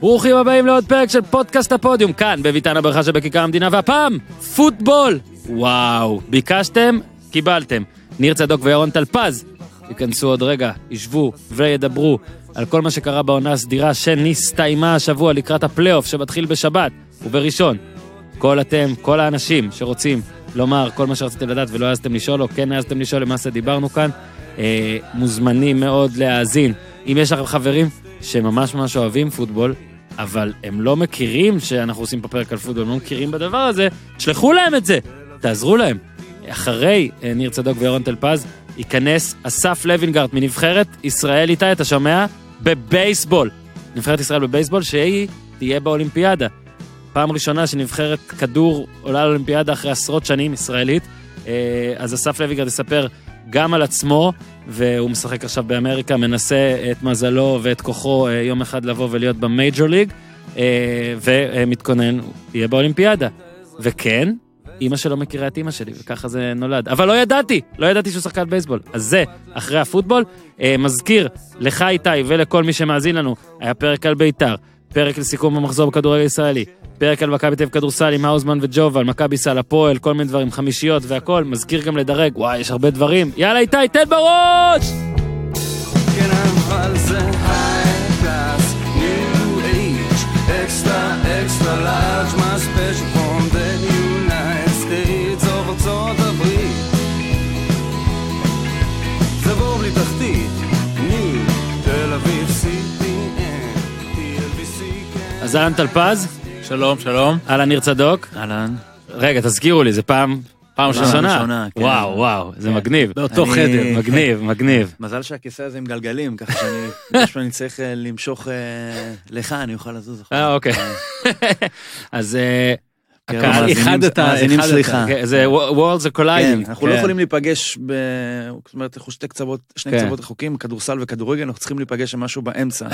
ברוכים הבאים לעוד פרק של פודקאסט הפודיום, כאן, בביתן הברכה שבכיכר המדינה, והפעם, פוטבול! וואו, ביקשתם? קיבלתם. ניר צדוק וירון טלפז ייכנסו עוד רגע, ישבו וידברו על כל מה שקרה בעונה הסדירה שנסתיימה השבוע לקראת הפלייאוף שמתחיל בשבת ובראשון. כל אתם, כל האנשים שרוצים לומר כל מה שרציתם לדעת ולא העזתם לשאול, או כן העזתם לשאול למעשה דיברנו כאן, אה, מוזמנים מאוד להאזין. אם יש לכם חברים שממש ממש אוהבים פוטבול, אבל הם לא מכירים שאנחנו עושים פה פרק על פוטבול, הם לא מכירים בדבר הזה, תשלחו להם את זה, תעזרו להם. אחרי אה, ניר צדוק וירון טל פז, ייכנס אסף לוינגרט מנבחרת ישראל איתה, אתה שומע? בבייסבול. נבחרת ישראל בבייסבול, שהיא תהיה באולימפיאדה. פעם ראשונה שנבחרת כדור עולה לאולימפיאדה אחרי עשרות שנים, ישראלית. אה, אז אסף לוינגרט יספר גם על עצמו, והוא משחק עכשיו באמריקה, מנסה את מזלו ואת כוחו אה, יום אחד לבוא ולהיות במייג'ור ליג, אה, ומתכונן, יהיה באולימפיאדה. וכן, אימא שלו מכירה את אימא שלי, וככה זה נולד. אבל לא ידעתי, לא ידעתי שהוא שחקן בייסבול. אז זה, אחרי הפוטבול. אה, מזכיר לך, איתי, ולכל מי שמאזין לנו, היה פרק על בית"ר, פרק לסיכום המחזור בכדורגל ישראלי, פרק על מכבי תל כדורסל עם האוזמן וג'וב, על מכבי סל הפועל, כל מיני דברים, חמישיות והכל, מזכיר גם לדרג, וואי, יש הרבה דברים. יאללה, איתי, תן בראש! אז אהלן טלפז? שלום, שלום. אהלן ניר צדוק. אהלן. רגע, תזכירו לי, זה פעם... פעם ראשונה, כן. וואו וואו זה כן. מגניב, באותו אני... חדר, מגניב מגניב. מזל שהכיסא הזה עם גלגלים, ככה שאני, אני צריך אה, למשוך אה, לך, אני אוכל לזוז. אה אוקיי, כן. אז אה, כן, הקהל אחד אתה, מאזינים סליחה. זה וורלד זה קוליידים. אנחנו לא יכולים להיפגש, זאת אומרת, אנחנו שתי קצוות, שני קצוות רחוקים, כדורסל וכדורגל, אנחנו צריכים להיפגש עם משהו באמצע,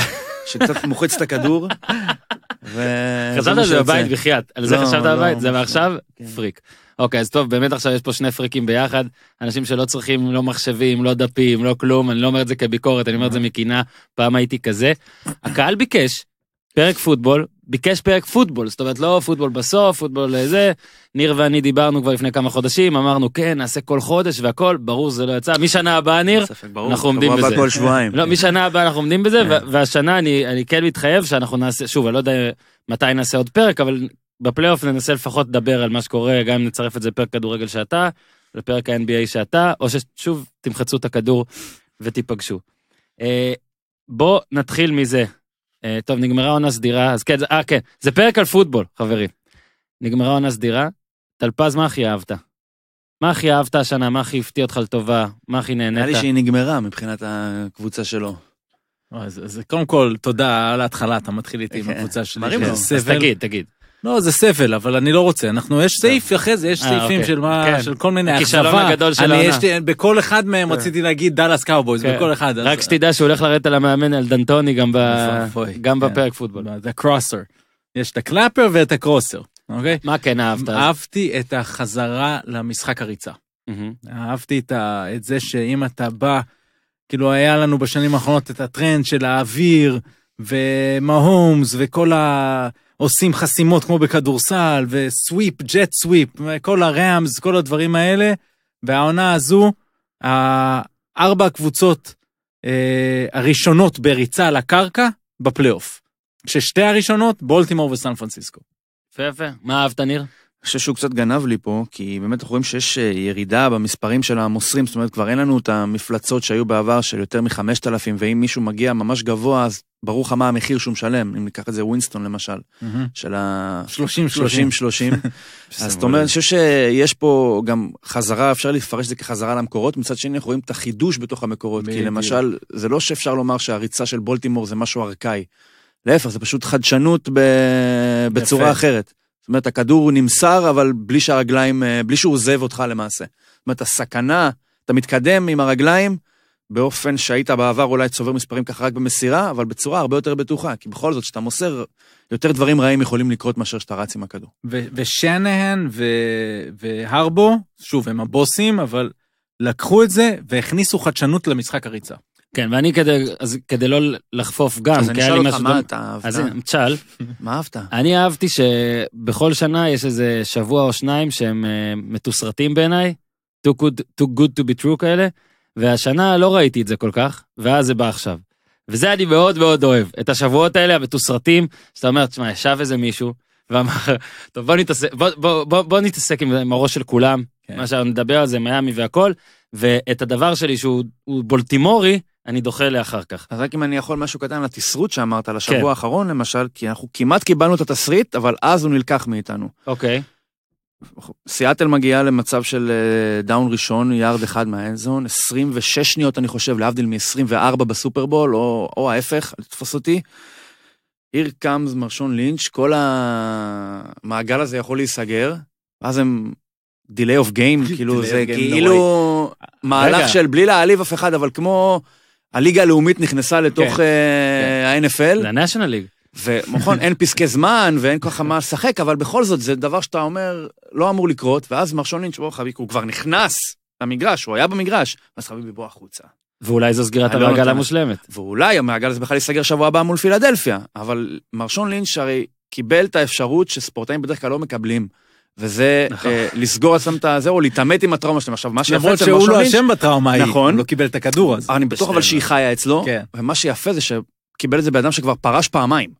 שקצת מוחץ את הכדור, חשבת על זה בבית בחייאת, על זה לא, חשבת בבית, לא, זה לא. מעכשיו כן. פריק. אוקיי אז טוב באמת עכשיו יש פה שני פריקים ביחד אנשים שלא צריכים לא מחשבים לא דפים לא כלום אני לא אומר את זה כביקורת אני אומר את זה מקינה פעם הייתי כזה. הקהל ביקש פרק פוטבול ביקש פרק פוטבול, זאת אומרת לא פוטבול בסוף, פוטבול אה, זה. ניר ואני דיברנו כבר לפני כמה חודשים, אמרנו כן, נעשה כל חודש והכל, ברור שזה לא יצא. משנה הבאה ניר, אנחנו עומדים בזה. כל שבועיים. לא, כן. משנה הבאה אנחנו עומדים בזה, כן. והשנה אני, אני כן מתחייב שאנחנו נעשה, שוב, אני לא יודע מתי נעשה עוד פרק, אבל בפלייאוף ננסה לפחות לדבר על מה שקורה, גם אם נצרף את זה לפרק כדורגל שאתה, לפרק ה-NBA שאתה, או ששוב תמחצו את הכדור ותיפגשו. אה, בוא נתחיל מזה. אה, טוב, נגמרה עונה סדירה, אז כן, אה, כן, זה פרק על פוטבול, חברים. נגמרה עונה סדירה. טלפז, מה הכי אהבת? מה הכי אהבת השנה? מה הכי הפתיע אותך לטובה? מה הכי נהנית? נראה לי שהיא נגמרה מבחינת הקבוצה שלו. אז, קודם כל, תודה על ההתחלה, אתה מתחיל איתי עם הקבוצה שלי. אז תגיד, תגיד. לא, זה סבל, אבל אני לא רוצה. אנחנו, יש כן. סעיף אחרי זה, יש אה, סעיפים אוקיי. של מה, כן. של כל מיני אכזבה. הכישלון הגדול של העונה. בכל אחד מהם כן. רציתי להגיד דאלאס קאובויז, בכל אחד. רק שתדע שהוא הולך לרדת על המאמן, על דנטוני, גם בפרק פוטבול. זה קרוסר. יש את הקלאפר ואת הקרוסר, אוקיי? מה כן אהבת? אהבתי את החזרה למשחק הריצה. אהבתי את זה שאם אתה בא, כאילו היה לנו בשנים האחרונות את הטרנד של האוויר, ומה הומס, וכל ה... עושים חסימות כמו בכדורסל, וסוויפ, ג'ט סוויפ, כל הראמס, כל הדברים האלה. והעונה הזו, ארבע הקבוצות אה, הראשונות בריצה על הקרקע בפלייאוף. כששתי הראשונות, בולטימור וסן פרנסיסקו. יפה יפה. מה אהבת, ניר? אני חושב שהוא קצת גנב לי פה, כי באמת אנחנו רואים שיש אה, ירידה במספרים של המוסרים, זאת אומרת, כבר אין לנו את המפלצות שהיו בעבר של יותר מחמשת אלפים, ואם מישהו מגיע ממש גבוה, אז ברור לך מה המחיר שהוא משלם, אם ניקח את זה ווינסטון למשל, mm-hmm. של ה... 30-30. אז זאת אומרת, אני חושב שיש פה גם חזרה, אפשר לפרש את זה כחזרה למקורות, מצד שני אנחנו רואים את החידוש בתוך המקורות, כי למשל, זה לא שאפשר לומר שהריצה של בולטימור זה משהו ארכאי. להפך, זה פשוט חדשנות ב... בצורה אחרת. זאת אומרת, הכדור נמסר, אבל בלי שהרגליים, אה, בלי שהוא עוזב אותך למעשה. זאת אומרת, הסכנה, אתה מתקדם עם הרגליים באופן שהיית בעבר אולי צובר מספרים ככה רק במסירה, אבל בצורה הרבה יותר בטוחה, כי בכל זאת, כשאתה מוסר, יותר דברים רעים יכולים לקרות מאשר כשאתה רץ עם הכדור. ושנהן ו- והרבו, שוב, הם הבוסים, אבל לקחו את זה והכניסו חדשנות למשחק הריצה. כן, ואני כדי, אז כדי לא לחפוף גם, אז אני אשאל אותך מה אתה אהבת. אז תשאל. מה אהבת? אני אהבתי שבכל שנה יש איזה שבוע או שניים שהם אה, מתוסרטים בעיניי, too good, too good to be true כאלה, והשנה לא ראיתי את זה כל כך, ואז זה בא עכשיו. וזה אני מאוד מאוד אוהב, את השבועות האלה המתוסרטים, שאתה אומר, תשמע, ישב איזה מישהו, ואמר, טוב, בוא נתעסק, בוא, בוא, בוא, בוא נתעסק עם, עם הראש של כולם, כן. מה שנדבר על זה, מיאמי והכל, ואת הדבר שלי שהוא בולטימורי, אני דוחה לאחר כך. אז רק אם אני יכול משהו קטן לתסריט שאמרת, על השבוע כן. האחרון למשל, כי אנחנו כמעט קיבלנו את התסריט, אבל אז הוא נלקח מאיתנו. אוקיי. סיאטל מגיעה למצב של אה, דאון ראשון, יארד אחד מהאנזון, 26 שניות אני חושב, להבדיל מ-24 בסופרבול, או, או ההפך, אל תתפוס אותי. here comes מרשון לינץ', כל המעגל הזה יכול להיסגר, ואז הם delay of game, כאילו זה כאילו מהלך של בלי להעליב אף אחד, אבל כמו... הליגה הלאומית נכנסה לתוך כן, אה, כן. ה-NFL. זה ה-National League. ונכון, אין פסקי זמן ואין ככה מה לשחק, אבל בכל זאת, זה דבר שאתה אומר, לא אמור לקרות, ואז מרשון לינץ' בוא חביבי, הוא כבר נכנס למגרש, הוא היה במגרש, אז חביבי בוא החוצה. ואולי זו סגירת לא המעגל המושלמת. ואולי המעגל הזה בכלל ייסגר שבוע הבא מול פילדלפיה, אבל מרשון לינץ' הרי קיבל את האפשרות שספורטאים בדרך כלל לא מקבלים. וזה נכון. אה, לסגור עצמם את הזה, או להתעמת עם הטראומה שלהם. עכשיו, מה שיפה אצל משה לינץ'... למרות שהוא לא אשם בטראומה ההיא, נכון. הוא לא קיבל את הכדור הזה. אני בטוח אבל שהיא חיה אצלו, כן. ומה שיפה זה שקיבל את זה באדם שכבר פרש פעמיים.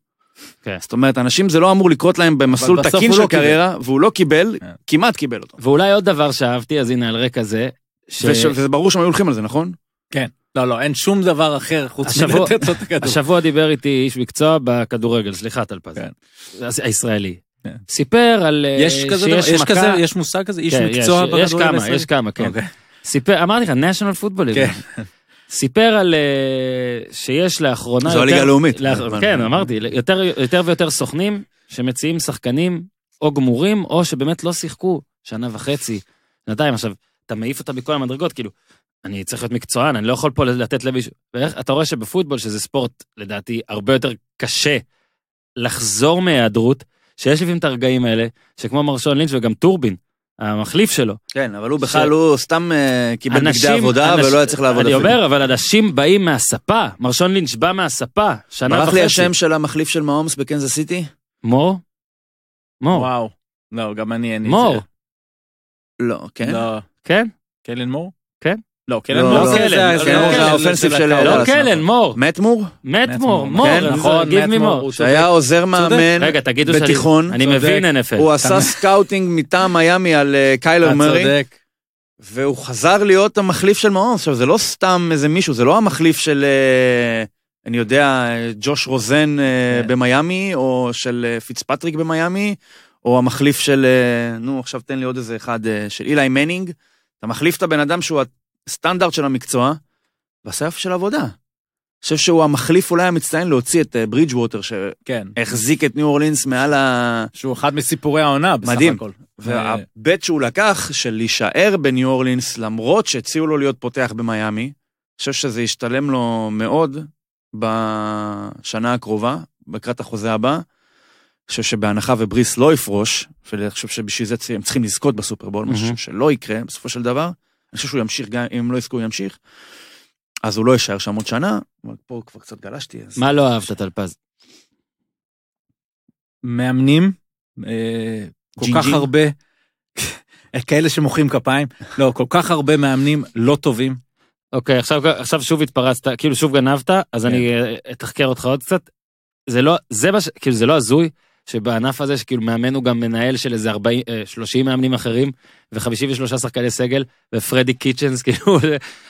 כן. זאת אומרת, אנשים זה לא אמור לקרות להם במסלול תקין של לא קריירה, והוא לא קיבל, כן. כמעט קיבל אותו. ואולי עוד דבר שאהבתי, אז הנה על רקע זה. וזה ברור שהם היו הולכים על זה, נכון? כן. לא, לא, אין שום דבר אחר חוץ מלתת לו את הכדור. השבוע דיבר איתי איש מקצוע בכדורגל, סליחה, טלפז. כן. הישראלי. סיפר על אה, יש כזה דבר, יש מכה... כזה, יש מושג כזה, איש כן, מקצוע ברדורים. יש כמה, יש כמה, כן. Okay. אוקיי. סיפר, אמרתי לך, national football footballism. כן. סיפר על אה, שיש לאחרונה... זו הליגה הלאומית. לאח... נכון. כן, אמרתי, יותר, יותר ויותר סוכנים שמציעים שחקנים או גמורים, או שבאמת לא שיחקו שנה וחצי, שנתיים. עכשיו, אתה מעיף אותה מכל המדרגות, כאילו, אני צריך להיות מקצוען, אני לא יכול פה לתת למישהו... אתה רואה שבפוטבול, שזה ספורט, לדעתי, הרבה יותר קשה לחזור מהיעדרות, שיש לפעמים את הרגעים האלה, שכמו מרשון לינץ' וגם טורבין, המחליף שלו. כן, אבל הוא בכלל, הוא סתם אה, קיבל נגדי עבודה ולא היה צריך לעבוד אפילו. אני אומר, אבל אנשים באים מהספה, מרשון לינץ' בא מהספה, שנה וחצי. ברח לי השם של המחליף של מעומס בקנזס סיטי? מור? מור. וואו. לא, גם אני אין לי את זה. מור. לא, כן? לא. כן? קלין מור? כן. לא, קלן לא, מור לא. זה לא, האופנסיב של... לא קלן, מור. מת מור? מת מור, מור, כן. נכון, מת מור. היה עוזר מאמן בתיכון. אני מבין NFL. הוא עשה סקאוטינג מטעם מיאמי על אה, קיילר מרי. והוא חזר להיות המחליף של מעוז. עכשיו, זה לא סתם איזה מישהו, זה לא המחליף של, אה, אני יודע, ג'וש רוזן אה, כן. במיאמי, או של פיצפטריק במיאמי, או המחליף של, נו, עכשיו תן לי עוד איזה אחד, של אילי מנינג. אתה מחליף את הבן אדם שהוא הסטנדרט של המקצוע, ועשה יופי של עבודה. אני חושב שהוא המחליף אולי המצטיין להוציא את ברידג' ווטר, שהחזיק כן. את ניו אורלינס מעל ה... שהוא אחד מסיפורי העונה בסך מדהים. הכל. והבט שהוא לקח, של להישאר בניו אורלינס, למרות שהציעו לו להיות פותח במיאמי, אני חושב שזה ישתלם לו מאוד בשנה הקרובה, לקראת החוזה הבא. אני חושב שבהנחה ובריס לא יפרוש, ואני חושב שבשביל זה הם צריכים לזכות בסופרבול, משהו שלא יקרה בסופו של דבר. אני חושב שהוא ימשיך, גם אם לא יזכו, הוא ימשיך. אז הוא לא יישאר שם עוד שנה, אבל פה כבר קצת גלשתי. אז... מה לא אהבת, טלפז? מאמנים, אה, כל כך הרבה, כאלה שמוחאים כפיים, לא, כל כך הרבה מאמנים לא טובים. אוקיי, עכשיו שוב התפרצת, כאילו שוב גנבת, אז כן. אני אה, אתחקר אותך עוד קצת. זה לא, זה מה ש... כאילו זה לא הזוי, שבענף הזה, שכאילו מאמן הוא גם מנהל של איזה 40, 30 אה, מאמנים אחרים, ו-53 שחקני סגל, ופרדי קיצ'נס, כאילו,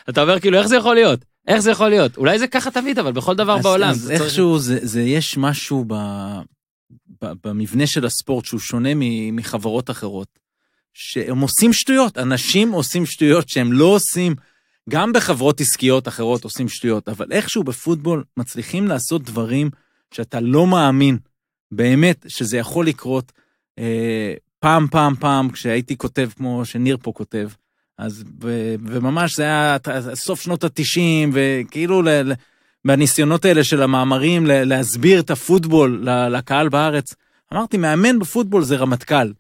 אתה אומר כאילו, איך זה יכול להיות? איך זה יכול להיות? אולי זה ככה תמיד, אבל בכל דבר אז, בעולם. אז צריך... איכשהו זה, זה, יש משהו ב, ב, במבנה של הספורט שהוא שונה מ, מחברות אחרות, שהם עושים שטויות, אנשים עושים שטויות שהם לא עושים. גם בחברות עסקיות אחרות עושים שטויות, אבל איכשהו בפוטבול מצליחים לעשות דברים שאתה לא מאמין. באמת שזה יכול לקרות אה, פעם, פעם, פעם, כשהייתי כותב כמו שניר פה כותב. אז, ו, וממש זה היה סוף שנות התשעים, וכאילו ל, ל, בניסיונות האלה של המאמרים ל, להסביר את הפוטבול לקהל בארץ, אמרתי, מאמן בפוטבול זה רמטכ"ל,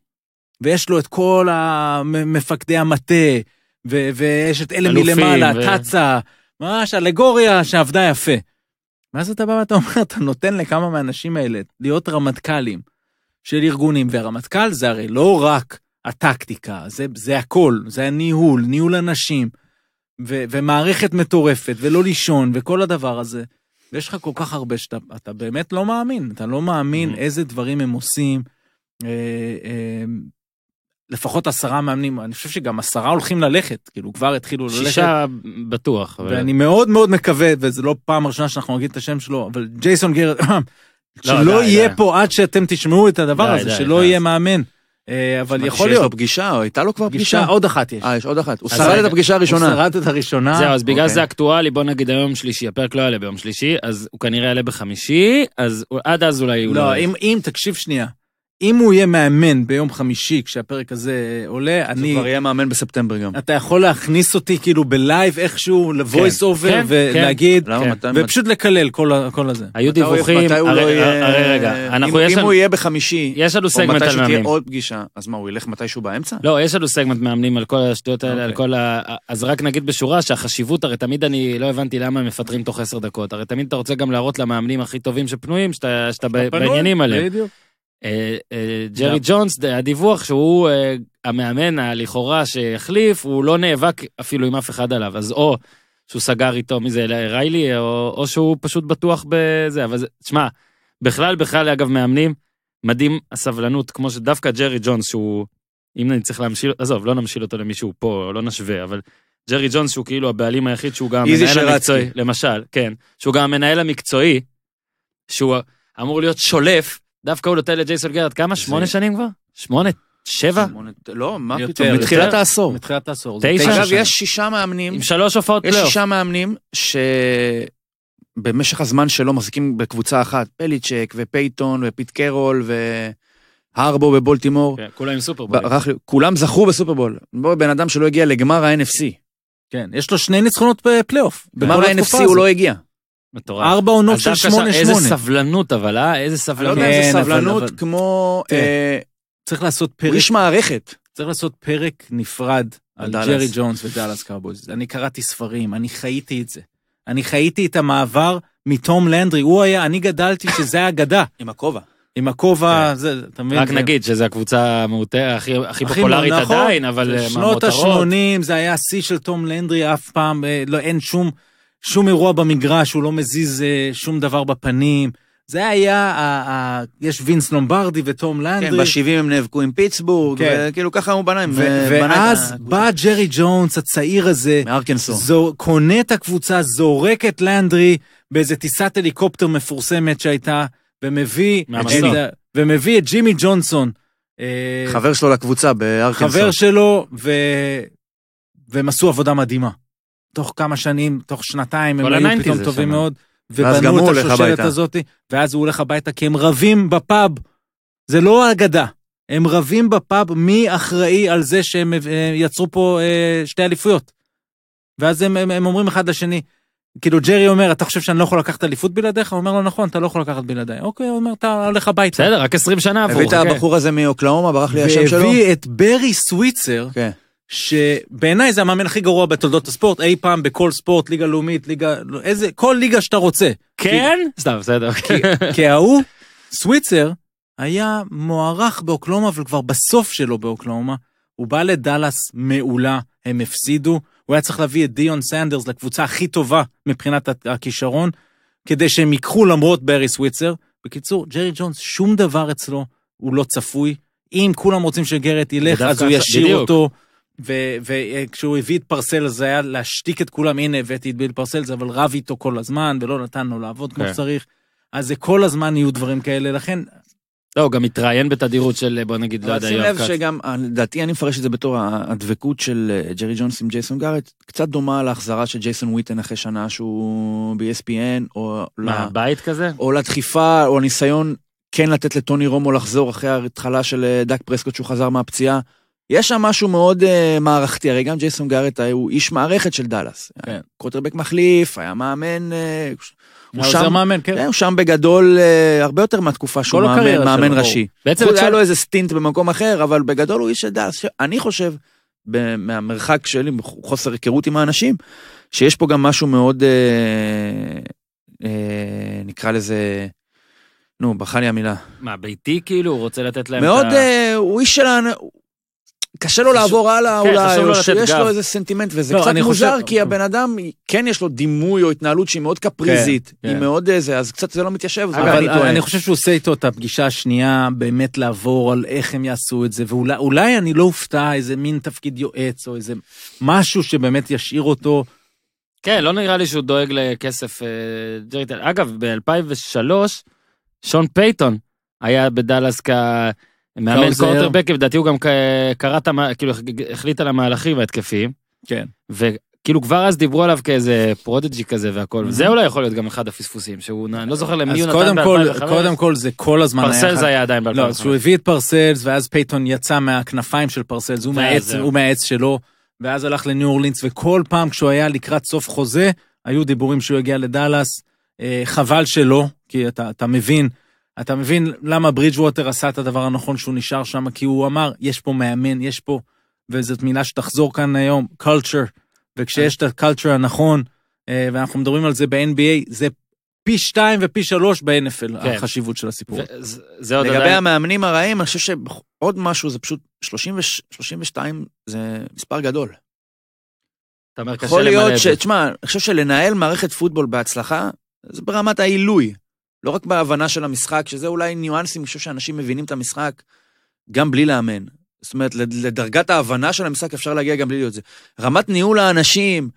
ויש לו את כל מפקדי המטה, ויש את אלה מלמעלה, ו... תצ"א, ממש אלגוריה שעבדה יפה. ואז אתה בא ואתה אומר, אתה נותן לכמה מהאנשים האלה להיות רמטכ"לים של ארגונים, והרמטכ"ל זה הרי לא רק הטקטיקה, זה, זה הכל, זה הניהול, ניהול אנשים, ו, ומערכת מטורפת, ולא לישון, וכל הדבר הזה. ויש לך כל כך הרבה שאתה באמת לא מאמין, אתה לא מאמין mm-hmm. איזה דברים הם עושים. אה, אה, לפחות עשרה מאמנים, אני חושב שגם עשרה הולכים ללכת, כאילו כבר התחילו ללכת. שישה בטוח. ואני ו... מאוד מאוד מקווה, וזו לא פעם ראשונה שאנחנו נגיד את השם שלו, אבל ג'ייסון גר, לא, שלא די, יהיה די. פה עד שאתם תשמעו את הדבר די, הזה, די, שלא די, יהיה אז... מאמן. אה, אבל יכול להיות. שיש לו פגישה, או הייתה לו כבר פגישה? פגישה? עוד אחת יש. אה, יש עוד אחת. הוא שרד את הפגישה הראשונה. הוא שרד את הראשונה. זהו, אז בגלל אוקיי. זה אקטואלי, בוא נגיד היום שלישי, הפרק לא יעלה ביום שלישי, אז הוא כנראה יעלה בחמישי, אז עד אז אולי הוא לא... לא, אם תקשיב שנייה. אם הוא יהיה מאמן ביום חמישי, כשהפרק הזה אה, עולה, זה אני... זה כבר יהיה מאמן בספטמבר גם. אתה יכול להכניס אותי כאילו בלייב איכשהו, לבוייס כן, אובר, כן, ולהגיד, כן. כן. ופשוט לקלל כל כל הזה. היו דיווחים, מתי הוא הרי לא רגע, אנחנו יש אם הוא יהיה בחמישי, יש לנו סגמנט מאמנים. או מתי שתהיה עוד פגישה, אז מה, הוא ילך מתישהו באמצע? לא, יש לנו סגמנט מאמנים על כל השטויות האלה, okay. על אוקיי. כל ה... אז רק נגיד בשורה שהחשיבות, הרי תמיד אני לא הבנתי למה הם מפטרים תוך עשר דקות. הרי תמיד אתה רוצה גם להראות למאמנים הכי טובים שפנויים, שאתה בעניינים עליהם. אה, אה, ג'רי ג'ונס, הדיווח שהוא אה, המאמן הלכאורה שהחליף, הוא לא נאבק אפילו עם אף אחד עליו, אז או שהוא סגר איתו, מזה זה, ריילי, או שהוא פשוט בטוח בזה, אבל תשמע, בכלל, בכלל, אגב, מאמנים, מדהים הסבלנות, כמו שדווקא ג'רי ג'ונס, שהוא, אם אני צריך להמשיל, עזוב, לא נמשיל אותו למישהו פה, לא נשווה, אבל ג'רי ג'ונס, שהוא כאילו הבעלים היחיד שהוא גם המנהל המקצועי, למשל, כן, שהוא גם המנהל המקצועי, שהוא אמור להיות שולף, דווקא הוא נותן לג'ייסון גרד כמה? שמונה שנים כבר? שמונה? שבע? לא, מה פתאום? מתחילת העשור. מתחילת העשור. תשע? אגב, יש שישה מאמנים. עם שלוש הופעות פלייאוף. יש שישה מאמנים שבמשך הזמן שלו מחזיקים בקבוצה אחת, פליצ'ק ופייתון ופיט קרול והרבו בבולטימור. כן, כולם עם סופרבול. כולם זכו בסופרבול. בן אדם שלא הגיע לגמר ה-NFC. כן, יש לו שני ניצחונות בפלייאוף. בגמר ה-NFC הוא לא הגיע. מטורף. ארבע עונות של שמונה שמונה. איזה סבלנות אבל, אה? איזה סבלנות. אני לא יודע איזה כן, סבלנות כמו... כן. אה, צריך לעשות פרק... איש מערכת. צריך לעשות פרק נפרד על ג'רי ג'ונס ודאלאס קרבויז. אני קראתי ספרים, אני חייתי את זה. אני חייתי את המעבר מתום לנדרי, הוא היה, אני גדלתי שזה אגדה. עם הכובע. עם הכובע, כן. זה, אתה מבין? רק נגיד שזו הקבוצה המעוטה, הכי, הכי פופולרית נכון, עדיין, אבל אה, מהמותרות. שנות ה-80 זה היה השיא של תום לנדרי אף פעם, אה, לא, אין שום... שום אירוע במגרש, הוא לא מזיז אה, שום דבר בפנים. זה היה, ה, ה, יש וינס לומברדי וטום כן, לנדרי. כן, ב-70 הם נאבקו עם פיטסבורג, כן. וכאילו ככה הוא בנה. ו- אה, ואז בא ג'רי ג'ונס, הצעיר הזה, מארקנסו, זו, קונה את הקבוצה, זורק את לנדרי באיזה טיסת הליקופטר מפורסמת שהייתה, ומביא, את, ומביא את ג'ימי ג'ונסון. אה, חבר שלו לקבוצה בארקנסו. חבר שלו, ו... והם עשו עבודה מדהימה. תוך כמה שנים, תוך שנתיים, הם היו פתאום טובים שמה. מאוד, ובנו את השושלת הזאת, ואז הוא הולך הביתה כי הם רבים בפאב. זה לא אגדה. הם רבים בפאב מי אחראי על זה שהם אה, יצרו פה אה, שתי אליפויות. ואז הם, הם, הם אומרים אחד לשני, כאילו ג'רי אומר, אתה חושב שאני לא יכול לקחת אליפות בלעדיך? הוא אומר לו, נכון, אתה לא יכול לקחת בלעדיי. אוקיי, הוא אומר, אתה הולך הביתה. בסדר, רק 20 שנה עברו. הביא את הבחור הזה מאוקלאומה, ברח לי השם שלו. והביא את ברי סוויצר. כן. שבעיניי זה המאמן הכי גרוע בתולדות הספורט אי פעם בכל ספורט ליגה לאומית ליגה לא, איזה כל ליגה שאתה רוצה כן כי, כאילו, סתם בסדר כי, כי ההוא סוויצר היה מוערך באוקלאומה אבל כבר בסוף שלו באוקלאומה הוא בא לדאלאס מעולה הם הפסידו הוא היה צריך להביא את דיון סנדרס לקבוצה הכי טובה מבחינת הכישרון כדי שהם ייקחו למרות ברי סוויצר בקיצור ג'רי ג'ונס שום דבר אצלו הוא לא צפוי אם כולם רוצים שגרת ילך אז הוא ישאיר בדיוק. אותו. וכשהוא אה, הביא את פרסל זה היה להשתיק את כולם, הנה הבאתי את ביל פרסל, זה אבל רב איתו כל הזמן, ולא נתן לו לעבוד כמו כן. שצריך. אז זה כל הזמן יהיו דברים כאלה, לכן... לא, הוא גם התראיין בתדירות של, אה, בוא נגיד, לא יודע, יואב כץ. שים לב שגם, אה, לדעתי אני מפרש את זה בתור הדבקות של ג'רי ג'ונס עם ג'ייסון גארט, קצת דומה להחזרה של ג'ייסון וויטן אחרי שנה שהוא ב-ESPN, או... מה, בית כזה? או לדחיפה, או הניסיון כן לתת לטוני רומו לחזור אחרי ההתחלה של דאק פרסקוט שהוא חזר מהפציעה. יש שם משהו מאוד uh, מערכתי, הרי גם ג'ייסון גארט הוא איש מערכת של דאלאס. כן. קוטרבק מחליף, היה מאמן. Uh, הוא שם, מאמן, כן. כן, הוא שם בגדול uh, הרבה יותר מהתקופה שהוא מאמן, מאמן ראשי. בעצם היה לו איזה סטינט במקום אחר, אבל בגדול הוא איש של דאלאס. אני חושב, מהמרחק שלי, חוסר היכרות עם האנשים, שיש פה גם משהו מאוד, uh, uh, נקרא לזה, נו, ברכה לי המילה. מה, ביתי כאילו? הוא רוצה לתת להם מאוד, את ה... מאוד, uh, הוא איש של... קשה לו חשוב, לעבור הלאה כן, אולי, או שיש גב. לו איזה סנטימנט, וזה לא, קצת מוזר, חושב... כי הבן אדם, כן יש לו דימוי או התנהלות שהיא מאוד קפריזית, כן, היא כן. מאוד איזה, אז קצת זה לא מתיישב, אגב, אבל אני, אני חושב שהוא עושה איתו את הפגישה השנייה, באמת לעבור על איך הם יעשו את זה, ואולי אני לא אופתע איזה מין תפקיד יועץ, או איזה משהו שבאמת ישאיר אותו. כן, לא נראה לי שהוא דואג לכסף אה, אגב, ב-2003, שון פייתון היה בדאלאס כ... מאמן קורטרבק, לדעתי הוא גם קרא את המ... כאילו החליט על המהלכים ההתקפיים. כן. וכאילו כבר אז דיברו עליו כאיזה פרודג'י כזה והכל, זה אולי יכול להיות גם אחד הפספוסים, שהוא, אני לא זוכר למי הוא נתן ב-2005. אז קודם כל זה כל הזמן היה... פרסלס היה עדיין ב-2005. לא, אז שהוא הביא את פרסלס, ואז פייתון יצא מהכנפיים של פרסלס, הוא מהעץ שלו, ואז הלך לניו אורלינס, וכל פעם כשהוא היה לקראת סוף חוזה, היו דיבורים שהוא הגיע לדאלאס, אה, חבל שלא, כי אתה מבין אתה מבין למה ברידג' ווטר עשה את הדבר הנכון שהוא נשאר שם, כי הוא אמר, יש פה מאמן, יש פה, וזאת מילה שתחזור כאן היום, culture, וכשיש את ה הנכון, אה, ואנחנו מדברים על זה ב-NBA, זה פי שתיים ופי שלוש ב-NFL, כן. החשיבות של הסיפור. זה, עוד לגבי עדיין... המאמנים הרעים, אני חושב שעוד משהו, זה פשוט 30 ו- 32 זה מספר גדול. אתה אומר קשה למלא. יכול להיות ש... תשמע, אני חושב שלנהל מערכת פוטבול בהצלחה, זה ברמת העילוי. לא רק בהבנה של המשחק, שזה אולי ניואנסים, אני חושב שאנשים מבינים את המשחק גם בלי לאמן. זאת אומרת, לדרגת ההבנה של המשחק אפשר להגיע גם בלי להיות זה. רמת ניהול האנשים,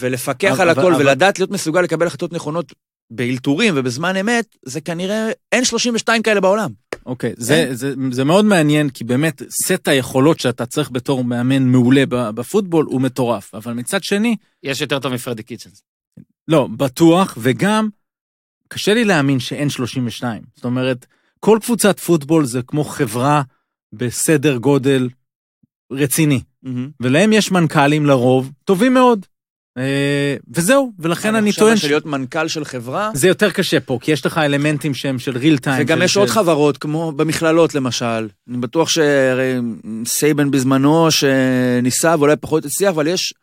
ולפקח אבל, על הכל, אבל, ולדעת אבל... להיות מסוגל לקבל החלטות נכונות באלתורים ובזמן אמת, זה כנראה, אין 32 כאלה בעולם. אוקיי, okay, זה, זה, זה מאוד מעניין, כי באמת, סט היכולות שאתה צריך בתור מאמן מעולה בפוטבול הוא מטורף, אבל מצד שני... יש יותר טוב מפרדי קיצ'נס. לא, בטוח, וגם קשה לי להאמין שאין 32. זאת אומרת, כל קבוצת פוטבול זה כמו חברה בסדר גודל רציני. Mm-hmm. ולהם יש מנכ"לים לרוב טובים מאוד. אה, וזהו, ולכן אני טוען... אני חושב שלהיות מנכ"ל של חברה... זה יותר קשה פה, כי יש לך אלמנטים שהם של ריל טיים. וגם יש עוד חברות, כמו במכללות למשל. אני בטוח שסייבן בזמנו, שניסה ואולי פחות הצליח, אבל יש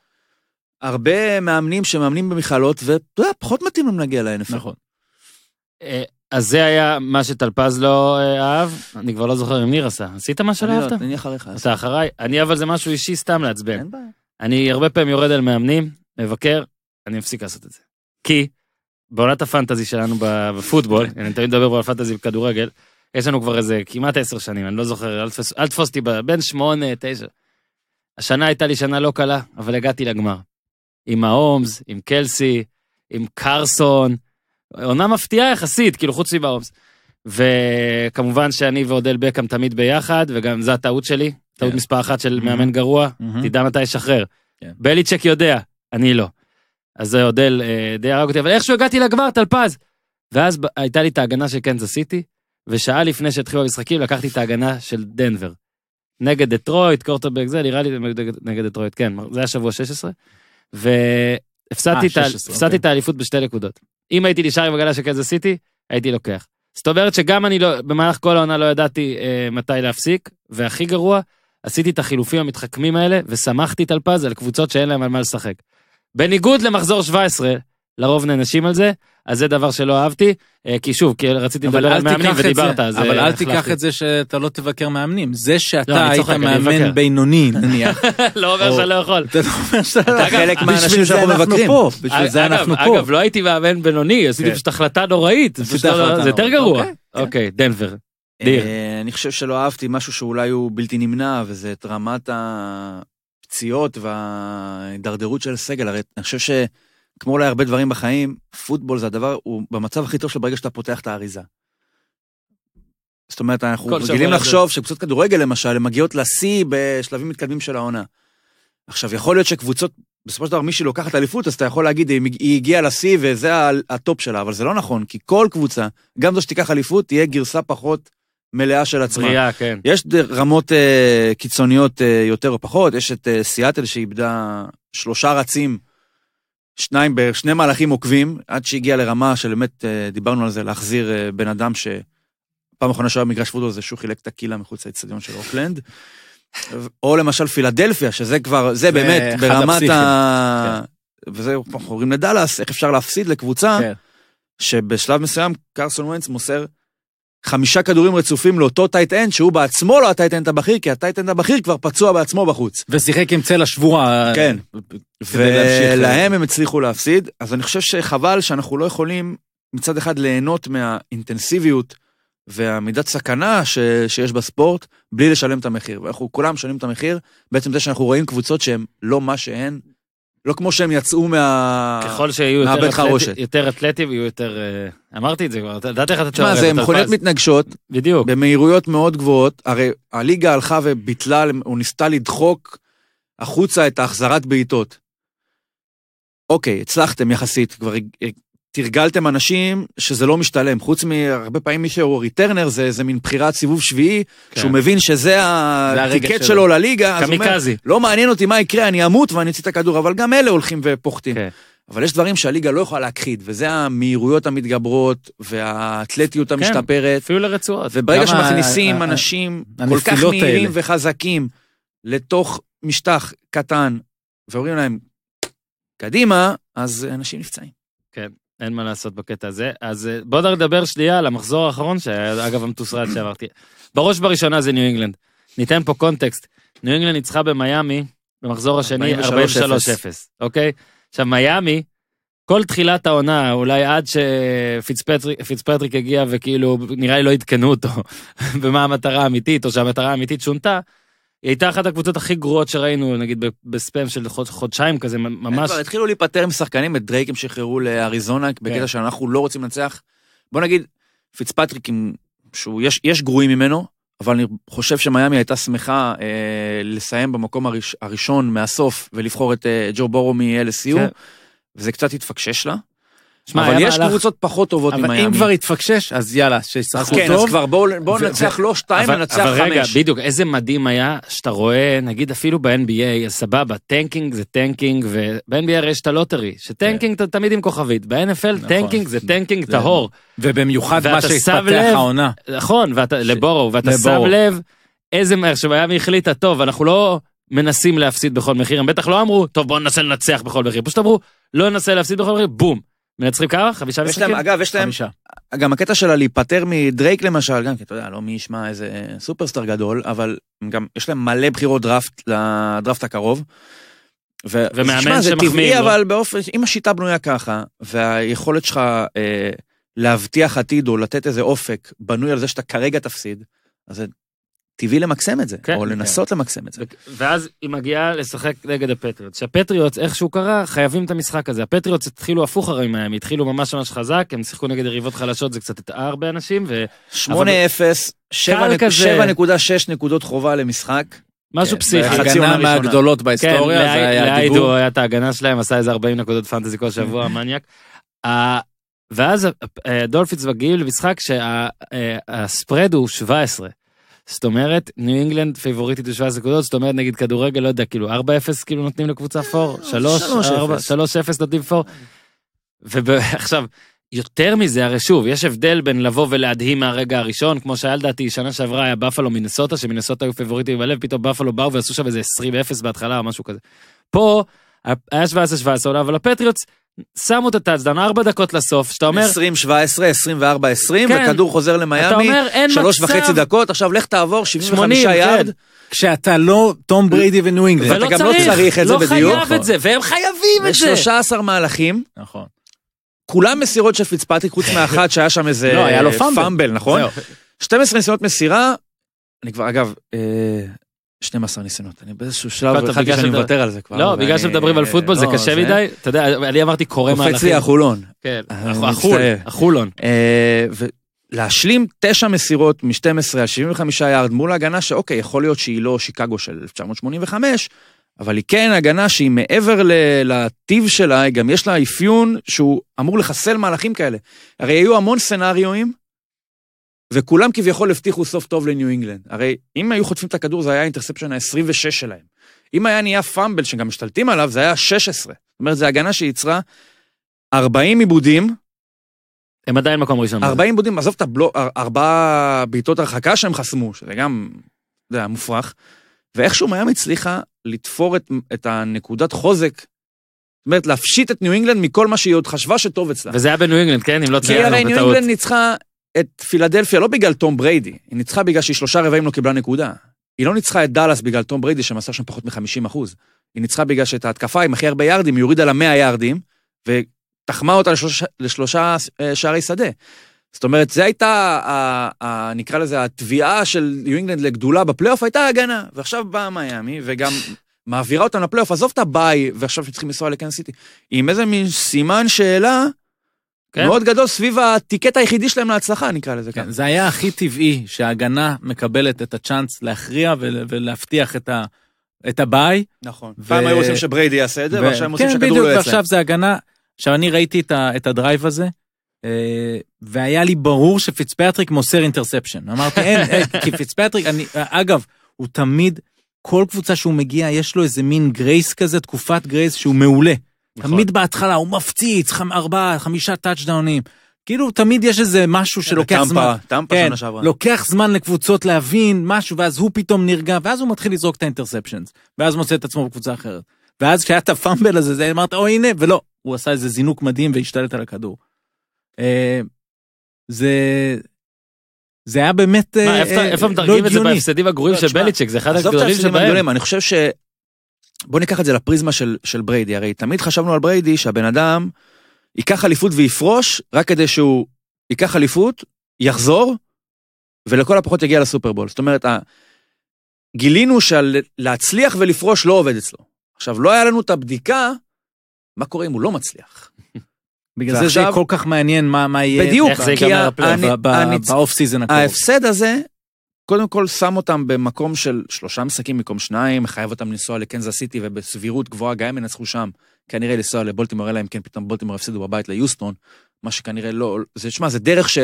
הרבה מאמנים שמאמנים במכללות, ואתה יודע, פחות מתאים להם להגיע ל-NFL. נכון. אה, אז זה היה מה שטלפז לא אה, אהב, אני כבר לא זוכר אם ניר עשה. עשית מה שלא אהבת? אני אחריך. אתה אחריי? אני אבל זה משהו אישי סתם לעצבן. אין בעיה. אני הרבה פעמים יורד על מאמנים, מבקר, אני מפסיק לעשות את זה. כי בעונת הפנטזי שלנו בפוטבול, אני תמיד מדבר פה על פנטזי בכדורגל, יש לנו כבר איזה כמעט עשר שנים, אני לא זוכר, אל תפוס, אל תפוס אותי בין שמונה, תשע. השנה הייתה לי שנה לא קלה, אבל הגעתי לגמר. עם ההומס, עם קלסי, עם קרסון, עונה מפתיעה יחסית, כאילו חוץ מבאומס. וכמובן שאני ואודל בקאם תמיד ביחד, וגם זו הטעות שלי, טעות כן. מספר אחת של mm-hmm. מאמן גרוע, mm-hmm. תדע מתי ישחרר. Yeah. כן. בליצ'ק יודע, אני לא. אז זה אודל אה, די הרג אותי, אבל איכשהו הגעתי לגמר, טלפז. ואז הייתה לי את ההגנה של קנזס סיטי, ושעה לפני שהתחילו המשחקים לקחתי את ההגנה של דנבר. נגד דטרויט, קורטובק זה, נראה לי נגד דטרויט, כן, זה היה שבוע 16. והפסדתי אה, אוקיי. את האליפות בשתי נקודות. אם הייתי נשאר עם הגלה של קנזס סיטי, הייתי לוקח. זאת אומרת שגם אני לא, במהלך כל העונה לא ידעתי אה, מתי להפסיק, והכי גרוע, עשיתי את החילופים המתחכמים האלה, וסמכתי את טלפז על קבוצות שאין להם על מה לשחק. בניגוד למחזור 17, לרוב נענשים על זה, אז זה דבר שלא אהבתי, אה, כי שוב, כי רציתי לדבר על מאמנים ודיברת, אז אבל אה, אל תיקח את זה שאתה לא תבקר מאמנים, זה לא, שאתה היית מאמן בינוני נניח. לא, לא, לא אומר שאתה לא יכול. אתה חלק מהאנשים שאנחנו מבקרים. בשביל זה אנחנו פה. אגב, לא הייתי מאמן בינוני, עשיתי כן. פשוט החלטה נוראית, זה יותר גרוע. אוקיי, אוקיי דנבר. אה, אני חושב שלא אהבתי משהו שאולי הוא בלתי נמנע, וזה את רמת הפציעות וההידרדרות של הסגל, הרי אני חושב ש... כמו אולי הרבה דברים בחיים, פוטבול זה הדבר, הוא במצב הכי טוב שלו ברגע שאתה פותח את האריזה. זאת אומרת, אנחנו רגילים לחשוב שקבוצות כדורגל, למשל, הן מגיעות לשיא בשלבים מתקדמים של העונה. עכשיו, יכול להיות שקבוצות, בסופו של דבר, מי שלוקחת אליפות, אז אתה יכול להגיד, היא הגיעה לשיא וזה הטופ שלה, אבל זה לא נכון, כי כל קבוצה, גם זו שתיקח אליפות, תהיה גרסה פחות מלאה של עצמה. בריאה, כן. יש רמות uh, קיצוניות uh, יותר או פחות, יש את uh, סיאטל שאיבדה שלושה רצים שניים, שני מהלכים עוקבים, עד שהגיע לרמה של באמת, אה, דיברנו על זה, להחזיר אה, בן אדם ש... פעם אחרונה שהיה במגרש פוטו זה שהוא חילק את הקילה מחוץ לאצטדיון של אוקלנד. או למשל פילדלפיה, שזה כבר, זה, באמת ברמת ה... כן. וזה, אנחנו קוראים לדאלאס, איך אפשר להפסיד לקבוצה כן. שבשלב מסוים קרסון ווינס מוסר חמישה כדורים רצופים לאותו טייט-אנד, שהוא בעצמו לא הטייט-אנד הבכיר, כי הטייט-אנד הבכיר כבר פצוע בעצמו בחוץ. ושיחק עם צלע שבורה. כן. אה, ולהם הם הצליחו להפסיד, אז אני חושב שחבל שאנחנו לא יכולים מצד אחד ליהנות מהאינטנסיביות והמידת סכנה ש... שיש בספורט, בלי לשלם את המחיר. ואנחנו כולם משלמים את המחיר, בעצם זה שאנחנו רואים קבוצות שהן לא מה שהן. לא כמו שהם יצאו מה... ככל שיהיו יותר, אתלט... יותר אתלטים, יהיו יותר... אה, אמרתי את זה כבר, ידעתי איך אתה תשאר. מה, זה מכוניות מתנגשות. בדיוק. במהירויות מאוד גבוהות. הרי הליגה הלכה וביטלה, או ניסתה לדחוק החוצה את ההחזרת בעיטות. אוקיי, הצלחתם יחסית, כבר תרגלתם אנשים שזה לא משתלם, חוץ מהרבה פעמים מי שהוא ריטרנר זה איזה מין בחירת סיבוב שביעי, כן. שהוא מבין שזה הטיקט שלו. שלו לליגה, קמיקזי. אומר, לא מעניין אותי מה יקרה, אני אמות ואני אציא את הכדור, אבל גם אלה הולכים ופוחתים. כן. אבל יש דברים שהליגה לא יכולה להכחיד, וזה המהירויות המתגברות, והאתלטיות כן, המשתפרת. אפילו לרצועות. וברגע שמכניסים אנשים כל כך מהירים האלה. וחזקים לתוך משטח קטן, ואומרים להם, קדימה, אז אנשים נפצעים. כן. אין מה לעשות בקטע הזה. אז אה, בוא נדבר שנייה על המחזור האחרון, שהיה אגב המתוסרט שעברתי. בראש ובראשונה זה ניו אינגלנד. ניתן פה קונטקסט. ניו אינגלנד ניצחה במיאמי במחזור השני 43-0, אוקיי? עכשיו, מיאמי, כל תחילת העונה, אולי עד שפיצפטריק הגיע וכאילו, נראה לי לא עדכנו אותו במה המטרה האמיתית, או שהמטרה האמיתית שונתה, היא הייתה אחת הקבוצות הכי גרועות שראינו, נגיד בספאם של חוד, חודשיים כזה, ממש. כבר התחילו להיפטר עם שחקנים, את דרייק הם שחררו לאריזונה, כן. בקטע שאנחנו לא רוצים לנצח. בוא נגיד, פיצפטריק, שהוא, יש, יש גרועים ממנו, אבל אני חושב שמיאמי הייתה שמחה אה, לסיים במקום הראש, הראשון מהסוף ולבחור את אה, ג'ו בורו מ-LSU, כן. וזה קצת התפקשש לה. שמה, אבל יש מהלך... קבוצות פחות טובות ממיאמי. אבל אם כבר התפקשש, אז יאללה, שישחקו טוב. כן, אז כבר בואו בוא ו... ננצח לא שתיים, אבל, ננצח חמש. אבל רגע, בדיוק, איזה מדהים היה שאתה רואה, נגיד אפילו ב-NBA, אז סבבה, טנקינג זה טנקינג, וב-NBA יש את הלוטרי, שטנקינג אתה כן. תמיד עם כוכבית, ב-NFL נכון. טנקינג זה טנקינג זה... טהור. ובמיוחד מה שהתפתח העונה. נכון, ש... לבורו, ואתה שם לב איזה מהר שמיאמי החליטה, טוב, אנחנו לא... מנסים להפסיד בכל מחיר, הם בטח לא אמרו, טוב בואו ננסה לנצח בכל מחיר, פשוט אמרו, לא ננסה להפסיד בכל מחיר, בום. מנצחים כמה? חמישה משחקים? אגב, יש להם, חמישה. גם הקטע שלה להיפטר מדרייק למשל, גם כי אתה יודע, לא מי ישמע איזה סופרסטאר גדול, אבל גם יש להם מלא בחירות דראפט לדראפט הקרוב. ו- ומאמן שמחמיא זה טבעי, לא. אבל באופן, אם השיטה בנויה ככה, והיכולת שלך אה, להבטיח עתיד או לתת איזה אופק בנוי על זה שאתה כרגע תפסיד, אז זה טבעי למקסם את זה, כן, או כן. לנסות כן. למקסם את זה. ואז היא מגיעה לשחק נגד הפטריוטס. שהפטריוטס, איך שהוא קרה, חייבים את המשחק הזה. הפטריוטס התחילו הפוך הרי מהם, התחילו ממש ממש חזק, הם שיחקו נגד יריבות חלשות, זה קצת הטעה הרבה אנשים, ו... 8-0, 7.6 נקודות חובה למשחק. משהו כן, פסיכי. חצי עונה מהגדולות כן, בהיסטוריה, כן, זה היה דיבור. לאיידו היה את ההגנה שלהם, עשה איזה 40 נקודות פנטזי כל שבוע, מניאק. ואז אה, דולפיץ מגיעים למשחק שהספרד אה, הוא 17. זאת אומרת, ניו אינגלנד פייבוריטית ב-17 נקודות, זאת אומרת, נגיד כדורגל, לא יודע, כאילו 4-0 כאילו נותנים לקבוצה 4? אה, 3-0 לא, נותנים 4? ועכשיו, יותר מזה, הרי שוב, יש הבדל בין לבוא ולהדהים מהרגע הראשון, כמו שהיה לדעתי, שנה שעברה היה בפאלו מנסוטה, שמנסוטה היו פייבוריטים בלב, פתאום בפאלו באו ועשו שם איזה 20-0 בהתחלה או משהו כזה. פה, היה 17-17 עולה, אבל הפטריוטס שמו את הטאצדאון, ארבע דקות לסוף, שאתה אומר... 20, 17, 24, 20, כן, וכדור חוזר למיאמי, שלוש מצב... וחצי דקות, עכשיו לך תעבור 75 80, יארד. כן. כשאתה לא תום בריידי וניו אינגלנד. אתה גם לא צריך את זה לא בדיוק. לא חייב את זה, והם חייבים את זה. יש 13 מהלכים. נכון. כולם מסירות של פיצפטי, חוץ מאחת שהיה שם איזה... לא, היה לו פאמבל, נכון? 12 ניסיונות מסירה, אני כבר, אגב, אה, 12 ניסיונות, אני באיזשהו שלב החלטתי שאני מוותר על זה כבר. לא, בגלל שמדברים על אה, פוטבול זה לא, קשה מדי, אתה יודע, אני אמרתי קורא מהלכים. קופץ לי החולון. כן, אה, החולון. אה, ולהשלים תשע מסירות מ-12 על 75 יארד מול הגנה שאוקיי, יכול להיות שהיא לא שיקגו של 1985, אבל היא כן הגנה שהיא מעבר לטיב שלה, גם יש לה אפיון שהוא אמור לחסל מהלכים כאלה. הרי היו המון סנאריואים וכולם כביכול הבטיחו סוף טוב לניו אינגלנד. הרי אם היו חוטפים את הכדור זה היה האינטרספשן ה-26 שלהם. אם היה נהיה פאמבל שגם משתלטים עליו זה היה ה 16. זאת אומרת, זו הגנה שייצרה 40 עיבודים. הם עדיין מקום ראשון. 40 עיבודים, עזוב את הבלו, ארבע בעיטות הרחקה שהם חסמו, שזה גם, זה היה מופרך. ואיכשהו מיאמי הצליחה לתפור את, את הנקודת חוזק זאת אומרת, להפשיט את ניו אינגלנד מכל מה שהיא עוד חשבה שטוב אצלה. וזה היה בניו אינגלנד, כן? אם לא ציינו, בטעות. כי הרי ניו אינגלנד ניצחה את פילדלפיה לא בגלל תום בריידי, היא ניצחה בגלל שהיא שלושה רבעים לא קיבלה נקודה. היא לא ניצחה את דאלאס בגלל תום בריידי שמסר שם פחות מ-50 אחוז. היא ניצחה בגלל שאת ההתקפה עם הכי הרבה יארדים, היא הורידה לה 100 יארדים, ותחמה אותה לשלושה, לשלושה אה, שערי שדה. זאת אומרת, זה הייתה, ה, ה, ה, נקרא לזה, התביעה של ניו אינגלנד לגדולה בפלייאוף הייתה הגנה. ועכשיו באה מיאמי, וגם מעבירה אותם לפלייאוף, עזוב את הביי, ועכשיו הם צריכים לנסוע לקנס סיטי. עם איזה מין סימן שאלה כן. מאוד גדול סביב הטיקט היחידי שלהם להצלחה, נקרא לזה כן, ככה. זה היה הכי טבעי שההגנה מקבלת את הצ'אנס להכריע ולהבטיח את, ה... את הביי. נכון. ו... פעם היו רוצים שבריידי יעשה את זה, ו... ועכשיו הם רוצים כן, שהכדור לא יצא. כן, בדיוק, ועכשיו זה הגנה. עכשיו, אני ראיתי את, ה... את הדרייב הזה, אה, והיה לי ברור שפיצפטריק מוסר אינטרספשן. אמרתי, אין, אין, כי פיצפטריק, אני, אגב, הוא תמיד, כל קבוצה שהוא מגיע, יש לו איזה מין גרייס כזה, תקופת גרייס שהוא מעולה. נכון. תמיד בהתחלה הוא מפציץ, ארבעה, חמישה טאצ'דאונים. כאילו תמיד יש איזה משהו כן, שלוקח זמן. טמפה כן, שנה שעברה. לוקח זמן לקבוצות להבין משהו, ואז הוא פתאום נרגע, ואז הוא מתחיל לזרוק את האינטרספצ'נס ואז מוצא את עצמו בקבוצה אחרת. ואז כשהיה את הפאמבל הזה, זה אמרת, או הנה, ולא, הוא עשה איזה זינוק מדהים והשתלט על הכדור. אה, זה... זה היה באמת אה, אה, לא הגיוני. איפה מדרגים את זה בהפסדים הגרועים לא, של בליצ'ק? זה אחד הגדולים שבהם. אני חושב ש... בוא ניקח את זה לפריזמה של, של בריידי, הרי תמיד חשבנו על בריידי שהבן אדם ייקח אליפות ויפרוש רק כדי שהוא ייקח אליפות, יחזור, ולכל הפחות יגיע לסופרבול. זאת אומרת, גילינו שלהצליח ולפרוש לא עובד אצלו. עכשיו, לא היה לנו את הבדיקה, מה קורה אם הוא לא מצליח. בגלל זה זה כל כך מעניין מה, מה יהיה, בדיוק, איך זה ייגמר הפלייאוף באוף סיזן הקרוב. ההפסד הזה קודם כל שם אותם במקום של שלושה משחקים במקום שניים, מחייב אותם לנסוע לקנזס סיטי ובסבירות גבוהה, גם אם ינצחו שם, כנראה לנסוע לבולטימור, אלא אם כן פתאום בולטימור יפסידו בבית ליוסטון, מה שכנראה לא... זה, שמע, זה דרך ש...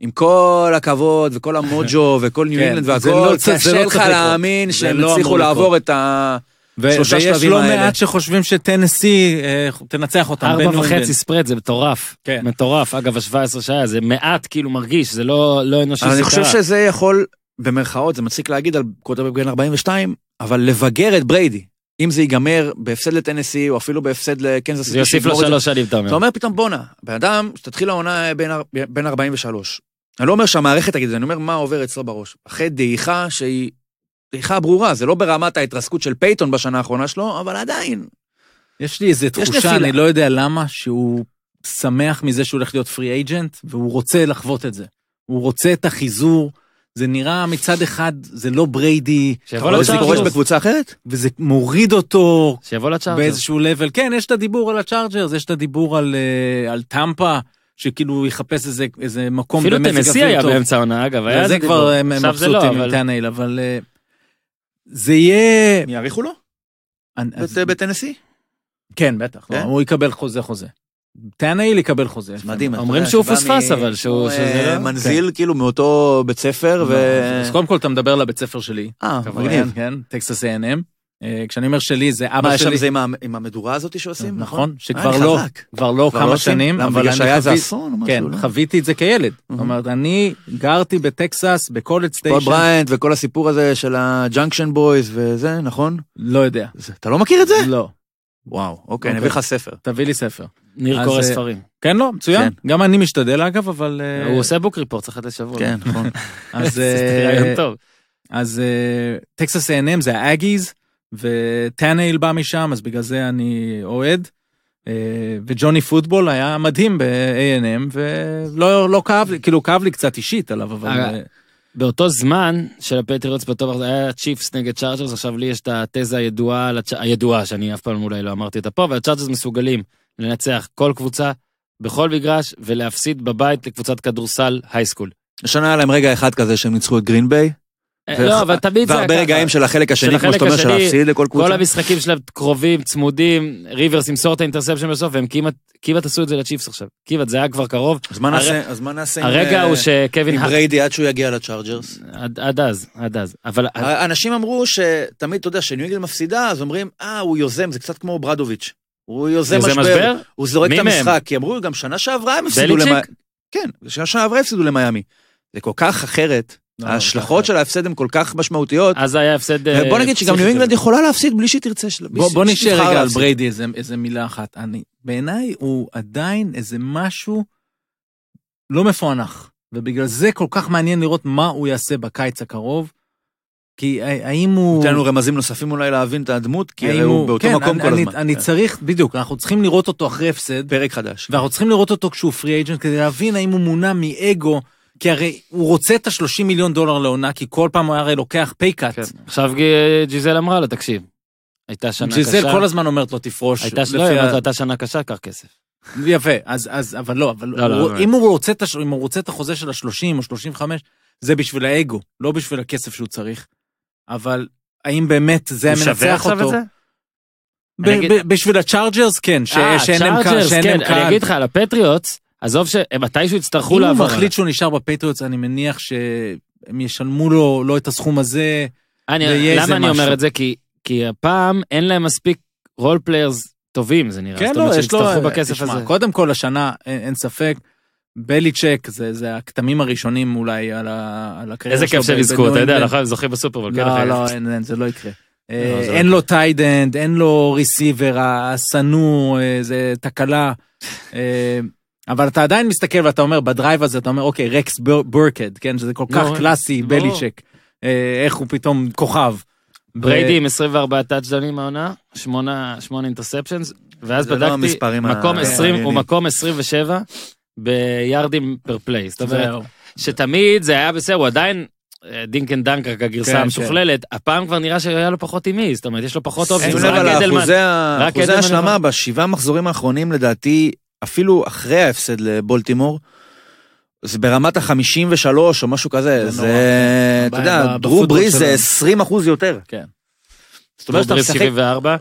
עם כל הכבוד וכל המוג'ו כן, וכל ניו אינגלנד לא והכל, קשה לא לך להאמין שהם הצליחו לא לעבור את ה... ויש לא מעט שחושבים שטנסי אה, תנצח אותם. ארבע וחצי ספרד, זה מטורף. כן. מטורף. אגב, השבע עשרה שעה, זה מעט כאילו מרגיש, זה לא, לא אנושי. אבל אני חושב שזה יכול, במרכאות, זה מצחיק להגיד על קודם בגן 42, אבל לבגר את בריידי. אם זה ייגמר בהפסד לטנסי, או אפילו בהפסד לקנזס זה יוסיף לו שלוש שנים, אתה אומר. אתה אומר פתאום, בואנה, בן אדם שתתחיל העונה אה, בין 43. אני לא אומר שהמערכת תגיד את זה, אני אומר מה עובר אצלו בראש. אחרי דעיכה שהיא פריחה ברורה, זה לא ברמת ההתרסקות של פייתון בשנה האחרונה שלו, אבל עדיין. יש לי איזה תחושה, נפילה. אני לא יודע למה, שהוא שמח מזה שהוא הולך להיות פרי אייג'נט, והוא רוצה לחוות את זה. הוא רוצה את החיזור. זה נראה מצד אחד, זה לא בריידי, שיבוא לצ'ארג'רס. וזה פורש בקבוצה אחרת? וזה mm. מוריד אותו. שיבוא לצ'ארג'רס. באיזשהו לבל. כן, יש את הדיבור על הצ'ארג'רס, יש את הדיבור על, אה, על טמפה, שכאילו הוא יחפש איזה, איזה מקום באמת. אפילו טנסי היה באמצע העונה, אגב, היה אה, זה זה כבר מבסוטים לא, עם טאנל, אבל... אה, זה יהיה... יאריכו לו? לא, בטנסי? כן, בטח. כן? הוא יקבל חוזה חוזה. טנאיל יקבל חוזה. מדהים. אומרים שהוא פספס, אבל שהוא... אה, לא- כן. מנזיל כאילו מאותו בית ספר לא, ו... אז קודם כל אתה מדבר לבית ספר שלי. אה, מגניב. כן, כן טקסס A&M. אה, כשאני אומר שלי, זה אבא שלי. מה, יש שם זה עם המדורה הזאת שעושים? נכון, נכון. שכבר אה, לא-, לא, כבר לא כמה שנים, אבל אני חוויתי... זה אסון או משהו, כן, לא? חוויתי את זה כילד. זאת אומרת, אני גרתי בטקסס, בקולד סטיישן. פול בריינט וכל הסיפור הזה של הג'אנקשן בויז וזה, נכון? לא יודע. אתה לא מכיר את זה? לא. וואו, אוקיי, אני אביא אוקיי. לך ספר. תביא לי ספר. ניר קורא אה, ספרים. כן, לא, מצוין. כן. גם אני משתדל אגב, אבל... הוא עושה בוק ריפורט, צריך לתת שבוע. כן, נכון. אז... זה רעיון טוב. אז טקסס A&M זה האגיז. וטנאיל בא משם, אז בגלל זה אני אוהד. אה, וג'וני פוטבול היה מדהים ב anm ולא לא כאב לי, כאילו כאב לי קצת אישית עליו, אבל... אה, אה, באותו זמן של הפטריוטס זה היה צ'יפס נגד צ'ארג'רס, עכשיו לי יש את התזה הידועה, הידועה שאני אף פעם אולי לא אמרתי אותה פה, והצ'ארג'רס מסוגלים לנצח כל קבוצה בכל מגרש ולהפסיד בבית לקבוצת כדורסל הייסקול. השנה היה להם רגע אחד כזה שהם ניצחו את גרינביי, לא, אבל תמיד זה... היה והרבה רגעים של החלק השני, כמו שאתה אומר, של להפסיד לכל קבוצה. כל המשחקים שלהם קרובים, צמודים, ריברס ימסור את האינטרספשן בסוף, והם כמעט עשו את זה לצ'יפס עכשיו. כמעט, זה היה כבר קרוב. אז מה נעשה הרגע אה, הוא שקווין... עם ריידי עד שהוא יגיע לצ'ארג'רס? עד אז, עד אז. אבל... אנשים אמרו שתמיד, אתה יודע, כשניו מפסידה, אז אומרים, אה, הוא יוזם, זה קצת כמו ברדוביץ'. הוא יוזם משבר. הוא זורק את המשחק, כי אמרו, גם שנה שעברה הם הפסידו למיאמי. כן, שנה שעברה הפסידו למיאמי. זה כל כך אחרת. לא, לא, ההשלכות לא. של ההפסד הן כל כך משמעותיות. אז היה הפסד... אה, בוא אה, נגיד שגם ניו אינגלנד יכולה להפסיד בלי שהיא תרצה בוא נשאר רגע על בריידי איזה מילה אחת. בעיניי הוא עדיין איזה משהו לא מפוענח, ובגלל זה כל כך מעניין לראות מה הוא יעשה בקיץ הקרוב. כי האם הוא... תן לנו רמזים נוספים אולי להבין את הדמות, כי הרי הוא באותו כן, מקום אני, כל הזמן. אני כן. צריך, בדיוק, אנחנו צריכים לראות אותו אחרי הפסד. פרק חדש. ואנחנו צריכים לראות אותו כשהוא פרי אייג'נט, כדי להבין האם הוא מונע מאגו כי הרי הוא רוצה את ה-30 מיליון דולר לעונה, כי כל פעם הוא הרי לוקח פייקאט. כן. עכשיו ג'יזל אמרה לו, תקשיב, הייתה שנה ג'יזל קשה. ג'יזל כל הזמן אומרת לו, תפרוש. הייתה, לפי... לא, ה... הייתה שנה קשה, קח כסף. יפה, אז, אז, אבל לא, אבל לא, לא הוא, לא, אם, לא. הוא רוצה, אם הוא רוצה את החוזה של ה-30 או 35, זה בשביל האגו, לא בשביל הכסף שהוא צריך. אבל האם באמת זה מנצח אותו? הוא שווה עכשיו את זה? ב- ב- בשביל הצ'ארג'רס כן, ש- 아, אה, שאין להם קהל. כן, אני אגיד לך, על הפטריוטס, עזוב שמתישהו יצטרכו לעבור. אם הוא מחליט שהוא נשאר בפטריוטס, אני מניח שהם ישלמו לו לא את הסכום הזה, אני, למה אני משהו. אומר את זה? כי, כי הפעם אין להם מספיק רול פליירס טובים, זה נראה. כן, לא, יש לו... בכסף תשמע, הזה. קודם כל, השנה, אין, אין ספק, בליצ'ק, זה, זה הכתמים הראשונים אולי על, הקריירה שלו. איזה כיף שהם יזכו, אתה יודע, נכון? אנחנו זוכים בסופרבול. לא, כן, לא, אין, זה לא יקרה. לא, אה, לא אין לו טיידנד, אין לו ריסיבר, השנוא, אה, זה תקלה. אבל אתה עדיין מסתכל ואתה אומר בדרייב הזה אתה אומר אוקיי רקס בורקד, כן שזה כל כך לא, קלאסי לא. בליצ'ק אה, איך הוא פתאום כוכב. בריידי עם 24 טאצ'דאונים העונה, 8 אינטרספצ'נס, ואז לא בדקתי, מקום 20, הוא מקום 27 ביארדים פר פליי, זאת אומרת, שתמיד זה היה בסדר, הוא עדיין אה, דינק אנד דנק, רק הגרסה כן, המשוכללת, הפעם כבר נראה שהיה לו פחות עם מי, זאת אומרת, יש לו פחות אופציות, רק אדלמן. אחוזי ההשלמה בשבעה מחזורים האחרונים לדעתי, אפילו אחרי ההפסד לבולטימור, זה ברמת החמישים ושלוש או משהו כזה, זה, אתה יודע, דרו בריז זה עשרים אחוז יותר. כן. זאת אומרת שאתה משחק... דרו בריז שבעים וארבע,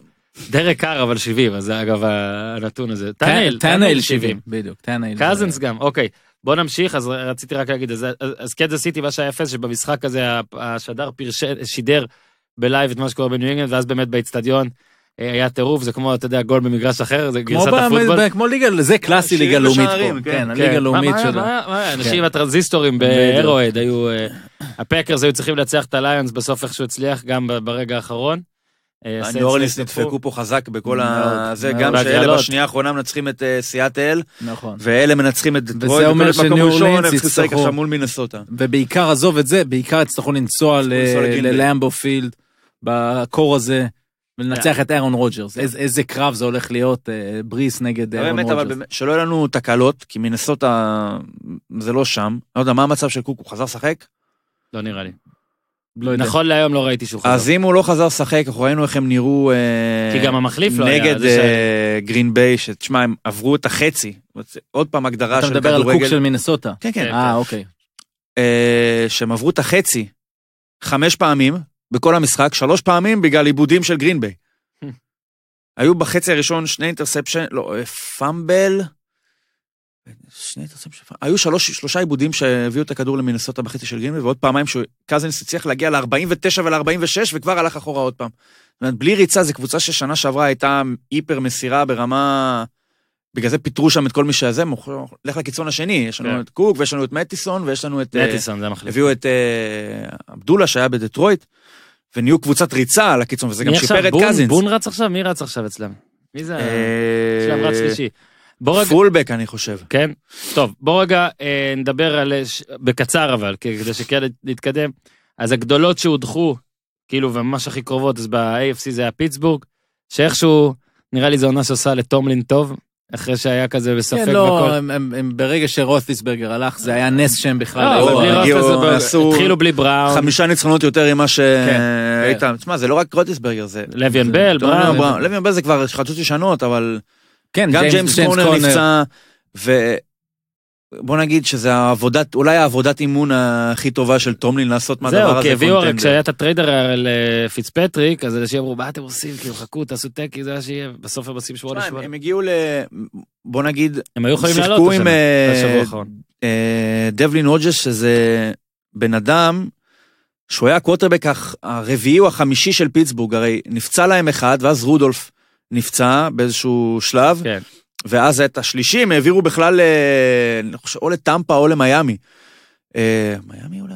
דרק קר אבל שבעים, אז זה אגב הנתון הזה. טאנל, טאנל שבעים. בדיוק, טאנל. קזנס גם, אוקיי. בוא נמשיך, אז רציתי רק להגיד, אז, אז קדס סיטי מה שהיה יפה, שבמשחק הזה השדר שידר בלייב את מה שקורה בניו אינגלנד, ואז באמת באיצטדיון. אה, היה טירוף, זה כמו, אתה יודע, גול במגרש אחר, זה גרסת הפוטבול. כמו ליגה, זה קלאסי אה, ליגה לאומית פה. כן, כן, הליגה הלאומית כן. שלו. כן. אנשים הטרנזיסטורים באירואד היו, אה, הפקרס היו צריכים לנצח את הליונס, בסוף איכשהו הצליח, גם ברגע האחרון. הניו אורלינס נדפקו פה חזק בכל הזה גם שאלה בשנייה האחרונה מנצחים את סיאטל, נכון ואלה מנצחים את דטרויד, וזה אומר שניו אורלינס יצטרכו, ובעיקר עזוב את זה, בעיקר יצטרכו לנסוע ללמבו פילד, בקור הזה. ולנצח yeah. כן. את אהרון רוג'רס. כן. איזה, איזה קרב זה הולך להיות, אה, בריס נגד אהרון לא רוג'רס. אבל באמת, שלא יהיו לנו תקלות, כי מנסות ה... זה לא שם. לא יודע, מה המצב של קוקו, חזר לשחק? לא נראה לי. לא נכון להיום לא ראיתי שהוא חזר. אז אם הוא לא חזר לשחק, אנחנו ראינו איך הם נראו... אה, כי גם המחליף לא היה. נגד גרין ביי, אה, שתשמע, הם עברו את החצי. עוד פעם הגדרה של כדורגל. אתה מדבר על קוק של מינסוטה. כן, כן. כן. אה, אוקיי. אה, שהם עברו את החצי חמש פעמים, בכל המשחק, שלוש פעמים בגלל עיבודים של גרינביי. היו בחצי הראשון שני אינטרספשן, לא, אה, פאמבל. שני אינטרספשן, פאמבל. היו שלוש, שלושה עיבודים שהביאו את הכדור למינסוטה בחצי של גרינביי, ועוד פעמיים שקזינס הצליח להגיע ל-49 ול-46 וכבר הלך אחורה עוד פעם. אומרת, בלי ריצה, זו קבוצה ששנה שעברה הייתה היפר מסירה ברמה... בגלל זה פיטרו שם את כל מי שזה, לך לקיצון השני, יש לנו כן. את קוק, ויש לנו את מטיסון, ויש לנו את... אה, מטיסון, uh, זה המחליף. הביאו את uh, אה, עבדולה שהיה בדטרויט. ונהיו קבוצת ריצה על הקיצון, וזה גם שיפר את קזינס. בון רץ עכשיו? מי רץ עכשיו אצלם? מי זה? אה, עכשיו רץ שלישי. בוא רגע... פולבק אני חושב. כן? טוב, בוא רגע אה, נדבר על... בקצר אבל, כדי שכן נתקדם. אז הגדולות שהודחו, כאילו, וממש הכי קרובות, אז ב-AFC זה היה פיטסבורג, שאיכשהו, נראה לי זו עונה שעושה לטומלין טוב, אחרי שהיה כזה בספק בכל... כן, לא, וכל... הם, הם, הם, ברגע שרוסטיסברגר הלך, זה היה נס שהם בכלל... לא, לא הגיעו, עשו... התחילו בלי בראון. חמישה ניצחונות יותר ממה שהייתם. כן, כן. תשמע, זה לא רק רוטסברגר, זה... לוויאן בל, בראון. לוויאן בל זה כבר חדשות ישנות, אבל... כן, גם ג'יימס קונר נפצע, ו... בוא נגיד שזה העבודת, אולי העבודת אימון הכי טובה של טומלין לעשות מהדבר הזה. זהו, כי הביאו הרי כשהיה את הטריידר לפיצפטריק, אז אנשים אמרו, מה אתם עושים? כאילו, חכו, תעשו טקי, זה מה שיהיה, בסוף הם עושים שמונה שמונה. הם הגיעו ל... בוא נגיד, הם היו יכולים לעלות השנה, אה, האחרון. אה, דבלין רוג'ס, שזה בן אדם שהוא היה הקווטרבק הרביעי או החמישי של פיטסבורג, הרי נפצע להם אחד, ואז רודולף נפצע באיזשהו שלב. כן. ואז את השלישים העבירו בכלל, אה, אני חושב, או לטמפה או למיאמי. אה, מיאמי אולי.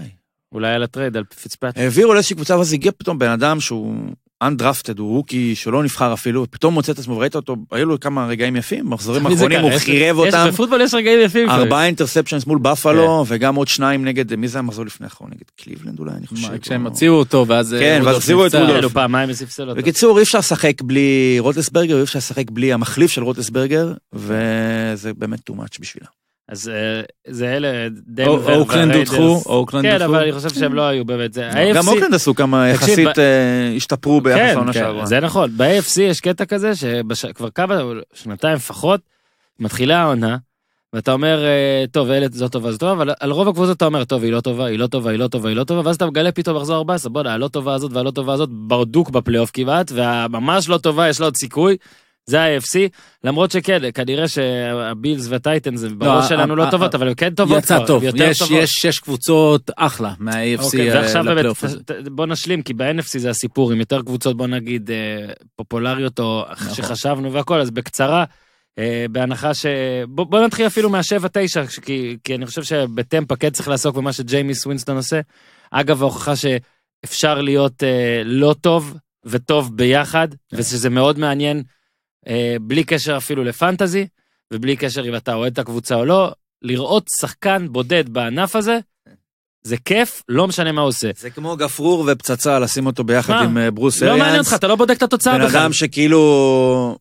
אולי על הטרייד, על פצפת. העבירו לאיזושהי קבוצה, ואז הגיע פתאום בן אדם שהוא אנדרפטד, הוא רוקי שלא נבחר אפילו, פתאום מוצא את עצמו, ראית אותו, היו לו כמה רגעים יפים, מחזורים אחרונים, הוא חירב אותם. בפוטבול יש רגעים יפים. ארבעה אינטרספצ'נס כאילו. מול בפלו, כן. וגם עוד שניים נגד, מי זה המחזור לפני האחרון? נגד קליבלנד אולי, אני חושב. כשהם הוציאו אותו, ואז... אה, כן, ואז הוציאו את רודולף. פעמיים וספסל אותו. בקיצור, אי אפשר לשחק בלי רוטסברגר, אי אפשר לשחק בלי המחליף של רוטסברגר, וזה באמת too much בשבילה. אז אה, זה אלה, דנבר. אוקלנד הודחו, אוקלנד כן, הודחו. כן, אבל אני חושב שהם לא היו באמת. גם אוקלנד עשו כמה יחסית אה, השתפרו ביחס כן, לעונה כן, שעברה. זה נכון, ב-AFC יש קטע כזה שכבר כמה, שנתיים לפחות, מתחילה העונה, ואתה אומר, אה, טוב, אלה זאת טובה, זאת טובה, אבל על רוב הקבוצות אתה אומר, טוב, היא לא טובה, היא לא טובה, היא לא טובה, היא לא טובה, ואז אתה מגלה פתאום לחזור 14, בואנה, הלא טובה הזאת והלא טובה הזאת, ברדוק בפלייאוף כמעט, והממש לא טובה, יש לה עוד סיכוי, זה ה-AFC, למרות שכן, כנראה שהבילס והטייטנס הם לא, בראש שלנו לא טובות, אבל הם כן טובות יצא טוב, יש שש קבוצות אחלה מה-AFC אוקיי, אה, לפלייאוף הזה. בוא נשלים, כי ב-NFC זה הסיפור, עם יותר קבוצות, בוא נגיד, אה, פופולריות או נכון. שחשבנו והכל, אז בקצרה, אה, בהנחה ש... בוא נתחיל אפילו מהשבע-תשע, כי אני חושב שבטמפה כן צריך לעסוק במה שג'יימיס ווינסטון עושה. אגב, ההוכחה שאפשר להיות לא טוב וטוב ביחד, כן. ושזה מאוד מעניין. אה, בלי קשר אפילו לפנטזי, ובלי קשר אם אתה אוהד את הקבוצה או לא, לראות שחקן בודד בענף הזה, זה כיף, לא משנה מה הוא עושה. זה כמו גפרור ופצצה, לשים אותו ביחד מה? עם אה, ברוס אריאנס. לא מעניין אותך, אתה לא בודק את התוצאה בכלל. בן אדם שכאילו...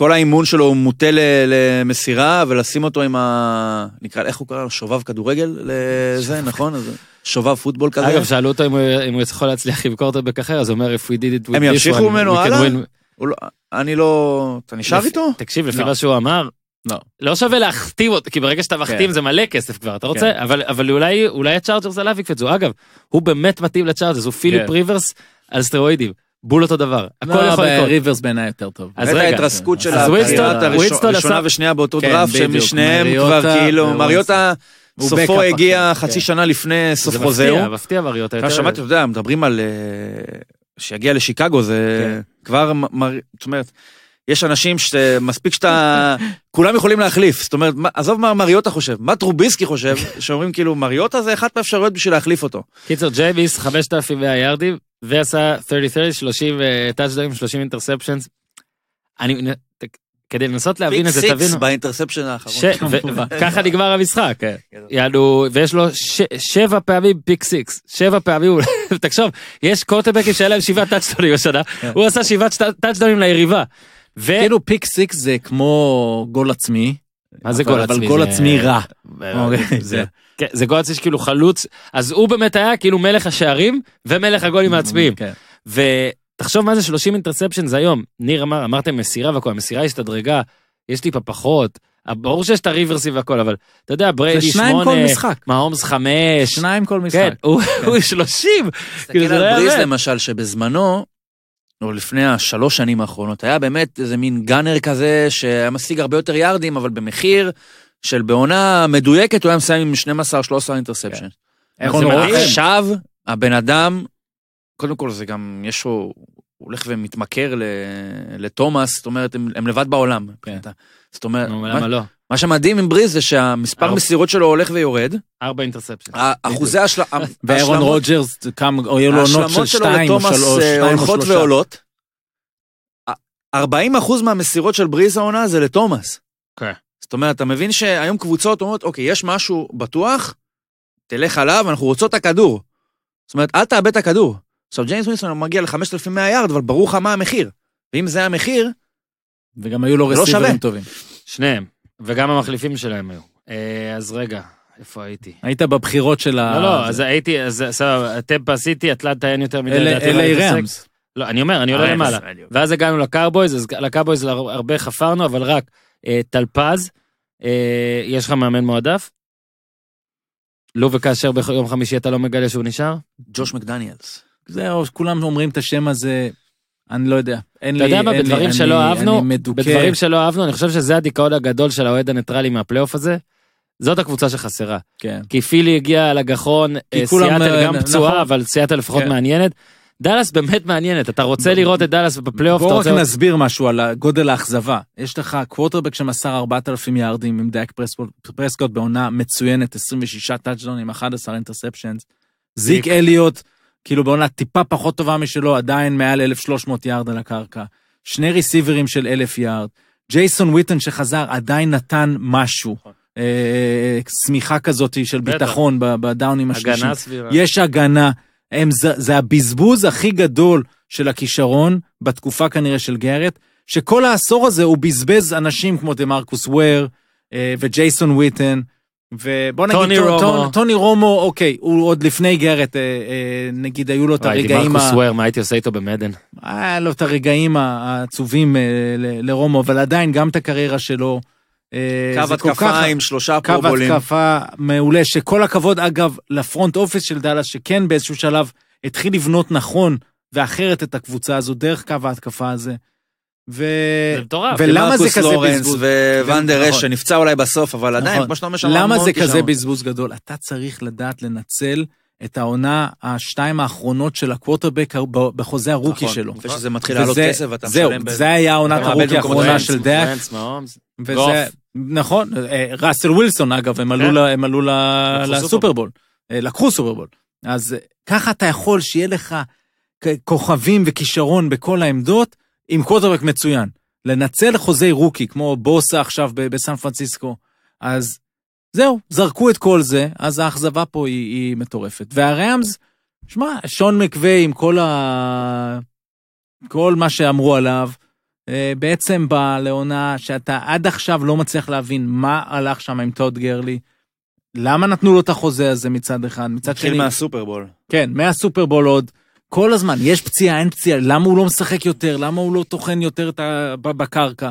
כל האימון שלו הוא מוטה למסירה, ולשים אותו עם ה... נקרא, איך הוא קרא לו? שובב כדורגל? לזה, שובב. נכון? אז... שובב פוטבול כזה. אגב, שאלו אותו אם הוא, אם הוא יכול להצליח למכור את הבק אחר, אז הוא אומר, if we did it with this one, we can win. לא... אני לא... אתה נשאר איתו? תקשיב, לפי לא. מה שהוא אמר, לא. לא שווה להכתיב אותו, כי ברגע שאתה מחתים כן. זה מלא כסף כבר, אתה רוצה? כן. אבל, אבל אולי, אולי הצ'ארג'רס עליו יקפצו. אגב, הוא באמת מתאים לצ'ארג'רס, הוא פיליפ כן. ריברס על סטרואידים. בול אותו דבר, הכל לא, יכול לקרות. ריברס בעיניי יותר טוב. אז רגע, ההתרסקות של הקריירה הראשונה ושנייה באותו כן, דראפט, שמשניהם כבר כאילו, מריוטה... סופו הגיע חצי כן. שנה לפני סוף חוזהו. זה מפתיע, מפתיע מריוטה. יותר. שמעתי, אתה יודע, מדברים על... אה, שיגיע לשיקגו זה... כן. כבר, זאת אומרת, יש אנשים שמספיק שאתה, כולם יכולים להחליף. זאת אומרת, עזוב מה מריוטה חושב, מה טרוביסקי חושב, שאומרים כאילו מריוטה זה אחת מהאפשרויות בשביל להחליף אותו. קיצר, ג'ייביס, 5,000 יארדים, ועשה 30-30, 30 אינטרספצ'נס. אני, כדי לנסות להבין את זה, תבינו. פיק סיקס באינטרספשן האחרון. ככה נגמר המשחק. כן. ויש לו שבע פעמים פיק סיקס. שבע פעמים, תחשוב, יש קורטבקים שהיה להם שבעה טאצ'דונים השנה, כן. הוא עשה שבעה טאצ'דונים ליריבה. כאילו פיק סיקס זה כמו גול עצמי. מה זה גול עצמי? אבל גול עצמי רע. אה, אוקיי, אה, כן, זה גול עצמי שכאילו חלוץ, אז הוא באמת היה כאילו מלך השערים ומלך הגולים העצמיים. תחשוב מה זה 30 אינטרספשן זה היום. ניר אמר, אמרתם מסירה והכל, המסירה השתדרגה, יש טיפה פחות. ברור שיש את הריברסים והכל, אבל אתה יודע, בריידי שמונה, זה שניים כל משחק. מההומס חמש. שניים כל משחק. כן, הוא כן. שלושים. תסתכל כאילו, על לא בריז למשל, שבזמנו, או לפני השלוש שנים האחרונות, היה באמת איזה מין גאנר כזה, שהיה משיג הרבה יותר יארדים, אבל במחיר של בעונה מדויקת, הוא היה מסיים עם 12-13 כן. אינטרספשן. עכשיו, הבן אדם קודם כל זה גם, יש לו, הוא הולך ומתמכר לתומאס, זאת אומרת, הם, הם לבד בעולם. כן. זאת אומרת, נו, מה, לא? מה שמדהים עם בריז זה שהמספר ארבע. מסירות שלו הולך ויורד. ארבע אינטרספציות. אחוזי השלמה. ואירון רוג'רס, או יהיו לו עונות של שתיים או שלוש, השלמות שלו אה, הולכות ועולות. 40% אחוז מהמסירות של בריז העונה זה לתומאס. כן. זאת אומרת, אתה מבין שהיום קבוצות אומרות, אוקיי, יש משהו בטוח, תלך עליו, אנחנו רוצות את הכדור. זאת אומרת, אל תאבד את הכדור. עכשיו, ג'יימס ווינסטון מגיע ל-5,100 יארד, אבל ברור לך מה המחיר. ואם זה המחיר... וגם היו לו לא רסיברים טובים. שניהם, וגם המחליפים שלהם היו. אה, אז רגע, איפה הייתי? היית בבחירות של ה... לא, לא, אז הייתי, אז סבבה, טמפה סיטי, אטלנטה אין יותר מדי, לדעתי. אלה ראמס. לא, אני אומר, אני עולה אה, למעלה. ואז הגענו לקארבויז, אז לקארבויז הרבה חפרנו, אבל רק אה, טלפז, יש לך מאמן מועדף? לו וכאשר ביום חמישי אתה לא מגלה שהוא נשאר? ג'וש מקדניאלס. זהו, כולם אומרים את השם הזה, אני לא יודע. אין אתה לי, יודע מה, בדברים לי, שלא אני, אהבנו, אני מדוכא. בדברים שלא אהבנו, אני חושב שזה הדיכאון הגדול של האוהד הניטרלי מהפלייאוף הזה. זאת הקבוצה שחסרה. כן. כי פילי הגיע על הגחון, אה, סיאטל מ- אה, גם נכון. פצועה, נכון. אבל סיאטל לפחות כן. מעניינת. דאלאס באמת מעניינת, אתה רוצה ב- לראות את דאלאס בפלייאוף, אתה רוצה... בוא רק נסביר משהו על גודל האכזבה. יש לך קווטרבק שמסר 4,000 יארדים עם דייק פרסקוט פרסקוט בעונה מצוינת, 26 טאצ'דונים, 11 אינטרספצ'נס. זיק אליוט כאילו בעונה טיפה פחות טובה משלו, עדיין מעל 1,300 יארד על הקרקע. שני ריסיברים של 1,000 יארד. ג'ייסון וויטן שחזר עדיין נתן משהו. שמיכה נכון. אה, אה, אה כזאת של ביטחון בדאונים השלישים. הגנה סבירה. יש הגנה. הם, זה, זה הבזבוז הכי גדול של הכישרון בתקופה כנראה של גארט, שכל העשור הזה הוא בזבז אנשים כמו דה מרקוס וויר אה, וג'ייסון וויטן ובוא נגיד טוני רומו, טוני טוני רומו אוקיי הוא עוד לפני גרת אה, אה, נגיד היו לו את הרגעים, ה... סוואר, מה הייתי עושה איתו במדן, היה לו את הרגעים העצובים אה, ל, לרומו אבל עדיין גם את הקריירה שלו. אה, קו התקפה עם שלושה פרובולים, קו התקפה מעולה שכל הכבוד אגב לפרונט אופיס של דאלה שכן באיזשהו שלב התחיל לבנות נכון ואחרת את הקבוצה הזו דרך קו ההתקפה הזה. ו... ולמה זה כזה בזבוז? וונדר אש נכון. שנפצע אולי בסוף, אבל נכון. עדיין, כמו שאתה אומר למה זה כזה בזבוז גדול? אתה צריך לדעת לנצל את העונה השתיים האחרונות של הקווטרבק בחוזה הרוקי נכון. שלו. לפני שזה מתחיל לעלות כסף, ואתה משלם... זהו, ב... זה היה עונת הרוקי האחרונה של דאק. נכון, אה, ראסל ווילסון אגב, הם עלו כן. לסופרבול. אה, לקחו סופרבול. אז ככה אתה יכול שיהיה לך כוכבים וכישרון בכל העמדות, עם קוטרבק מצוין, לנצל חוזי רוקי, כמו בוסה עכשיו בסן פרנסיסקו, אז זהו, זרקו את כל זה, אז האכזבה פה היא, היא מטורפת. והראמס, שמע, שון מקווי עם כל ה... כל מה שאמרו עליו, אה, בעצם בא לעונה שאתה עד עכשיו לא מצליח להבין מה הלך שם עם טוד גרלי, למה נתנו לו את החוזה הזה מצד אחד, מצד שני... התחיל מהסופרבול. כן, מהסופרבול עוד. כל הזמן, יש פציעה, אין פציעה, למה הוא לא משחק יותר, למה הוא לא טוחן יותר ה... בקרקע,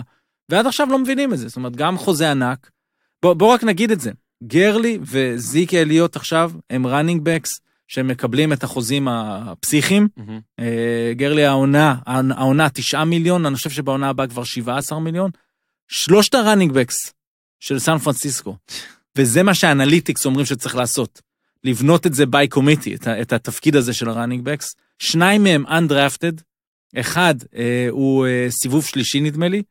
ועד עכשיו לא מבינים את זה, זאת אומרת, גם חוזה ענק, בוא, בוא רק נגיד את זה, גרלי וזיק אליוט עכשיו הם ראנינג בקס שמקבלים את החוזים הפסיכיים. Mm-hmm. גרלי העונה, העונה 9 מיליון, אני חושב שבעונה הבאה כבר 17 מיליון. שלושת הראנינג בקס של סן פרנסיסקו, וזה מה שהאנליטיקס אומרים שצריך לעשות, לבנות את זה by committee, את, את התפקיד הזה של הראנינג בקס. שניים מהם undrafted, אחד אה, הוא אה, סיבוב שלישי נדמה לי,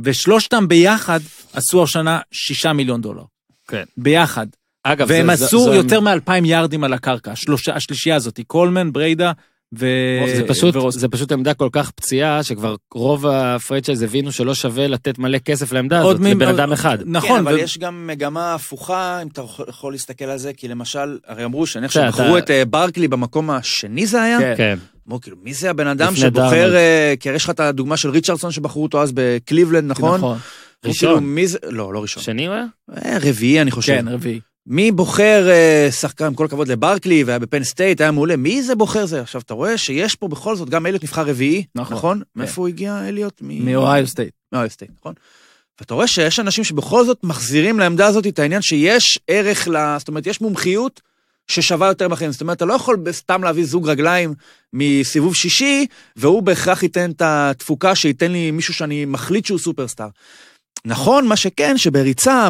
ושלושתם ביחד עשו השנה שישה מיליון דולר. כן. ביחד. אגב, והם זה, עשו זה, יותר זה... מאלפיים יארדים על הקרקע, השלושה, השלישייה הזאת, קולמן, בריידה ו... זה פשוט, ורוס... זה פשוט עמדה כל כך פציעה, שכבר רוב הפרנצ'ייז הבינו שלא שווה לתת מלא כסף לעמדה הזאת, מ... לבן אדם אחד. נכון. כן, אבל ו... יש גם מגמה הפוכה, אם אתה יכול להסתכל על זה, כי למשל, הרי אמרו שאני עכשיו אתה... בחרו את uh, ברקלי במקום השני זה היה? כן. כן. אמרו, כאילו, מי זה הבן אדם שבוחר, uh, כי הרי יש לך את הדוגמה של ריצ'רדסון שבחרו אותו אז בקליבלנד, נכון? נכון. כאילו, ראשון. לא, לא ראשון. שני הוא היה? אה, רביעי, אני חושב. כן, רביעי. מי בוחר אה, שחקן, עם כל הכבוד לברקלי, והיה בפן סטייט, היה מעולה, מי זה בוחר זה? עכשיו, אתה רואה שיש פה בכל זאת, גם אליוט נבחר רביעי, נכון? נכון? Yeah. כן. מאיפה הוא הגיע אליוט? מאוהיו סטייט. מאוהיו סטייט, נכון. ואתה רואה שיש אנשים שבכל זאת מחזירים לעמדה הזאת את העניין שיש ערך ל... זאת אומרת, יש מומחיות ששווה יותר מאחרים. זאת אומרת, אתה לא יכול סתם להביא זוג רגליים מסיבוב שישי, והוא בהכרח ייתן את התפוקה שייתן לי מישהו שאני מחליט שהוא סופרסטאר. נכון, מה שכן, שבריצה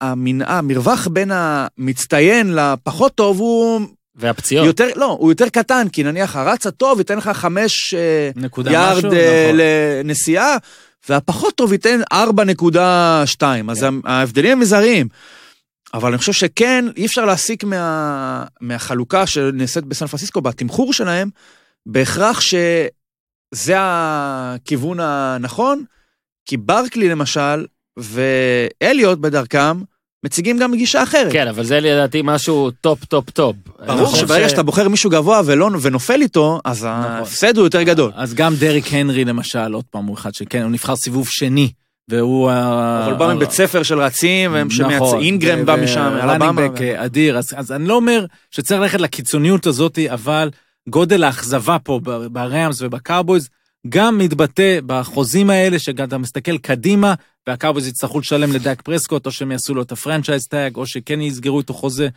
המנעה, מרווח בין המצטיין לפחות טוב הוא... והפציעות. יותר, לא, הוא יותר קטן, כי נניח הרץ הטוב ייתן לך חמש אה, יארד משהו, אה, נכון. לנסיעה, והפחות טוב ייתן 4.2, כן. אז ההבדלים הם מזעריים. אבל אני חושב שכן, אי אפשר להסיק מה, מהחלוקה שנעשית בסן פרנסיסקו, בתמחור שלהם, בהכרח שזה הכיוון הנכון. כי ברקלי למשל, ואליוט בדרכם, מציגים גם גישה אחרת. כן, אבל זה לדעתי משהו טופ, טופ, טופ. ברור נכון. שברגע ש... שאתה בוחר מישהו גבוה ולא, ונופל איתו, אז נכון. ההפסד הוא יותר גדול. אז גם דריק הנרי למשל, עוד פעם, הוא אחד שכן, הוא נבחר סיבוב שני. והוא... אבל בא מבית ספר של רצים, והם נכון, אינגרם בא משם, אלבמה. אה, אדיר, אז, אז אני לא אומר שצריך ללכת לקיצוניות הזאת, אבל גודל האכזבה פה בריאמס ובקארבויז גם מתבטא בחוזים האלה, שאתה מסתכל קדימה, והקארבויז יצטרכו לשלם לדאק פרסקוט, או שהם יעשו לו את הפרנצ'ייז טאג, או שכן יסגרו איתו חוזה.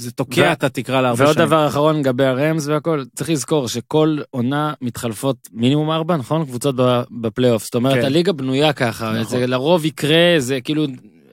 זה תוקע ו... את התקרה לארבע שנים. ועוד דבר אחרון לגבי הרמז והכל, צריך לזכור שכל עונה מתחלפות מינימום ארבע, נכון? קבוצות בפלייאוף. זאת אומרת, כן. הליגה בנויה ככה, נכון. זה לרוב יקרה, זה כאילו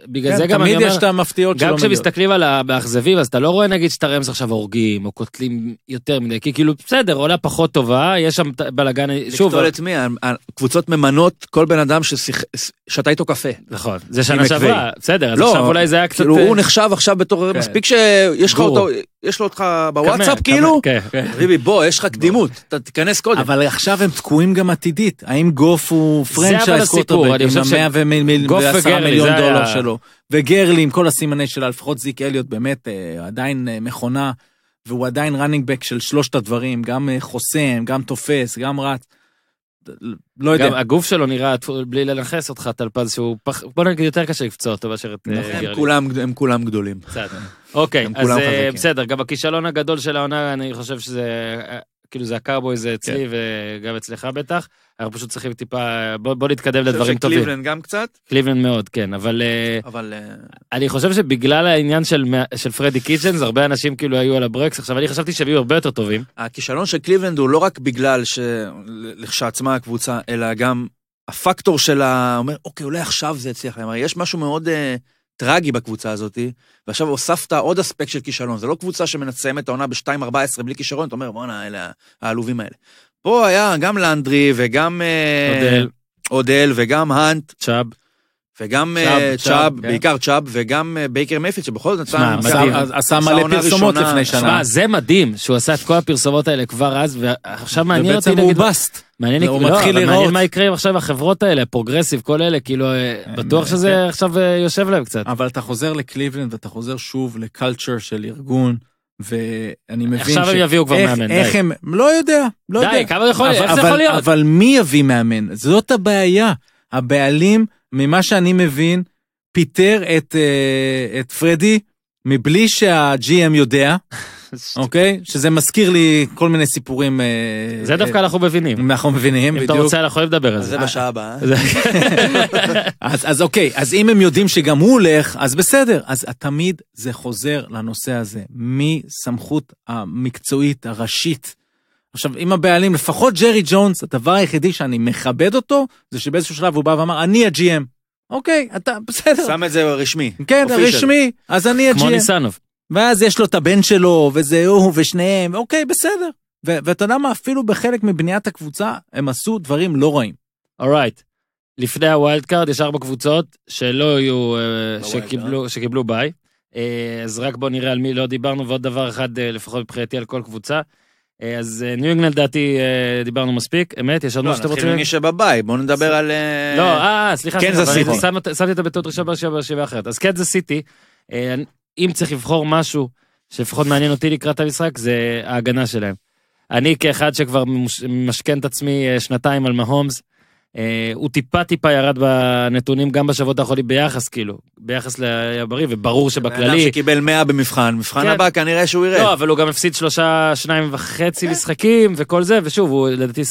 בגלל כן, זה גם אני אומר, תמיד יש את המפתיעות שלא מגיעות. גם כשמסתכלים על המאכזבים, אז אתה לא רואה נגיד שאת הרמס עכשיו הורגים, או קוטלים יותר מדי, כי כאילו בסדר, עולה פחות טובה, יש שם בלאגן, שוב. לקטול את מי? הקבוצות ממנות כל בן אדם ששתה איתו קפה. נכון, זה שנה שעברה, בסדר, אז לא, עכשיו אולי זה היה כאילו, קצת... כאילו הוא נחשב עכשיו בתור, כן. מספיק שיש לך אותו, יש לו אותך בוואטסאפ כאילו? כן, כן. חביבי, בוא, יש לך קדימות, אתה תיכנס קודם. אבל עכשיו הם תקועים גם עתידית. האם גוף הוא פרנצ'ייז קוטרבק עם המאה ועשרה מיליון דולר שלו? וגרלי עם כל הסימני שלה, לפחות זיק אליוט באמת אה, עדיין אה, מכונה, והוא עדיין ראנינג בק של שלושת הדברים, גם אה, חוסם, גם תופס, גם רץ. לא יודע. גם הגוף שלו נראה, בלי לנכס אותך, טלפז, שהוא, בוא נגיד, יותר קשה לפצוע אותו מאשר את גרלי. הם כולם גדולים. בסדר. אוקיי, אז אה, בסדר, גם הכישלון הגדול של העונה, אני חושב שזה, אה, כאילו זה הקארבוי זה כן. אצלי, וגם אצלך בטח. אנחנו פשוט צריכים טיפה, בוא נתקדם לדברים טובים. אני חושב שקליבלנד גם קצת? קליבלנד מאוד, כן, אבל... אה, אבל... אני חושב שבגלל העניין של פרדי קיצ'נס, הרבה אנשים כאילו היו על הברקס, עכשיו אני חשבתי שהם יהיו הרבה יותר טובים. הכישלון של קליבלנד הוא לא רק בגלל שלכשעצמה הקבוצה, אלא גם הפקטור של ה... אומר, אוקיי, אולי עכשיו זה יצליח להם. יש משהו מאוד... טרגי בקבוצה הזאת, ועכשיו הוספת עוד אספקט של כישלון. זה לא קבוצה שמנסיים את העונה ב-2.14 בלי כישרון, אתה אומר, בואנה, אלה העלובים האלה. פה היה גם לנדרי וגם... אה, אודל. אודל וגם האנט. צ'אב. וגם אה, צ'אב, כן. בעיקר צ'אב, וגם אה, בייקר מפיץ, שבכל זאת נתן... עשה מלא פרסומות לפני שנה. שמע, זה מדהים שהוא עשה את כל הפרסומות האלה כבר אז, ועכשיו מעניין אותי... ובעצם הוא לא, בסט. מעניין מה יקרה עם עכשיו החברות האלה, פרוגרסיב, כל אלה, כאילו, אה, בטוח שזה כן. עכשיו יושב להם קצת. אבל אתה חוזר לקליבלנד, ואתה חוזר שוב לקלצ'ר של ארגון. ואני מבין עכשיו ש... עכשיו הם יביאו כבר איך, מאמן, איך די. הם, לא יודע, לא די, יודע. די, כמה יכול, אבל, איך זה יכול להיות? אבל מי יביא מאמן? זאת הבעיה. הבעלים ממה שאני מבין, פיטר את, אה, את פרדי מבלי שה-GM יודע, אוקיי? שזה מזכיר לי כל מיני סיפורים. אה, זה דווקא אנחנו מבינים. אנחנו מבינים, אם בדיוק. אם אתה רוצה אנחנו יכולים לדבר על זה. זה בשעה הבאה. אז אוקיי, אז אם הם יודעים שגם הוא הולך, אז בסדר. אז תמיד זה חוזר לנושא הזה, מסמכות המקצועית הראשית. עכשיו, אם הבעלים, לפחות ג'רי ג'ונס, הדבר היחידי שאני מכבד אותו, זה שבאיזשהו שלב הוא בא ואמר, אני הג'י.אם. אוקיי, אתה בסדר. שם את זה רשמי. כן, רשמי, אז אני הג'י.אם. כמו ניסנוב. ואז יש לו את הבן שלו, וזה הוא, ושניהם, אוקיי, בסדר. ואתה יודע מה, אפילו בחלק מבניית הקבוצה, הם עשו דברים לא רעים. אורייט. Right. לפני הווילד קארד יש ארבע קבוצות שלא היו, uh, אה, שקיבלו, אה? שקיבלו ביי. Uh, אז רק בוא נראה על מי לא דיברנו, ועוד דבר אחד, uh, לפחות מבחינתי, על כל קבוצה. אה, אז אה, ניו יונג לדעתי אה, דיברנו מספיק, אמת? יש עוד לא, משהו שאתם רוצים? לא, נתחיל עם מי שבבית, בואו נדבר על... לא, אה, סליחה, קנזס סיטי. שמתי את הבטאות ראשונה בשבעה אחרת. אז קנזס סיטי, אם צריך לבחור משהו שלפחות מעניין אותי לקראת המשחק, זה ההגנה שלהם. אני כאחד שכבר משכן את עצמי שנתיים על מהומס, אה, הוא טיפה טיפה ירד בנתונים גם בשבועות האחרונים ביחס כאילו, ביחס לבריא וברור שבכללי... אדם שקיבל 100 במבחן, מבחן כן. הבא כנראה שהוא יראה לא, אבל הוא גם הפסיד שלושה, שניים וחצי כן. משחקים וכל זה, ושוב, הוא לדעתי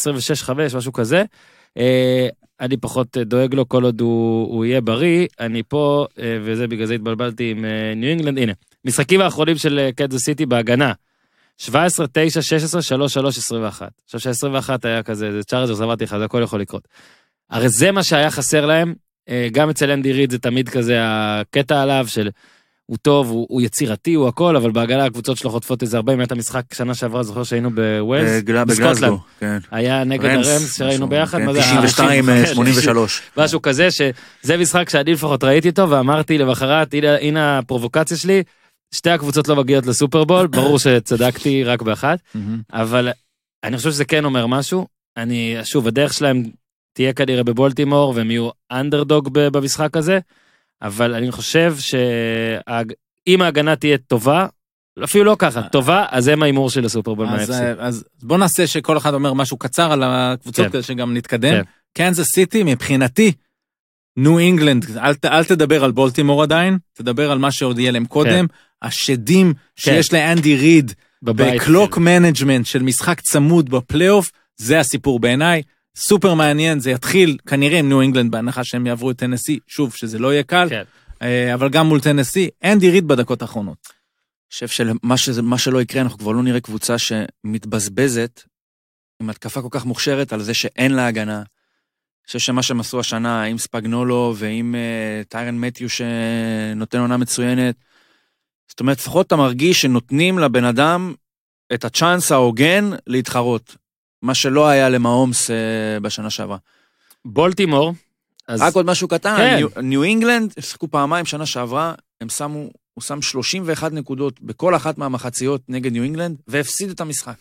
26-5, משהו כזה. אה, אני פחות אה, דואג לו כל עוד הוא, יהיה בריא, אני פה, וזה בגלל זה התבלבלתי עם ניו אינגלנד, הנה, משחקים האחרונים של קטזו סיטי בהגנה. 17, 9, 16, 3, 3, 21. עכשיו שה-21 היה כזה, זה צ'ארג'רס, אמרתי לך, זה הכל יכול לקרות. הרי זה מה שהיה חסר להם, אה, גם אצל אנדי ריד זה תמיד כזה הקטע עליו של הוא טוב, הוא, הוא יצירתי, הוא הכל, אבל בהגנה הקבוצות שלו חוטפות איזה הרבה, אם היה את המשחק שנה שעברה, זוכר שהיינו בווילס? אה, בסקוטלנד. כן. היה נגד רנס, הרמס שראינו כן. ביחד, כן, מה זה? 92, 83. אה, כן, משהו כזה, שזה משחק שאני לפחות ראיתי אותו, ואמרתי למחרת, הנה, הנה הפרובוקציה שלי, שתי הקבוצות לא מגיעות לסופרבול, ברור שצדקתי רק באחת, אבל אני חושב שזה כן אומר משהו. אני, שוב, הדרך שלהם תהיה כנראה בבולטימור, והם יהיו אנדרדוג במשחק הזה, אבל אני חושב שאם ההגנה תהיה טובה, אפילו לא ככה, טובה, אז הם ההימור של הסופרבול מהאפסי. אה, אז, בוא נעשה שכל אחד אומר משהו קצר על הקבוצות, כן. כדי שגם נתקדם. קנזס כן. סיטי, מבחינתי, ניו אינגלנד, אל, אל תדבר על בולטימור עדיין, תדבר על מה שעוד יהיה להם קודם. כן. השדים כן. שיש לאנדי ריד בקלוק כן. מנג'מנט של משחק צמוד בפלייאוף, זה הסיפור בעיניי. סופר מעניין, זה יתחיל כנראה עם ניו אינגלנד בהנחה שהם יעברו את טנסי, שוב, שזה לא יהיה קל, כן. אה, אבל גם מול טנסי, אנדי ריד בדקות האחרונות. אני חושב שמה שזה, שלא יקרה, אנחנו כבר לא נראה קבוצה שמתבזבזת עם התקפה כל כך מוכשרת על זה שאין לה הגנה, חושב שמה שהם עשו השנה עם ספגנולו ועם uh, טיירן מתיו שנותן עונה מצוינת, זאת אומרת, לפחות אתה מרגיש שנותנים לבן אדם את הצ'אנס ההוגן להתחרות, מה שלא היה למאומס uh, בשנה שעברה. בולטימור, אז... רק עוד משהו קטן, כן. ניו, ניו אינגלנד, שיחקו פעמיים שנה שעברה, הם שמו, הוא שם 31 נקודות בכל אחת מהמחציות נגד ניו אינגלנד, והפסיד את המשחק.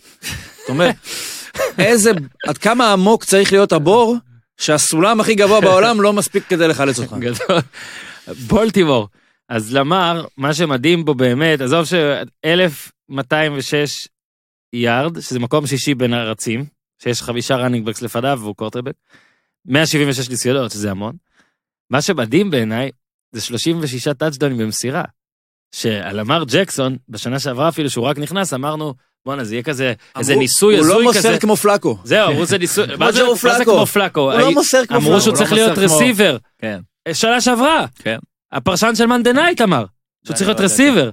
זאת אומרת, איזה, עד כמה עמוק צריך להיות הבור, שהסולם הכי גבוה בעולם לא מספיק כדי לחלץ אותך. בולטימור. אז למר, מה שמדהים בו באמת, עזוב ש-1206 יארד, שזה מקום שישי בין הארצים, שיש חמישה ראנינג בקס לפניו והוא קורטרבק, 176 ניסיונות, שזה המון. מה שמדהים בעיניי, זה 36 טאצ'דונים במסירה. שעל אמר ג'קסון, בשנה שעברה אפילו שהוא רק נכנס, אמרנו, בואנה, זה יהיה כזה, איזה ניסוי הזוי כזה. הוא לא מוסר כמו פלאקו. זהו, אמרו זה ניסוי, מה זה כמו פלאקו? הוא לא מוסר כמו פלאקו. אמרו שהוא צריך לא להיות רסיבר. כן. שנה שעברה. כן. הפרשן של מנדנייט אמר, שהוא צריך לא להיות רסיבר.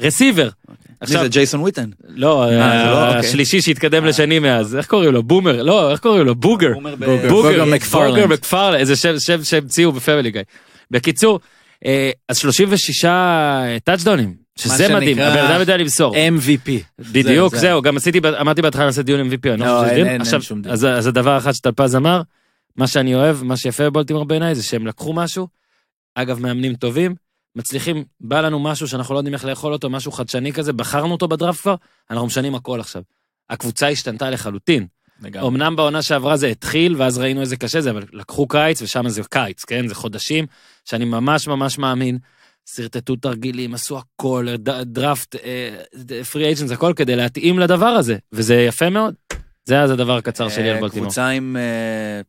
רסיבר. אוקיי. עכשיו... זה ג'ייסון וויטן. לא, אה, אה, לא- אוקיי. השלישי שהתקדם אה. לשני מאז, איך קוראים לו? בומר, לא, איך קוראים לו? בוגר. בוגר מקפרלנד. איזה שם שהמציאו בפמילי גיא. בקיצור, אז 36 טאצ'דאונים שזה מדהים, הבן אדם יודע למסור. MVP. בדיוק, זה, זה. זהו, גם עשיתי, אמרתי בהתחלה לעשות דיון MVP, לא, אני לא, לא חושב אין, אין, עכשיו, אין שום אז, אז הדבר האחד שטלפז אמר, מה שאני אוהב, מה שיפה בבולטימור בעיניי, זה שהם לקחו משהו, אגב, מאמנים טובים, מצליחים, בא לנו משהו שאנחנו לא יודעים איך לאכול אותו, משהו חדשני כזה, בחרנו אותו בדראפט כבר, אנחנו משנים הכל עכשיו. הקבוצה השתנתה לחלוטין. לגמרי. אמנם בעונה שעברה זה התחיל, ואז ראינו איזה קשה זה, אבל לקחו קיץ, ושם זה קיץ, כן? זה חודשים, שאני ממש ממש מאמין שרטטו תרגילים, עשו הכל, דראפט, פרי אייג'נס, הכל כדי להתאים לדבר הזה, וזה יפה מאוד. זה אז הדבר הקצר שלי על אה, בולטימור. קבוצה עם... אה,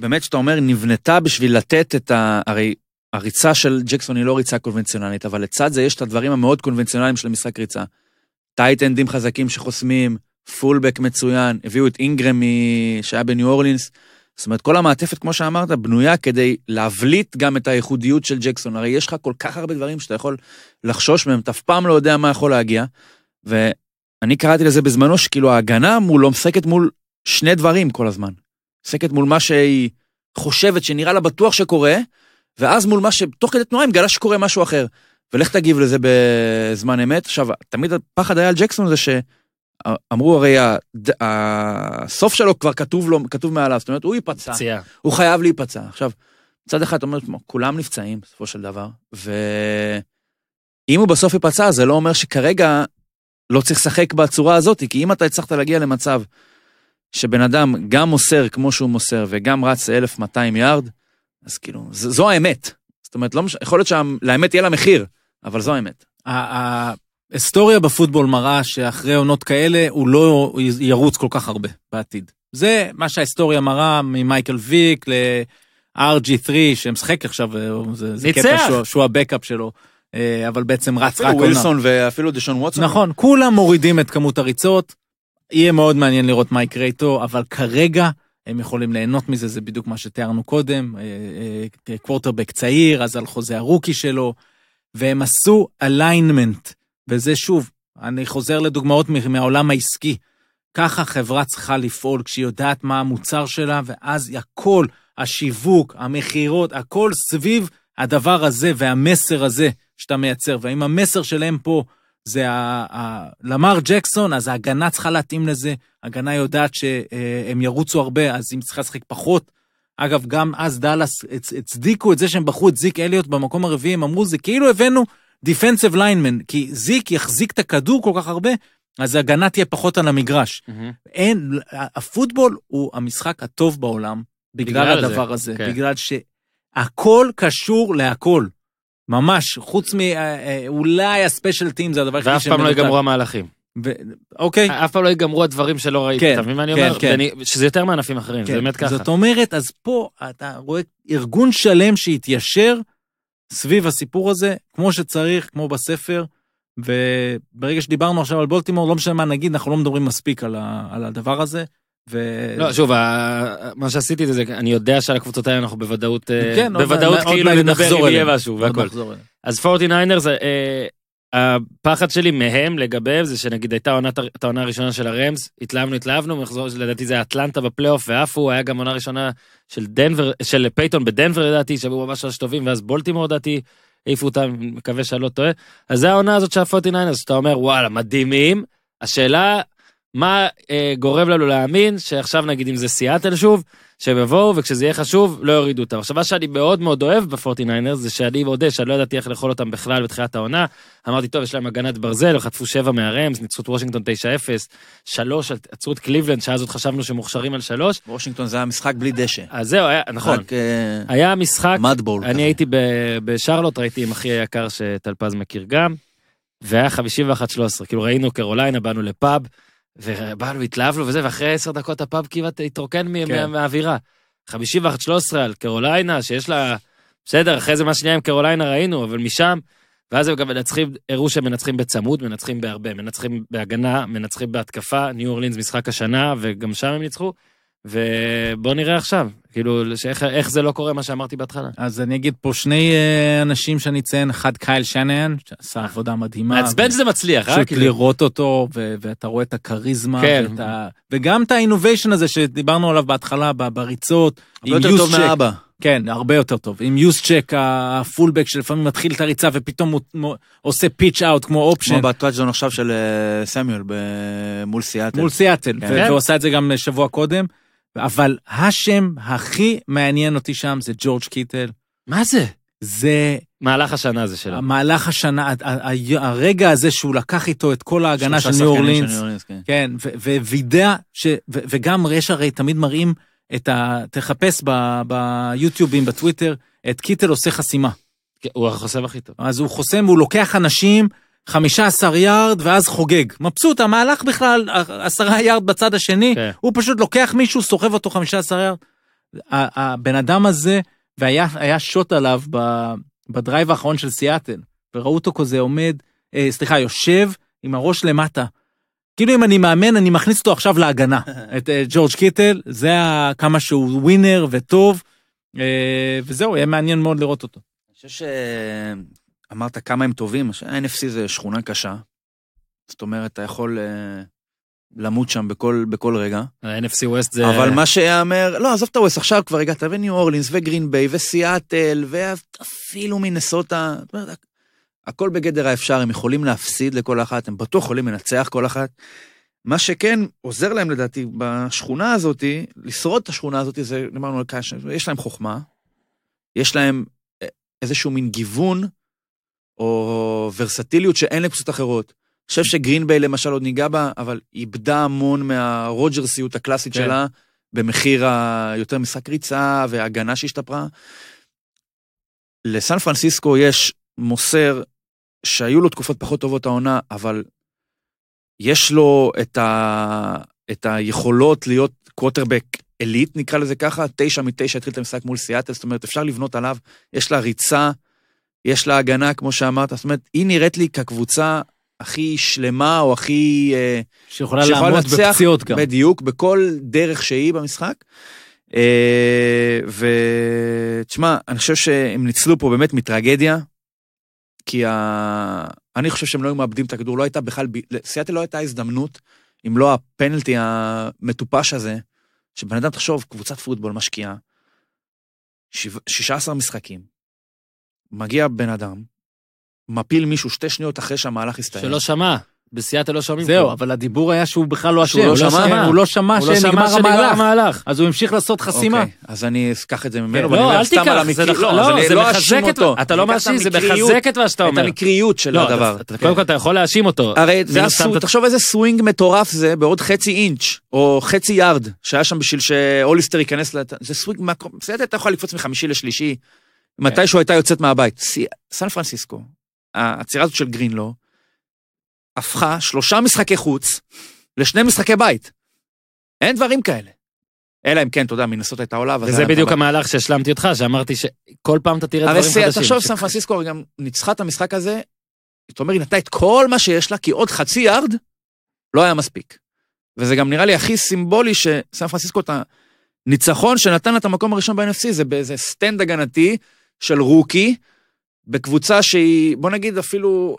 באמת, שאתה אומר, נבנתה בשביל לתת את ה... הרי הריצה של ג'קסון היא לא ריצה קונבנציונלית, אבל לצד זה יש את הדברים המאוד קונבנציונליים של משחק ריצה. טייטנדים חזקים שחוסמים, פולבק מצוין, הביאו את אינגרם שהיה בניו אורלינס, זאת אומרת, כל המעטפת, כמו שאמרת, בנויה כדי להבליט גם את הייחודיות של ג'קסון. הרי יש לך כל כך הרבה דברים שאתה יכול לחשוש מהם, אתה אף פעם לא יודע מה יכול להגיע. ואני קראתי לזה בזמנו, שכאילו ההגנה מולו לא משחקת מול שני דברים כל הזמן. משחקת מול מה שהיא חושבת שנראה לה בטוח שקורה, ואז מול מה שתוך כדי תנועה היא מגלה שקורה משהו אחר. ולך תגיב לזה בזמן אמת. עכשיו, תמיד הפחד היה על ג'קסון זה ש... אמרו הרי הסוף שלו כבר כתוב לו, כתוב מעליו, זאת אומרת, הוא ייפצע, פציע. הוא חייב להיפצע. עכשיו, מצד אחד אתה אומר, כולם נפצעים בסופו של דבר, ואם הוא בסוף ייפצע, זה לא אומר שכרגע לא צריך לשחק בצורה הזאת, כי אם אתה הצלחת להגיע למצב שבן אדם גם מוסר כמו שהוא מוסר וגם רץ 1200 יארד, אז כאילו, זו האמת. זאת אומרת, לא מש... יכול להיות שלאמת יהיה לה מחיר, אבל זו האמת. היסטוריה בפוטבול מראה שאחרי עונות כאלה הוא לא ירוץ כל כך הרבה בעתיד. זה מה שההיסטוריה מראה ממייקל ויק ל-RG3 שמשחק עכשיו, אה, זה, זה קטע שהוא, שהוא הבקאפ שלו. אה, אבל בעצם רץ רק עונה. אפילו ווילסון ואפילו דשון ווטסון. נכון, כולם מורידים את כמות הריצות. יהיה מאוד מעניין לראות מה יקרה איתו, אבל כרגע הם יכולים ליהנות מזה, זה בדיוק מה שתיארנו קודם. קוורטרבק אה, צעיר, אז על חוזה הרוקי שלו, והם עשו אליינמנט וזה שוב, אני חוזר לדוגמאות מהעולם העסקי. ככה חברה צריכה לפעול כשהיא יודעת מה המוצר שלה, ואז הכל, השיווק, המכירות, הכל סביב הדבר הזה והמסר הזה שאתה מייצר. ואם המסר שלהם פה זה ה- ה- למר ג'קסון, אז ההגנה צריכה להתאים לזה. הגנה יודעת שהם אה, ירוצו הרבה, אז היא צריכה לשחק פחות. אגב, גם אז דאלאס הצדיקו את זה שהם בחרו את זיק אליוט במקום הרביעי, הם אמרו, זה כאילו הבאנו דיפנסיב ליינמן, כי זיק יחזיק את הכדור כל כך הרבה, אז ההגנה תהיה פחות על המגרש. Mm-hmm. אין, הפוטבול הוא המשחק הטוב בעולם, בגלל, בגלל הדבר זה, הזה, okay. כן. בגלל שהכל קשור להכל. ממש, חוץ מאולי הספיישל טים זה הדבר היחידי שמנותק. ואף פעם לא יגמרו המהלכים. ו... אוקיי. אף פעם לא יגמרו הדברים שלא ראיתי, כן, אתה מבין מה אני כן, אומר? כן. ואני, שזה יותר מענפים אחרים, כן. זה באמת ככה. זאת אומרת, אז פה אתה רואה ארגון שלם שהתיישר סביב הסיפור הזה, כמו שצריך, כמו בספר, וברגע שדיברנו עכשיו על בולטימור, לא משנה מה נגיד, אנחנו לא מדברים מספיק על, ה, על הדבר הזה. ו... לא, שוב, ה... מה שעשיתי זה, אני יודע שעל הקבוצות האלה אנחנו בוודאות, אה, כן, לא בוודאות כאילו עוד כאילו נדבר אם יהיה משהו לא והכל. אז 49ers, אה, הפחד שלי מהם לגביהם זה שנגיד הייתה עונת, את העונה הראשונה של הרמס, התלהבנו, התלהבנו, מחזור, לדעתי זה אטלנטה בפלייאוף, ואף הוא היה גם עונה ראשונה של דנבר, של פייתון בדנבר לדעתי, שהיו ממש ממש טובים, ואז בולטימור לדעתי, העיפו אותם, מקווה שאני לא טועה. אז זה העונה הזאת של הפורטי ניינרס, שאתה אומר וואלה, מדהימים. השאלה מה אה, גורם לנו להאמין שעכשיו נגיד אם זה סיאטל שוב, שהם יבואו וכשזה יהיה חשוב לא יורידו אותם. עכשיו מה שאני מאוד מאוד אוהב בפורטיניינרס זה שאני מודה שאני לא ידעתי איך לאכול אותם בכלל בתחילת העונה. אמרתי טוב יש להם הגנת ברזל, חטפו שבע מהרמס, ניצחו את וושינגטון 9-0, שלוש עצרו את קליבלנד שאז עוד חשבנו שמוכשרים על שלוש. וושינגטון זה היה משחק בלי דשא. אז זהו, היה, נכון. רק, אה, היה משחק, מדבול. אני כזה. הייתי בשרלוט, ראיתי עם אחי היקר שטלפז מכיר גם, והיה 51-13, כאילו ראינו קרוליינה, באנו לפאב. ובאנו, התלהבנו וזה, ואחרי עשר דקות הפאב כמעט התרוקן כן. מהאווירה. ואחת שלוש עשרה על קרוליינה, שיש לה... בסדר, אחרי זה מה שנהיה עם קרוליינה ראינו, אבל משם... ואז הם גם מנצחים, הראו שהם מנצחים בצמוד, מנצחים בהרבה, מנצחים בהגנה, מנצחים בהתקפה, ניו אורלינס משחק השנה, וגם שם הם ניצחו. ובואו נראה עכשיו, כאילו, שאיך, איך זה לא קורה, מה שאמרתי בהתחלה. אז אני אגיד פה שני אה, אנשים שאני אציין, אחד קייל שנהן, שעשה אה. עבודה מדהימה. מעצבן שזה מצליח, אה? פשוט כאילו... לראות אותו, ו- ואתה רואה את הכריזמה, כן. ואת ה- וגם את האינוביישן הזה שדיברנו עליו בהתחלה, ב- בריצות. הרבה יותר טוב מאבא. כן, הרבה יותר טוב. עם יוס צ'ק, הפולבק שלפעמים מתחיל את הריצה ופתאום הוא מ... עושה פיץ' אאוט כמו אופשן. כמו בטואג'ון עכשיו של אה, סמיול ב... מול סיאטל. מול סיאטל, כן. והוא עשה את זה גם שבוע קודם. אבל השם הכי מעניין אותי שם זה ג'ורג' קיטל. מה זה? זה... מהלך השנה הזה שלו. מהלך השנה, הרגע הזה שהוא לקח איתו את כל ההגנה של ניו אורלינס. כן. כן, ווידע, וגם יש הרי תמיד מראים את ה... תחפש ביוטיובים, בטוויטר, את קיטל עושה חסימה. כן, הוא החוסם הכי טוב. אז הוא חוסם הוא לוקח אנשים 15 יארד ואז חוגג. מבסוט, המהלך בכלל, 10 יארד בצד השני, okay. כן. הוא פשוט לוקח מישהו, סוחב אותו 15 יארד. הבן אדם הזה, והיה שוט עליו בדרייב האחרון של סיאטל, וראו אותו כזה עומד, אה, סליחה, יושב עם הראש למטה. כאילו אם אני מאמן, אני מכניס אותו עכשיו להגנה, את אה, ג'ורג' קיטל, זה כמה שהוא ווינר וטוב, אה, וזהו, יהיה מעניין מאוד לראות אותו. אני חושב אמרת כמה הם טובים, ה-NFC זה שכונה קשה, זאת אומרת, אתה יכול uh, למות שם בכל, בכל רגע. ה-NFC ווסט זה... אבל מה שיאמר, לא, עזוב את הווסט, עכשיו כבר הגעת, וניו אורלינס, וגרין ביי, וסיאטל, ואפילו מנסוטה, הכל בגדר האפשר, הם יכולים להפסיד לכל אחת, הם בטוח יכולים לנצח כל אחת. מה שכן עוזר להם לדעתי בשכונה הזאת, לשרוד את השכונה הזאת, זה דיברנו על קאש, יש להם חוכמה, יש להם אה, איזשהו מין גיוון או ורסטיליות שאין לקבוצות אחרות. אני חושב שגרינביי למשל עוד ניגע בה, אבל איבדה המון מהרוג'רסיות הקלאסית כן. שלה, במחיר היותר משחק ריצה וההגנה שהשתפרה. לסן פרנסיסקו יש מוסר שהיו לו תקופות פחות טובות העונה, אבל יש לו את, ה... את היכולות להיות קווטרבק אליט, נקרא לזה ככה, תשע מתשע התחיל את המשחק מול סיאטל, זאת אומרת, אפשר לבנות עליו, יש לה ריצה יש לה הגנה, כמו שאמרת, זאת אומרת, היא נראית לי כקבוצה הכי שלמה או הכי... אה, שיכולה, לעמוד בפציעות גם. בדיוק, בכל דרך שהיא במשחק. אה, ותשמע, אני חושב שהם ניצלו פה באמת מטרגדיה, כי ה... אני חושב שהם לא היו מאבדים את הכדור, לא הייתה בכלל, סיאטל לא הייתה הזדמנות, אם לא הפנלטי המטופש הזה, שבן אדם, תחשוב, קבוצת פוטבול משקיעה 16 משחקים, מגיע בן אדם, מפיל מישהו שתי שניות אחרי שהמהלך הסתיים. שלא שמע. בסייעתא לא שומעים. זהו, פה. אבל הדיבור היה שהוא בכלל לא אשם. לא הוא, לא שמע. הוא לא שמע שנגמר המהלך. אז הוא המשיך לעשות חסימה. אוקיי, אז אני אקח את זה ממנו, כן. ואני לא, אומר סתם על המקריות. נכון. לא, לא זה לא מחזק אותו. אתה לא מאשים, זה מחזק את מה שאתה אומר. את המקריות של הדבר. קודם כל אתה יכול להאשים אותו. הרי זה הסווינג, תחשוב איזה סווינג מטורף זה בעוד חצי אינץ', או חצי יארד, שהיה שם בשביל שהוליסטר ייכנס ל... זה סווינג, בסדר, אתה יכול לקפוץ מחמישי לשלישי. כן. מתי שהוא הייתה יוצאת מהבית. סן פרנסיסקו, העצירה הזאת של גרינלו, הפכה שלושה משחקי חוץ לשני משחקי בית. אין דברים כאלה. אלא אם כן, אתה יודע, מנסות הייתה עולה. וזה בדיוק אבל... המהלך שהשלמתי אותך, שאמרתי שכל פעם אתה תראה דברים חדשים. הרי תחשוב, סן פרנסיסקו גם ניצחה את המשחק הזה, זאת אומרת, היא נתנה את כל מה שיש לה, כי עוד חצי יארד לא היה מספיק. וזה גם נראה לי הכי סימבולי שסן פרנסיסקו, את הניצחון שנתן לה את המקום הראשון ב-NFC, זה באיזה סטנד הגנתי, של רוקי, בקבוצה שהיא, בוא נגיד אפילו,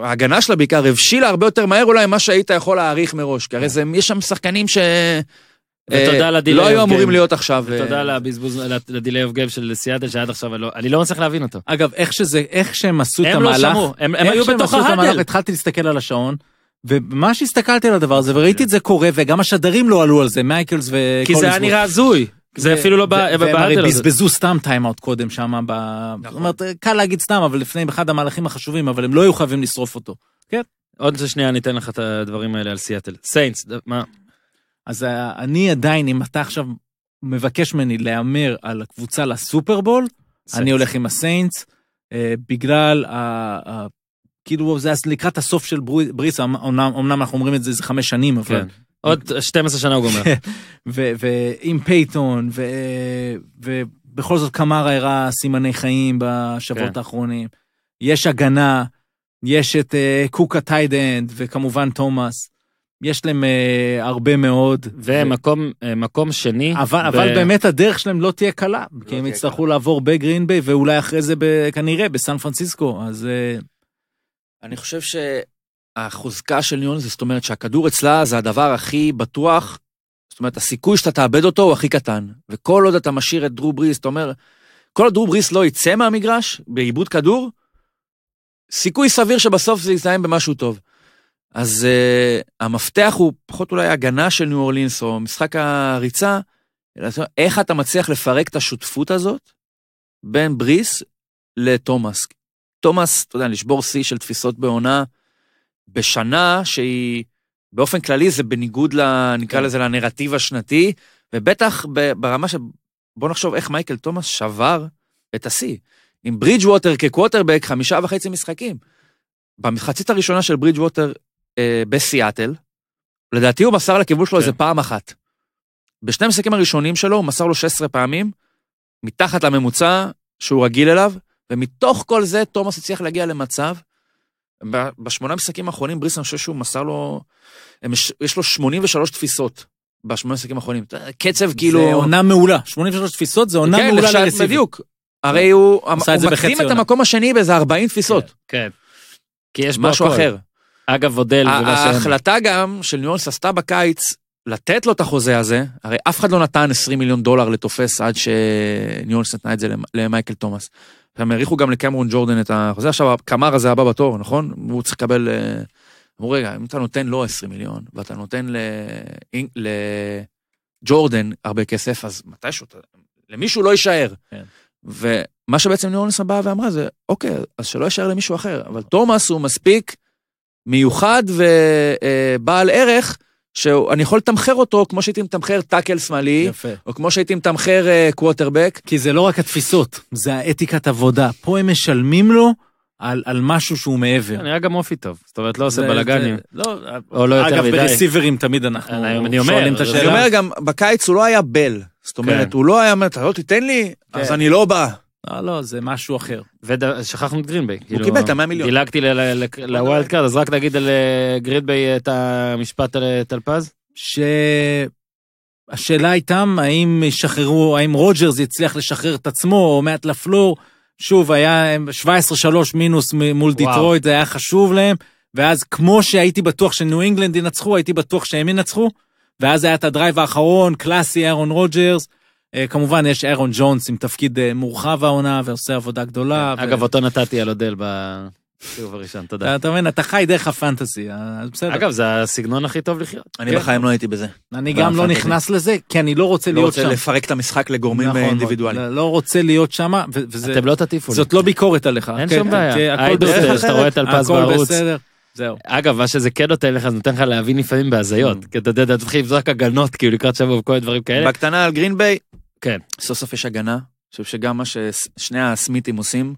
ההגנה שלה בעיקר הבשילה הרבה יותר מהר אולי ממה שהיית יכול להעריך מראש, כי הרי כן. זה, יש שם שחקנים ש... ותודה אה, לדילי אוף לא היו אמורים להיות עכשיו. אה, ותודה לבזבוז, לדילי אוף גב של סיאטל שעד עכשיו לא, אני לא מצליח להבין אותו. אגב, איך שזה, איך שהם עשו את המהלך, הם לא שמעו, הם היו בתוך ההאדל. התחלתי להסתכל על השעון. וממש הסתכלתי על הדבר הזה וראיתי את זה קורה וגם השדרים לא עלו על זה מייקלס וקוליסבורג. כי זה היה נראה הזוי זה אפילו לא בא, והם הרי בזבזו סתם טיימאוט קודם שם, נכון. זאת אומרת, קל להגיד סתם, אבל לפני אחד המהלכים החשובים, אבל הם לא היו חייבים לשרוף אותו. כן. עוד שנייה ניתן לך את הדברים האלה על סיאטל. סיינס, מה? אז אה, אני עדיין, אם אתה עכשיו מבקש ממני להמר על הקבוצה לסופרבול, אני הולך עם הסיינס, אה, בגלל, ה, כאילו זה לקראת הסוף של בריס, אמ- אמנם, אמנם אנחנו אומרים את זה איזה חמש שנים, אבל כן. עוד 12 שנה הוא גומר. ועם פייתון, ובכל זאת קמרה הראה סימני חיים בשבועות כן. האחרונים. יש הגנה, יש את אה, קוקה טיידנד, וכמובן תומאס. יש להם אה, הרבה מאוד. ומקום ו... אה, מקום שני. אבל, ב... אבל באמת הדרך שלהם לא תהיה קלה, לא כי הם לא תהיה יצטרכו קלה. לעבור בגרין ביי, ואולי אחרי זה ב, כנראה בסן פרנסיסקו, אז... אה... אני חושב ש... החוזקה של ניו-אורלינס, זאת אומרת שהכדור אצלה זה הדבר הכי בטוח, זאת אומרת, הסיכוי שאתה תאבד אותו הוא הכי קטן. וכל עוד אתה משאיר את דרו בריס, אתה אומר, כל עוד דרו בריס לא יצא מהמגרש בעיבוד כדור, סיכוי סביר שבסוף זה יסתיים במשהו טוב. אז uh, המפתח הוא פחות אולי הגנה של ניו אורלינס או משחק הריצה, אלא איך אתה מצליח לפרק את השותפות הזאת בין בריס לתומאס. תומאס, אתה יודע, לשבור שיא של תפיסות בעונה, בשנה שהיא, באופן כללי זה בניגוד, ל, נקרא כן. לזה, לנרטיב השנתי, ובטח ברמה ש... בוא נחשוב איך מייקל תומאס שבר את השיא. עם ברידג' ווטר כקווטרבק, חמישה וחצי משחקים. במחצית הראשונה של ברידג' ווטר אה, בסיאטל, לדעתי הוא מסר לכיבוש שלו כן. איזה פעם אחת. בשני המשחקים הראשונים שלו הוא מסר לו 16 פעמים, מתחת לממוצע שהוא רגיל אליו, ומתוך כל זה תומאס הצליח להגיע למצב בשמונה משחקים האחרונים בריס, אני חושב שהוא מסר לו, יש לו 83 תפיסות בשמונה משחקים האחרונים. קצב כאילו... זה עונה מעולה, 83 תפיסות זה עונה כן, מעולה לרסיבים. בדיוק. כן. הרי הוא, הוא מקדים את המקום השני באיזה 40 תפיסות. כן, כן. כי יש משהו הכל. אחר. אגב, אודל זה מה שהם... ההחלטה גם של ניואנס עשתה בקיץ לתת לו את החוזה הזה, הרי אף אחד לא נתן 20 מיליון דולר לתופס עד שניואנס נתנה את זה למייקל תומאס. הם העריכו גם לקמרון ג'ורדן את החוזה, עכשיו הקמר הזה הבא בתור, נכון? הוא צריך לקבל... אמרו, אה, רגע, אם אתה נותן לו 20 מיליון, ואתה נותן לג'ורדן הרבה כסף, אז מתישהו, למישהו לא יישאר. כן. ומה שבעצם ניו אורלינס באה ואמרה זה, אוקיי, אז שלא יישאר למישהו אחר, אבל תומאס הוא מספיק מיוחד ובעל אה, ערך שאני יכול לתמחר אותו כמו שהייתי מתמחר טאקל שמאלי, יפה. או כמו שהייתי מתמחר אה, uh, קווטרבק. כי זה לא רק התפיסות, זה האתיקת עבודה. פה הם משלמים לו על, על משהו שהוא מעבר. נראה גם אופי טוב, זאת אומרת לא עושה בלאגנים. לא, או לא יותר אגב, מדי. אגב, ברסיברים תמיד אנחנו אה, שואלים את השאלה. אני אומר גם, בקיץ הוא לא היה בל. זאת אומרת, כן. הוא לא היה, אומר, אתה לא תיתן לי, כן. אז אני לא בא. לא, לא, זה משהו אחר. ושכחנו את גרינביי. הוא כאילו, קיבל את ה-100 מיליון. דילגתי לווילד קארד, אז רק נגיד על אה, גרינביי את המשפט על אה, טלפז. שהשאלה איתם, האם ישחררו, האם רוג'רס יצליח לשחרר את עצמו, או מעט לפלור, שוב, היה 17-3 מינוס מול דיטרויט, זה היה חשוב להם, ואז כמו שהייתי בטוח שניו אינגלנד ינצחו, הייתי בטוח שהם ינצחו, ואז היה את הדרייב האחרון, קלאסי אהרון רוג'רס, אה, כמובן יש אירון ג'ונס עם תפקיד אה, מורחב העונה ועושה עבודה גדולה. כן, אגב, אותו נתתי על אודל בסיבוב הראשון, תודה. אתה מבין, אתה חי דרך הפנטזי, אה, בסדר. אגב, זה הסגנון הכי טוב לחיות. אני כן. בחיים לא הייתי בזה. אני גם לא נכנס לזה, כי אני לא רוצה לא להיות שם. לא רוצה לפרק את המשחק לגורמים נכון, לא, אינדיבידואליים. לא רוצה להיות שם, וזה... אתם לא תטיפו לי. זאת לא ביקורת עליך. אין כן, שום בעיה. היי רואה את אלפז בערוץ. זהו. אגב, מה שזה כן נותן לך, זה נותן לך להבין לפעמים בהזיות. Mm. כי אתה יודע, אתה צריך לזרוק הגנות, כאילו לקראת שבוע וכל מיני דברים כאלה. בקטנה על גרינביי, כן. סוף סוף יש הגנה, אני חושב שגם מה ששני הסמיתים עושים.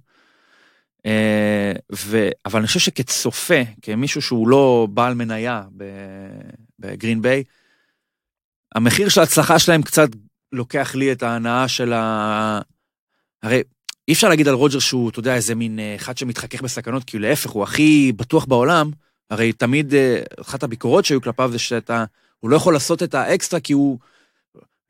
אה, ו... אבל אני חושב שכצופה, כמישהו שהוא לא בעל מניה בגרין ביי, המחיר של ההצלחה שלהם קצת לוקח לי את ההנאה של ה... הרי אי אפשר להגיד על רוג'ר שהוא, אתה יודע, איזה מין אה, אחד שמתחכך בסכנות, כי להפך, הוא הכי בטוח בעולם. הרי תמיד, אה, אחת הביקורות שהיו כלפיו זה שאתה, הוא לא יכול לעשות את האקסטרה כי הוא,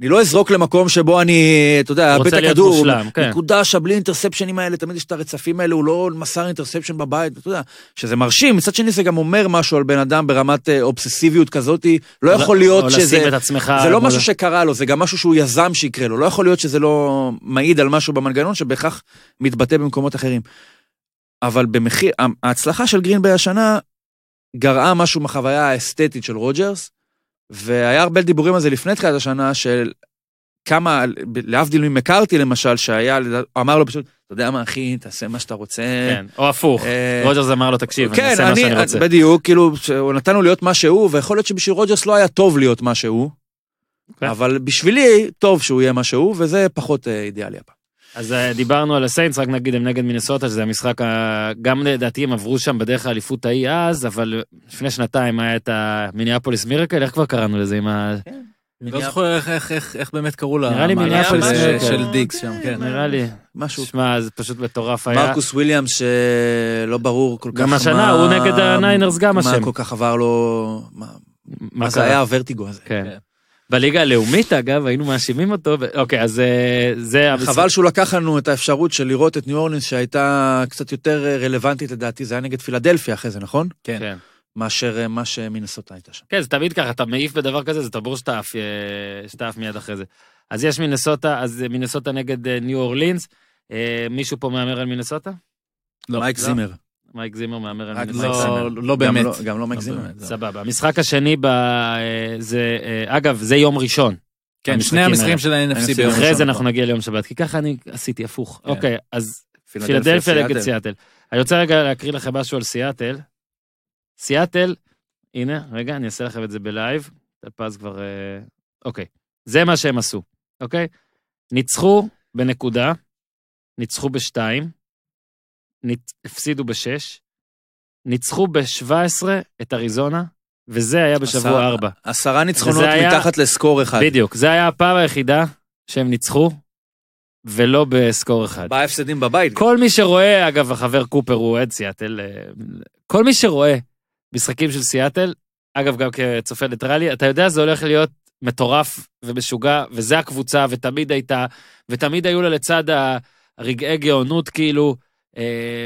אני לא אזרוק למקום שבו אני, אתה יודע, את הכדור. רוצה להיות מושלם, כן. נקודשה, בלי אינטרספשנים האלה, תמיד יש את הרצפים האלה, הוא לא מסר אינטרספשן בבית, אתה יודע, שזה מרשים. מצד שני, זה גם אומר משהו על בן אדם ברמת אה, אובססיביות כזאת, לא יכול להיות או שזה... או לשים את עצמך... זה לא משהו שקרה לו, זה גם משהו שהוא יזם שיקרה לו. לא יכול להיות שזה לא מעיד על משהו במנגנון שבהכרח מתבטא במקומות אחרים. אבל במחיר, ההצלחה של גרינבי השנה גרעה משהו מהחוויה האסתטית של רוג'רס, והיה הרבה דיבורים על זה לפני תחילת השנה, של כמה, להבדיל ממקארתי למשל, שהיה, אמר לו פשוט, אתה יודע מה אחי, תעשה מה שאתה רוצה. כן, או הפוך, אה, רוג'רס אמר לו, תקשיב, אני כן, אעשה מה שאני רוצה. כן, בדיוק, כאילו, הוא נתן לו להיות מה שהוא, ויכול להיות שבשביל רוג'רס לא היה טוב להיות מה שהוא, כן. אבל בשבילי, טוב שהוא יהיה מה שהוא, וזה פחות אה, אידיאלי הפעם. אז אה, דיברנו על הסיינס, רק נגיד הם נגד מינסוטה, שזה המשחק, גם לדעתי הם עברו שם בדרך האליפות ההיא אז, אבל לפני שנתיים היה את המיניאפוליס מירקל, איך כבר קראנו לזה עם ה... כן. לא זוכר איך באמת קראו לה. נראה לי מיניאפוליס של דיקס שם, כן. נראה לי. משהו. שמע, זה פשוט מטורף היה. מרקוס וויליאם שלא אה, ברור כל כך מה... גם השנה, הוא נגד הניינרס גם אשם. מה כל כך עבר לו... מה זה היה הוורטיגו הזה. כן. כן. בליגה הלאומית, אגב, היינו מאשימים אותו, אוקיי, אז אה, זה... חבל שהוא לקח לנו את האפשרות של לראות את ניו אורלינס שהייתה קצת יותר אה, רלוונטית לדעתי, זה היה נגד פילדלפיה אחרי זה, נכון? כן. כן. מאשר אה, מה שמינסוטה הייתה שם. כן, זה תמיד ככה, אתה מעיף בדבר כזה, זה טבור שאתה עף מיד אחרי זה. אז יש מינסוטה, אז מינסוטה נגד ניו אורלינס. מישהו פה מהמר על מינסוטה? לא, מייק לא. זימר. מייק זימר מהמר על מייק לא- זימר. לא, לא באמת. גם לא מייק לא זימר. סבבה. המשחק השני אה, זה, אה, אגב, זה יום ראשון. כן, שני המשחקים של ה-NFC ביום ראשון. אחרי זה אנחנו נגיע ליום שבת, כי ככה אני עשיתי הפוך. כן. אוקיי, אז פילדלפיה נגד סיאטל. אני רוצה רגע להקריא לכם משהו על סיאטל. סיאטל, הנה, רגע, אני אעשה לכם את זה בלייב. טלפז כבר... אה, אוקיי. זה מה שהם עשו, אוקיי? ניצחו בנקודה, ניצחו בשתיים, הפסידו בשש, ניצחו ב-17 את אריזונה, וזה היה בשבוע עשר, 4. עשרה ניצחונות היה, מתחת לסקור אחד. בדיוק, זה היה הפעם היחידה שהם ניצחו, ולא בסקור אחד. הפסדים בבית. כל מי שרואה, אגב, החבר קופר הוא אוהד סיאטל, אה, כל מי שרואה משחקים של סיאטל, אגב, גם כצופה ניטרלי, אתה יודע, זה הולך להיות מטורף ומשוגע, וזה הקבוצה, ותמיד הייתה, ותמיד היו לה לצד הרגעי גאונות, כאילו,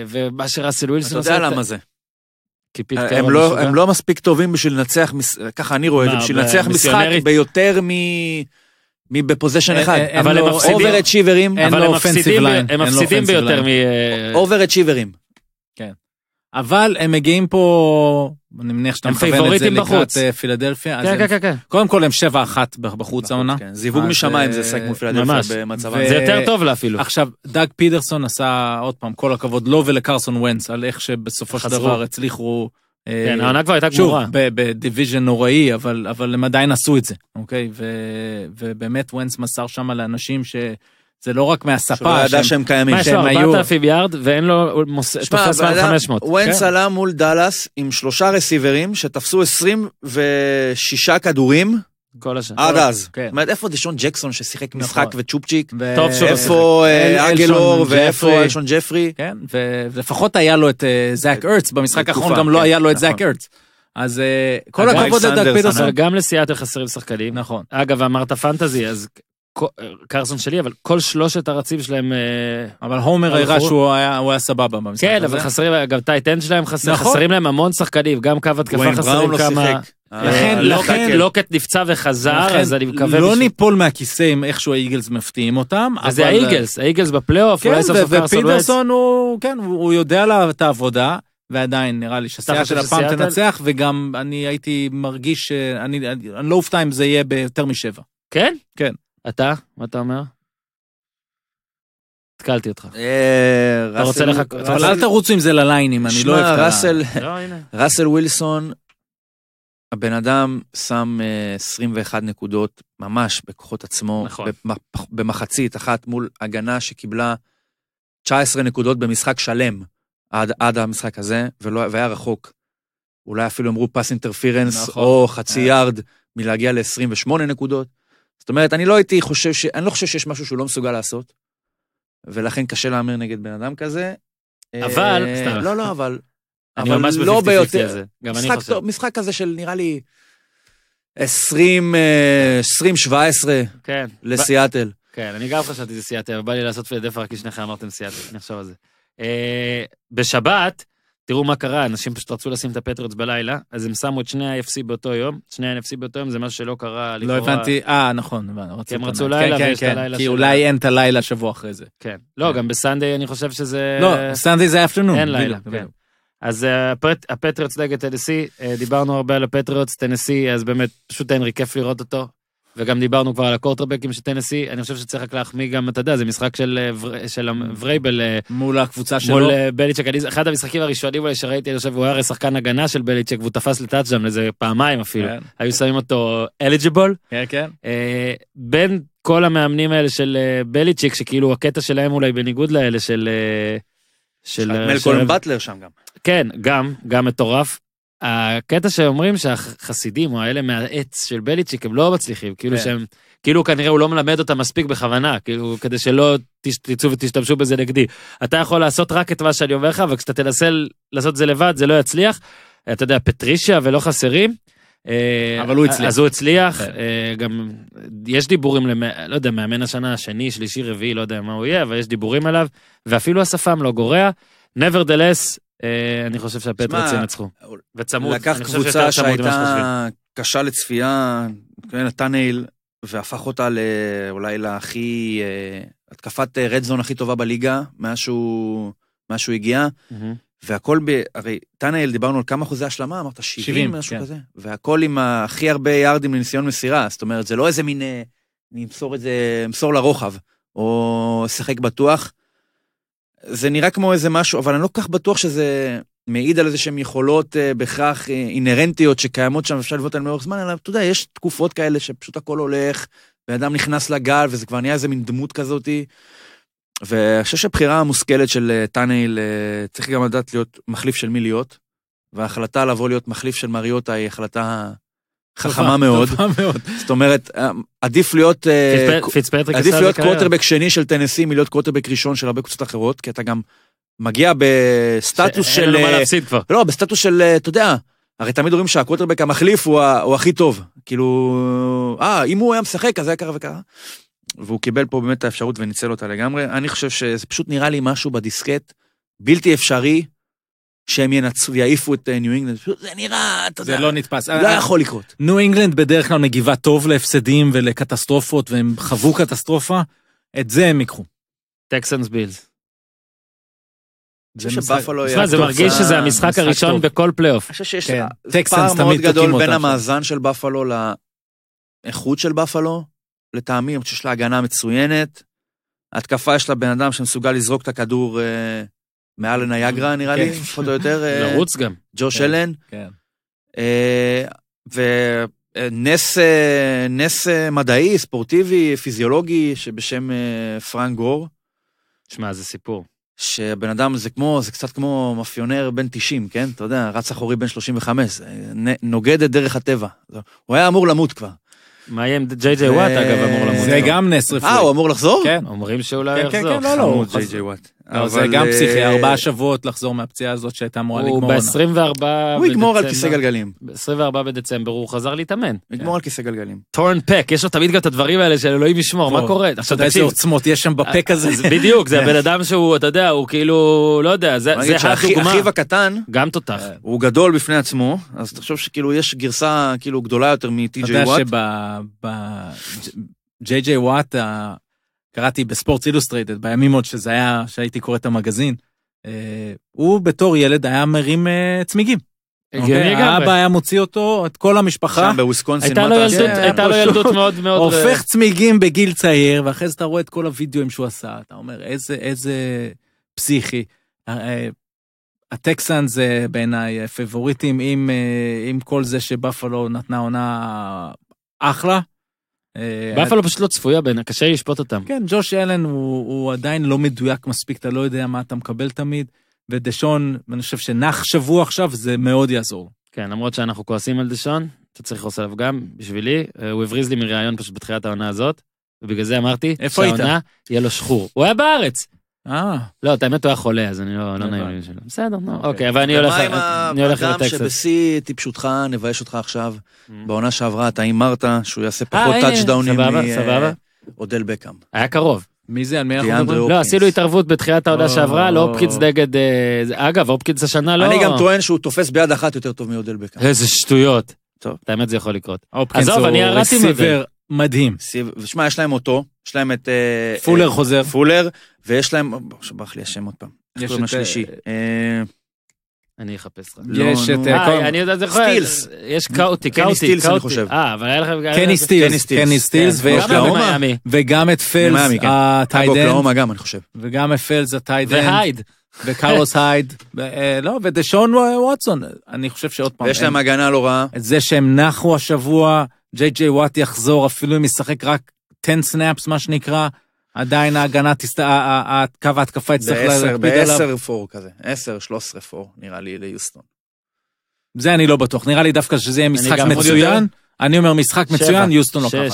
ומה שראסל ווילסון עושה... אתה יודע למה זה. אה, הם לא, הם לא מספיק טובים בשביל לנצח, ככה אני רואה את זה, בשביל לנצח משחק ביותר מ... מבפוזיישן אה, אחד. אה, אבל הם לא- מפסידים. אובר את אצ'יברים. אבל הם מפסידים, הם מפסידים ביותר מ... אובר את שיברים. כן. אבל הם מגיעים פה אני מניח שאתה מכוון את זה לקראת אה, פילדלפיה. כן, כן, כן, כן, קודם כל הם שבע אחת בחוץ העונה. כן. זיווג משמיים זה אה, שק מול פילדלפיה במצב... זה יותר טוב לה אפילו. עכשיו, דאג פידרסון עשה, עוד פעם, כל הכבוד לו ולקרסון ווינס, על איך שבסופו של דבר הצליחו... אה, כן, העונה כבר הייתה גמורה. שוב, בדיוויז'ן נוראי, אבל הם עדיין עשו את זה, אוקיי? ובאמת ווינס מסר שם לאנשים ש... זה לא רק מהספה. שהוא לא ידע שהם קיימים. שהם היו. מה יש לו 4,000 יארד ואין לו תופס 500. ווינס עלה מול דאלאס עם שלושה רסיברים שתפסו 26 כדורים. כל השנה. עד אז. כן. זאת אומרת, איפה דשון ג'קסון ששיחק נכון. משחק וצ'ופצ'יק? טוב שלא שיחק. איפה אה, אגלור ואיפה אלשון ג'פרי? כן, ולפחות היה לו את אה, זאק אה, ארץ, במשחק האחרון גם לא כן, היה לו את זאק נכון. ארץ. אז כל הכבוד לדג פיטרסון. גם לסיאטל חסרים שחקנים. נכון. אגב, אמרת פנטזי, אז קרסון שלי, אבל כל שלושת הרצים שלהם... אה, אבל הומר הראה שהוא היה הוא היה סבבה במשחק כן, הזה. כן, אבל חסרים, גם טייטנד שלהם נכון. חסרים להם המון שחקנים, גם קו התקפה חסרים לא כמה... אה, לכן, לכן, לוקט נפצע וחזר, אז אני מקווה... לא ניפול מהכיסא עם איכשהו האיגלס מפתיעים אותם. אז זה האיגלס, האיגלס בפלייאוף, כן, אולי סוף סוף קרסון ופיטרסון הוא, כן, הוא יודע את העבודה. ועדיין נראה לי שהסיעה של הפעם תנצח וגם אני הייתי מרגיש שאני לא אופתע אם זה יהיה ביותר משבע. כן? כן. אתה? מה אתה אומר? התקלתי אותך. אה, אתה רוצה לך... אבל אל תרוצו עם זה לליינים, אני לא אוהב את ה... לא, ראסל ווילסון, הבן אדם שם 21 אה, נקודות ממש בכוחות עצמו, נכון. במחצית אחת מול הגנה שקיבלה 19 נקודות במשחק שלם עד, המשחק הזה, והיה רחוק. אולי אפילו אמרו פס אינטרפירנס נכון. או חצי יארד אה. מלהגיע ל-28 נקודות. זאת אומרת, אני לא הייתי חושב ש... אני לא חושב שיש משהו שהוא לא מסוגל לעשות, ולכן קשה להמר נגד בן אדם כזה. אבל, אה, סתם. לא, לא, אבל... אני אבל ממש לא ביותר. הזה. גם אני חושב. טוב, משחק כזה של נראה לי 20, 20, 17 כן. לסיאטל. כן, אני גם חשבתי שזה סיאטל, אבל בא לי לעשות פיידפה רק כי שניכם אמרתם סיאטל, אני אחשוב על זה. אה, בשבת, תראו מה קרה, אנשים פשוט רצו לשים את הפטריוטס בלילה, אז הם שמו את שני ה-FC באותו יום, שני ה-NFC באותו יום זה משהו שלא קרה לא לכאורה. לא הבנתי, אה, נכון, כי הם רצו לילה כן, ויש כן, את כן, הלילה שלו. כי אולי אין את הלילה שבוע אחרי זה. כן, לא, גם בסנדיי אני חושב שזה... לא, סנדיי זה אפטרנום. אין לילה, כן. אז אה, הפטריוטס נגד טנסי, אה, דיברנו הרבה על הפטריוטס, טנסי, אז באמת, פשוט אין לי כיף לראות אותו. וגם דיברנו כבר על הקורטרבקים של טנסי, אני חושב שצריך רק להחמיא גם, אתה יודע, זה משחק של, אה, של ורייבל. אה, מול הקבוצה שלו. מול אה, בליצ'ק, אחד המשחקים הראשונים האלה שראיתי, אני חושב, הוא היה הרי שחקן הגנה של בליצ'ק, והוא תפס לטאצ'דאם איזה פעמיים אפילו. כן. היו שמים אותו אליג'יבול. כן, כן. בין כל המאמנים האלה של בליצ'יק, שכאילו הקטע שלהם אולי בניגוד לאלה של... של... של של... באטלר שם גם. כן, גם, גם מטורף. הקטע שאומרים שהחסידים, או האלה מהעץ של בליצ'יק, הם לא מצליחים, כאילו כן. שהם, כאילו כנראה הוא לא מלמד אותם מספיק בכוונה, כאילו כדי שלא תצאו ותשתמשו בזה נגדי. אתה יכול לעשות רק את מה שאני אומר לך, וכשאתה תנסה לעשות את זה לבד, זה לא יצליח. אתה יודע, פטרישיה ולא חסרים. אה, אבל הוא הצליח. אז הוא הצליח, כן. אה, גם יש דיבורים, למא... לא יודע, מאמן השנה השני, שלישי, רביעי, לא יודע מה הוא יהיה, אבל יש דיבורים עליו, ואפילו השפם לא גורע. nevertheless, אה, אני חושב שהפטרץ ינצחו. וצמוד, לקח קבוצה שהייתה קשה לצפייה, נתן כן, נתנאל, והפך אותה אולי להכי, אה, התקפת רדזון אה, הכי טובה בליגה, מאז שהוא הגיע. והכל ב... הרי טנאל, דיברנו על כמה אחוזי השלמה, אמרת 70, 70 משהו כן. כזה. והכל עם הכי הרבה יארדים לניסיון מסירה, זאת אומרת, זה לא איזה מין... אני אמסור את זה, אמסור לרוחב, או שחק בטוח. זה נראה כמו איזה משהו, אבל אני לא כך בטוח שזה מעיד על איזה שהן יכולות אה, בהכרח אה, אינהרנטיות שקיימות שם, אפשר לבנות עליהן לאורך זמן, אלא אתה יודע, יש תקופות כאלה שפשוט הכל הולך, בן אדם נכנס לגל וזה כבר נהיה איזה מין דמות כזאתי. ואני חושב שהבחירה המושכלת של אה, טאנל, אה, צריך גם לדעת להיות מחליף של מי להיות, וההחלטה לבוא להיות מחליף של מריוטה היא החלטה חכמה מאוד. זאת אומרת, אה, עדיף להיות אה, פיצפטריק עדיף להיות קווטרבק שני של טנסי מלהיות קווטרבק ראשון של הרבה קבוצות אחרות, כי אתה גם מגיע בסטטוס של... אין לנו מה אה, להפסיד כבר. לא, בסטטוס של, אתה יודע, הרי תמיד אומרים שהקווטרבק המחליף הוא הכי טוב. כאילו, אה, אם הוא היה משחק אז היה ככה וככה. והוא קיבל פה באמת את האפשרות וניצל אותה לגמרי. אני חושב שזה פשוט נראה לי משהו בדיסקט בלתי אפשרי שהם ינצחו, יעיפו את אה, ניו אינגלנד, זה נראה, אתה יודע, זה לא נתפס. לא אה, יכול לקרות. ניו אינגלנד בדרך כלל מגיבה טוב להפסדים ולקטסטרופות, והם חוו קטסטרופה, את זה הם ייקחו. טקסנס בילס. זה מרגיש שזה המשחק הראשון בכל פלייאוף. אני חושב שיש כן. פער מאוד גדול בין המאזן של בפלו לאיכות של בפלו, לטעמי, אני חושב שיש לה הגנה מצוינת. התקפה יש לה בן אדם שמסוגל לזרוק את הכדור אה, מעל לנייגרה כן. נראה לי, כן. פחות או יותר. אה, לרוץ גם. ג'וש כן, אלן. אה, ונס אה, מדעי, ספורטיבי, פיזיולוגי, שבשם פרנק גור. שמע, זה סיפור. שהבן אדם זה כמו, זה קצת כמו מאפיונר בן 90, כן? אתה יודע, רץ אחורי בן 35, נוגד את דרך הטבע. הוא היה אמור למות כבר. מה יהיה עם ג'יי ג'יי וואט, אגב, אמור למות? זה גם נס רפואי. אה, הוא אמור לחזור? כן, אומרים שאולי יחזור. כן, כן, לא, לא. חמוד ג'יי ג'יי וואט. אבל... זה גם אה, פסיכי, ארבעה שבועות לחזור מהפציעה הזאת שהייתה אמורה לגמור. הוא ב-24 בדצמבר. הוא יגמור על כיסא גלגלים. ב-24 בדצמבר הוא חזר להתאמן. יגמור על כיסא גלגלים. טורן פק, יש לו תמיד גם את הדברים האלה של אלוהים ישמור, מה קורה? עכשיו תקשיב. איזה עוצמות יש שם בפק הזה. אה, בדיוק, זה הבן אדם שהוא, אתה יודע, הוא כאילו, לא יודע, זה הדוגמה. אחיו הקטן, גם תותח. אה, הוא גדול בפני עצמו, אז תחשוב שכאילו יש גרסה כאילו גדולה יותר מטי.ג'יי וואט. אתה יודע שב... וואט, קראתי בספורטס אילוסטרייטד, בימים עוד שזה היה, שהייתי קורא את המגזין, אה, הוא בתור ילד היה מרים אה, צמיגים. הגיוני אוקיי? האבא היה מוציא אותו, את כל המשפחה. שם בוויסקונסין, הייתה לו כן. ילדות מאוד מאוד... הופך אה, צמיגים בגיל צעיר, ואחרי זה אתה רואה את כל הוידאוים שהוא עשה, אתה אומר, איזה פסיכי. הטקסן זה בעיניי פבוריטים עם, עם כל זה שבפלו נתנה עונה אחלה. באפלו אה, לא פשוט לא צפויה בעיניי, קשה לשפוט אותם. כן, ג'וש אלן הוא, עדיין לא מדויק מספיק, אתה לא יודע מה אתה מקבל תמיד, ודשון, אני חושב שנח שבוע עכשיו, זה מאוד יעזור. כן, למרות שאנחנו כועסים על דשון, אתה צריך לעשות עליו גם, בשבילי, אה, הוא הבריז לי מראיון פשוט בתחילת העונה הזאת, ובגלל זה אמרתי, איפה היית? שהעונה יהיה לו שחור. הוא היה בארץ! אה. לא, את האמת הוא היה חולה, אז אני לא, לא נעים לי שלא. בסדר, נו. אוקיי, אוקיי אבל אני הולך לטקסס. ומה עם האדם שבשיא טיפשותך, נבייש אותך עכשיו, mm. בעונה שעברה אתה הימרת שהוא יעשה אה, פחות טאצ'דאונים מאודל אה, בקאם. היה קרוב. מי זה? על מי אנחנו מדברים? לא, עשינו התערבות בתחילת העונה שעברה, לא אופקינס נגד... אגב, אופקינס השנה לא... אני גם טוען שהוא תופס ביד אחת יותר טוב מאודל בקאם. איזה שטויות. טוב. האמת זה יכול לקרות. עזוב, הוא ירדתי מדהים. ושמע, יש להם אותו. יש להם את... אה, פולר אה, חוזר. פולר, ויש להם, אה, שבח לי השם עוד פעם. איך קוראים לשלישי? אני אחפש לך. לא, יש את... אני יודע, זה יכול... סטילס. יש קאוטי, קאוטי. קני סטילס, אני חושב. אה, אבל היה לכם... קני סטילס. קני כן, סטילס, ויש לאומה. אוקיי. וגם את פלס, כן. הטיידן. אגו גם, אני חושב. וגם את פלס, הטיידן. והייד. וקארוס הייד, לא, ודשון וואטסון, אני חושב שעוד פעם. יש להם הגנה לא רעה. את זה שהם נחו השבוע, ג'יי ג'יי וואט יחזור, אפילו אם ישחק רק 10 סנאפס מה שנקרא, עדיין ההגנה, תסת... קו ההתקפה יצטרך להקפיד עליו. בעשר פור כזה, 10, 13 פור נראה לי ליוסטון. זה אני לא בטוח, נראה לי דווקא שזה יהיה משחק מצוין. אני אומר משחק מצוין, יוסטון לוקחת. לא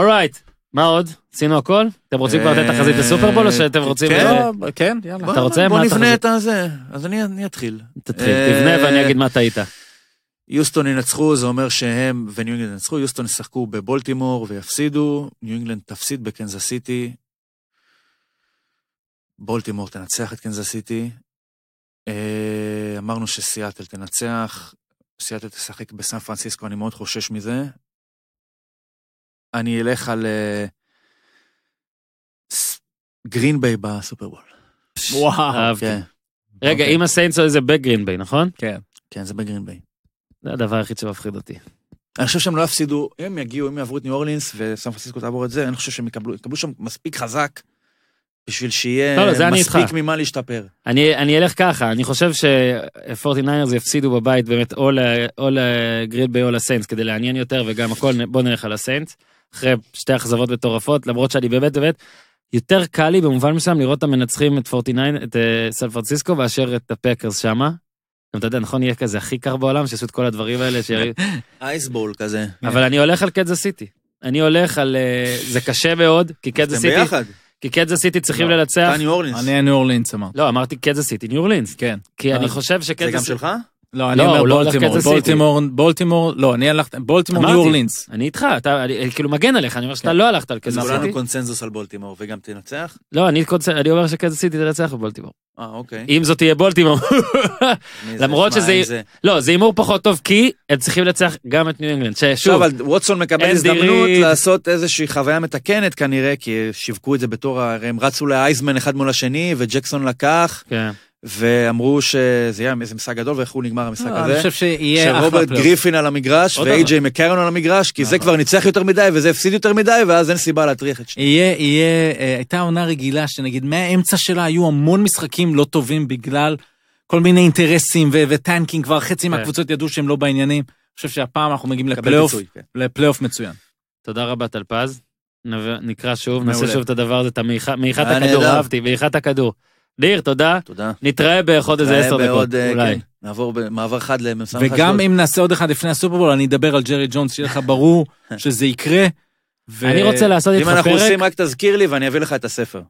אורייט, מה עוד? עשינו הכל? אתם רוצים כבר לתת תחזית אה, לסופרבול או שאתם רוצים... כן, לא, כן יאללה. אתה רוצה? בוא נבנה את הזה, אז אני אתחיל. תתחיל, תבנה אה, ואני אגיד מה טעית. יוסטון ינצחו, זה אומר שהם וניו אינגלנד ינצחו, יוסטון ישחקו בבולטימור ויפסידו, ניו אינגלנד תפסיד בקנזס סיטי, בולטימור תנצח את קנזס סיטי. אה, אמרנו שסיאטל תנצח, סיאטל תשחק בסן פרנסיסקו, אני מאוד חושש מזה. אני אלך על אה, גרין ביי בסופרבול. וואו. אהבתי. כן. רגע, אם אוקיי. הסיינס זה בגרין ביי, נכון? כן. כן, זה בגרין ביי. זה הדבר היחיד שמפחיד אותי. אני חושב שהם לא יפסידו, הם יגיעו, הם יעברו את ניו אורלינס וסן פרנסיסקו תעבור את זה, אני חושב שהם יקבלו, יקבלו שם מספיק חזק בשביל שיהיה לא, לא, מספיק ממה להשתפר. אני, אני אלך ככה, אני חושב ש-49ers יפסידו בבית באמת או לגריד ביי או לסיינס כדי לעניין יותר וגם הכל, בוא נלך על הסיינס, אחרי שתי אכזבות מטורפות, למרות שאני באמת באמת, יותר קל לי במובן מסוים לראות את המנצחים את 49, את אה, סן פרנסיסקו, מאשר את הפקרס שמה, גם אתה יודע, נכון, יהיה כזה הכי קר בעולם, שיעשו את כל הדברים האלה, ש... אייסבול כזה. אבל אני הולך על קדזה סיטי. אני הולך על... אה, זה קשה מאוד, כי קדזה סיטי... אתם ביחד. כי קדזה סיטי צריכים לא. לנצח. אתה ניו אורלינס. אני ניו אורלינס אמרתי. לא, אמרתי קדזה סיטי, ניו אורלינס. כן. כי אני חושב שקדזה... זה גם שלך? לא, אני לא, אומר לא בולטימור, בולטימור, בולטימור, לא, אני הלכת, בולטימור, ניו אורלינס. אני איתך, אתה כאילו מגן עליך, אני אומר שאתה כן. לא הלכת על קזס סיטי. כולנו קונצנזוס על בולטימור, וגם תנצח? לא, אני אומר שקזס סיטי תנצח בבולטימור. אה, אוקיי. אם זאת תהיה בולטימור. למרות שזה, לא, זה הימור פחות טוב, כי הם צריכים לנצח גם את ניו אינגלנד, ששוב. אבל ווטסון מקבל הזדמנות לעשות איזושהי חוויה מתקנת כנראה, כי שיווקו את זה בתור, הם רצו לאייזמן אחד מול השני, וג'קסון לקח. כן. ואמרו שזה יהיה איזה משחק גדול ואיך הוא נגמר המשחק לא, הזה. אני חושב שיהיה אחלה פלייאוף. שרוברט גריפין על המגרש ואיי.ג'יי מקרן על המגרש, כי זה נכון. כבר ניצח יותר מדי וזה הפסיד יותר מדי, ואז אין סיבה להטריח את שניהם. יהיה, יהיה, אה, הייתה עונה רגילה שנגיד מהאמצע שלה היו המון משחקים לא טובים בגלל כל מיני אינטרסים וטנקינג, כבר חצי כן. מהקבוצות ידעו שהם לא בעניינים. אני חושב שהפעם אנחנו מגיעים לפלייאוף, כן. לפלייאוף מצוין. תודה רבה טלפז. נקרא שוב, נעשה שוב את הדבר הזה, את מעיכת הכדור, אהבתי, מעיכת הכדור. דיר, תודה. תודה. נתראה בעוד איזה עשר דקות, בעוד, אה, אולי. כן. נעבור במעבר חד למ"ס אשדוד. וגם אם נעשה עוד אחד לפני הסופרבול, אני אדבר על ג'רי ג'ונס, שיהיה לך ברור שזה יקרה. ו... אני רוצה לעשות איתך פרק... אם אנחנו עושים, רק תזכיר לי ואני אביא לך את הספר.